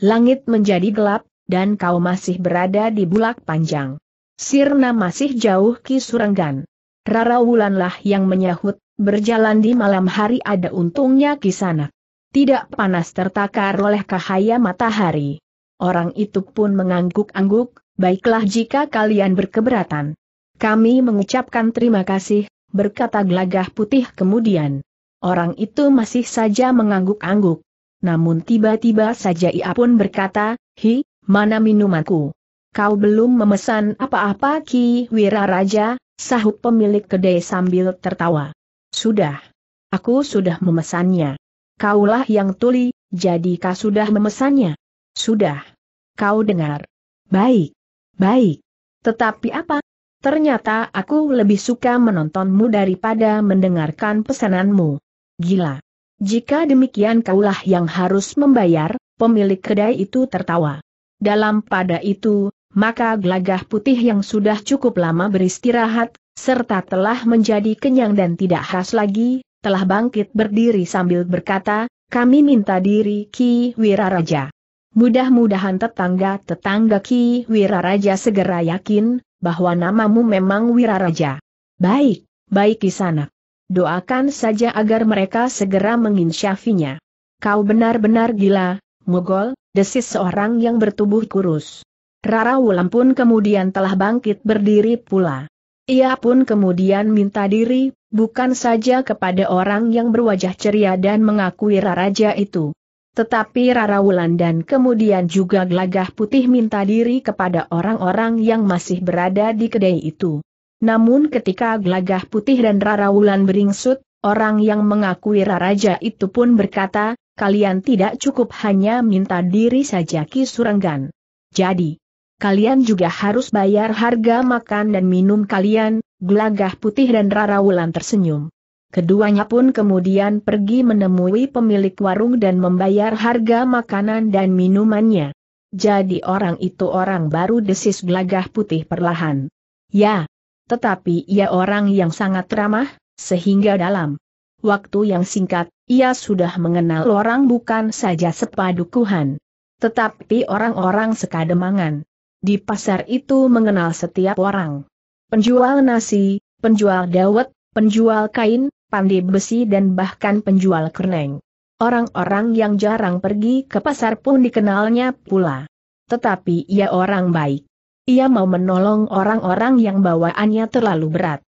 Langit menjadi gelap, dan kau masih berada di bulak panjang. Sirna masih jauh Ki Surangan. Rara Wulanlah yang menyahut, berjalan di malam hari ada untungnya sana. Tidak panas tertakar oleh cahaya matahari. Orang itu pun mengangguk-angguk, baiklah jika kalian berkeberatan. Kami mengucapkan terima kasih, berkata gelagah putih kemudian. Orang itu masih saja mengangguk-angguk. Namun tiba-tiba saja ia pun berkata, hi, mana minumanku? Kau belum memesan apa-apa Ki Wiraraja, sahut pemilik kedai sambil tertawa. Sudah. Aku sudah memesannya. Kaulah yang tuli, jadi kau sudah memesannya. Sudah. Kau dengar. Baik. Baik. Tetapi apa? Ternyata aku lebih suka menontonmu daripada mendengarkan pesananmu. Gila. Jika demikian kaulah yang harus membayar, pemilik kedai itu tertawa. Dalam pada itu, maka gelagah putih yang sudah cukup lama beristirahat, serta telah menjadi kenyang dan tidak khas lagi, telah bangkit berdiri sambil berkata, kami minta diri Ki Wiraraja. Mudah-mudahan tetangga-tetangga Ki Wiraraja segera yakin, bahwa namamu memang Wiraraja. Baik, baik di sana. Doakan saja agar mereka segera menginsyafinya. Kau benar-benar gila, Mogol, desis seorang yang bertubuh kurus. Rara Wulan pun kemudian telah bangkit berdiri pula. Ia pun kemudian minta diri, bukan saja kepada orang yang berwajah ceria dan mengakui Raraja itu. Tetapi Rara Wulan dan kemudian juga Gelagah Putih minta diri kepada orang-orang yang masih berada di kedai itu. Namun ketika Gelagah Putih dan Rara Wulan beringsut, orang yang mengakui Raraja itu pun berkata, kalian tidak cukup hanya minta diri saja Ki Surenggan. Jadi, kalian juga harus bayar harga makan dan minum kalian, gelagah putih dan wulan tersenyum. Keduanya pun kemudian pergi menemui pemilik warung dan membayar harga makanan dan minumannya. Jadi orang itu orang baru desis gelagah putih perlahan. Ya, tetapi ia orang yang sangat ramah, sehingga dalam waktu yang singkat, ia sudah mengenal orang bukan saja sepadukuhan. Tetapi orang-orang sekademangan. Di pasar itu mengenal setiap orang. Penjual nasi, penjual dawet, penjual kain, pandai besi dan bahkan penjual kerneng. Orang-orang yang jarang pergi ke pasar pun dikenalnya pula. Tetapi ia orang baik. Ia mau menolong orang-orang yang bawaannya terlalu berat.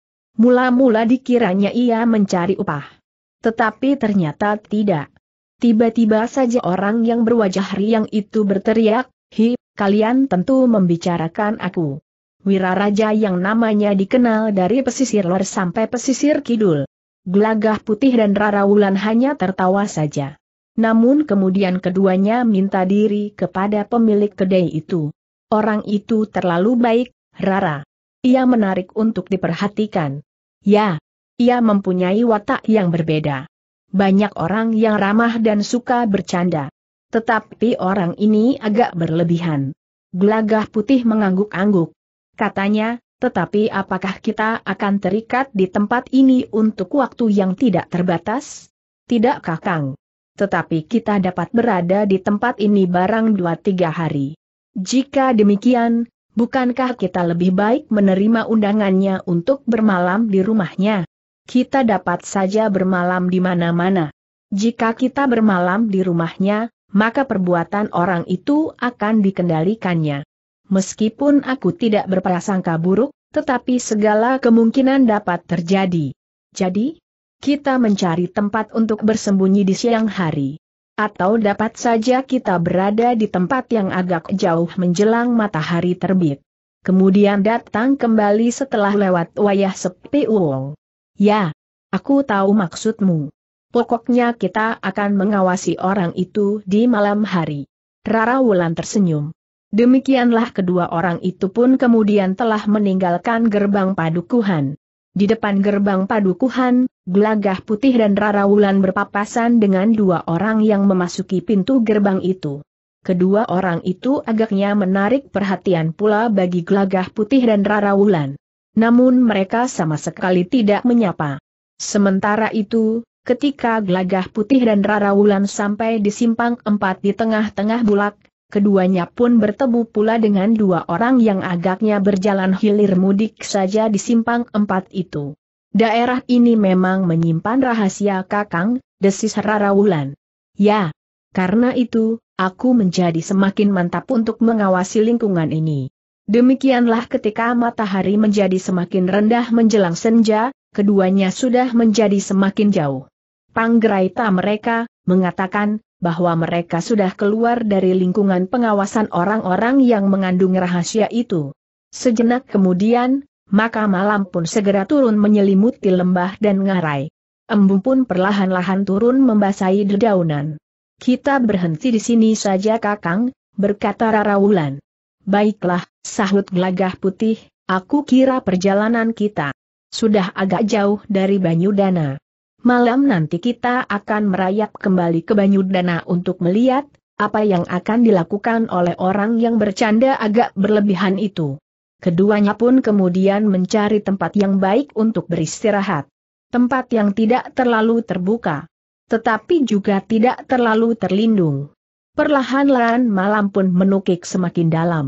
Mula-mula dikiranya ia mencari upah. Tetapi ternyata tidak. Tiba-tiba saja orang yang berwajah riang itu berteriak, Hi, kalian tentu membicarakan aku. Wiraraja yang namanya dikenal dari pesisir lor sampai pesisir kidul. Gelagah putih dan Rara Wulan hanya tertawa saja. Namun kemudian keduanya minta diri kepada pemilik kedai itu. Orang itu terlalu baik, Rara. Ia menarik untuk diperhatikan. Ya, ia mempunyai watak yang berbeda. Banyak orang yang ramah dan suka bercanda. Tetapi orang ini agak berlebihan. Gelagah putih mengangguk-angguk. Katanya, tetapi apakah kita akan terikat di tempat ini untuk waktu yang tidak terbatas? Tidak kakang. Tetapi kita dapat berada di tempat ini barang dua tiga hari. Jika demikian, bukankah kita lebih baik menerima undangannya untuk bermalam di rumahnya? Kita dapat saja bermalam di mana-mana. Jika kita bermalam di rumahnya, maka perbuatan orang itu akan dikendalikannya. Meskipun aku tidak berprasangka buruk, tetapi segala kemungkinan dapat terjadi. Jadi, kita mencari tempat untuk bersembunyi di siang hari. Atau dapat saja kita berada di tempat yang agak jauh menjelang matahari terbit. Kemudian datang kembali setelah lewat wayah sepi uang. Ya, aku tahu maksudmu. Pokoknya kita akan mengawasi orang itu di malam hari. Rara Wulan tersenyum. Demikianlah kedua orang itu pun kemudian telah meninggalkan gerbang padukuhan. Di depan gerbang padukuhan, Gelagah Putih dan Rara Wulan berpapasan dengan dua orang yang memasuki pintu gerbang itu. Kedua orang itu agaknya menarik perhatian pula bagi Gelagah Putih dan Rara Wulan. Namun mereka sama sekali tidak menyapa. Sementara itu, Ketika gelagah putih dan rara wulan sampai di simpang empat di tengah-tengah bulak, keduanya pun bertemu pula dengan dua orang yang agaknya berjalan hilir mudik saja di simpang empat itu. Daerah ini memang menyimpan rahasia kakang, desis rara wulan. Ya, karena itu, aku menjadi semakin mantap untuk mengawasi lingkungan ini. Demikianlah ketika matahari menjadi semakin rendah menjelang senja, keduanya sudah menjadi semakin jauh. Panggraita mereka, mengatakan, bahwa mereka sudah keluar dari lingkungan pengawasan orang-orang yang mengandung rahasia itu. Sejenak kemudian, maka malam pun segera turun menyelimuti lembah dan ngarai. Embun pun perlahan-lahan turun membasahi dedaunan. Kita berhenti di sini saja kakang, berkata Rarawulan. Baiklah, sahut gelagah putih, aku kira perjalanan kita sudah agak jauh dari Banyudana malam nanti kita akan merayap kembali ke Banyudana untuk melihat, apa yang akan dilakukan oleh orang yang bercanda agak berlebihan itu. Keduanya pun kemudian mencari tempat yang baik untuk beristirahat. Tempat yang tidak terlalu terbuka. Tetapi juga tidak terlalu terlindung. Perlahan-lahan malam pun menukik semakin dalam.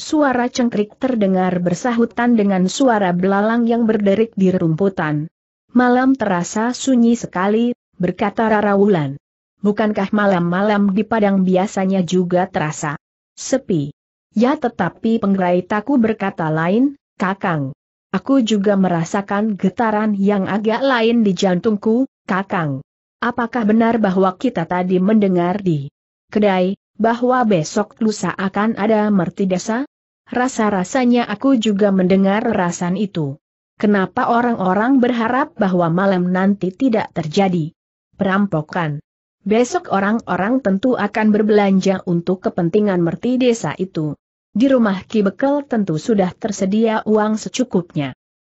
Suara cengkrik terdengar bersahutan dengan suara belalang yang berderik di rumputan. Malam terasa sunyi sekali, berkata Rara Wulan. Bukankah malam-malam di Padang biasanya juga terasa sepi? Ya tetapi penggerai taku berkata lain, Kakang. Aku juga merasakan getaran yang agak lain di jantungku, Kakang. Apakah benar bahwa kita tadi mendengar di kedai, bahwa besok lusa akan ada merti desa? Rasa-rasanya aku juga mendengar rasan itu. Kenapa orang-orang berharap bahwa malam nanti tidak terjadi perampokan? Besok orang-orang tentu akan berbelanja untuk kepentingan merti desa itu. Di rumah Ki Bekel tentu sudah tersedia uang secukupnya.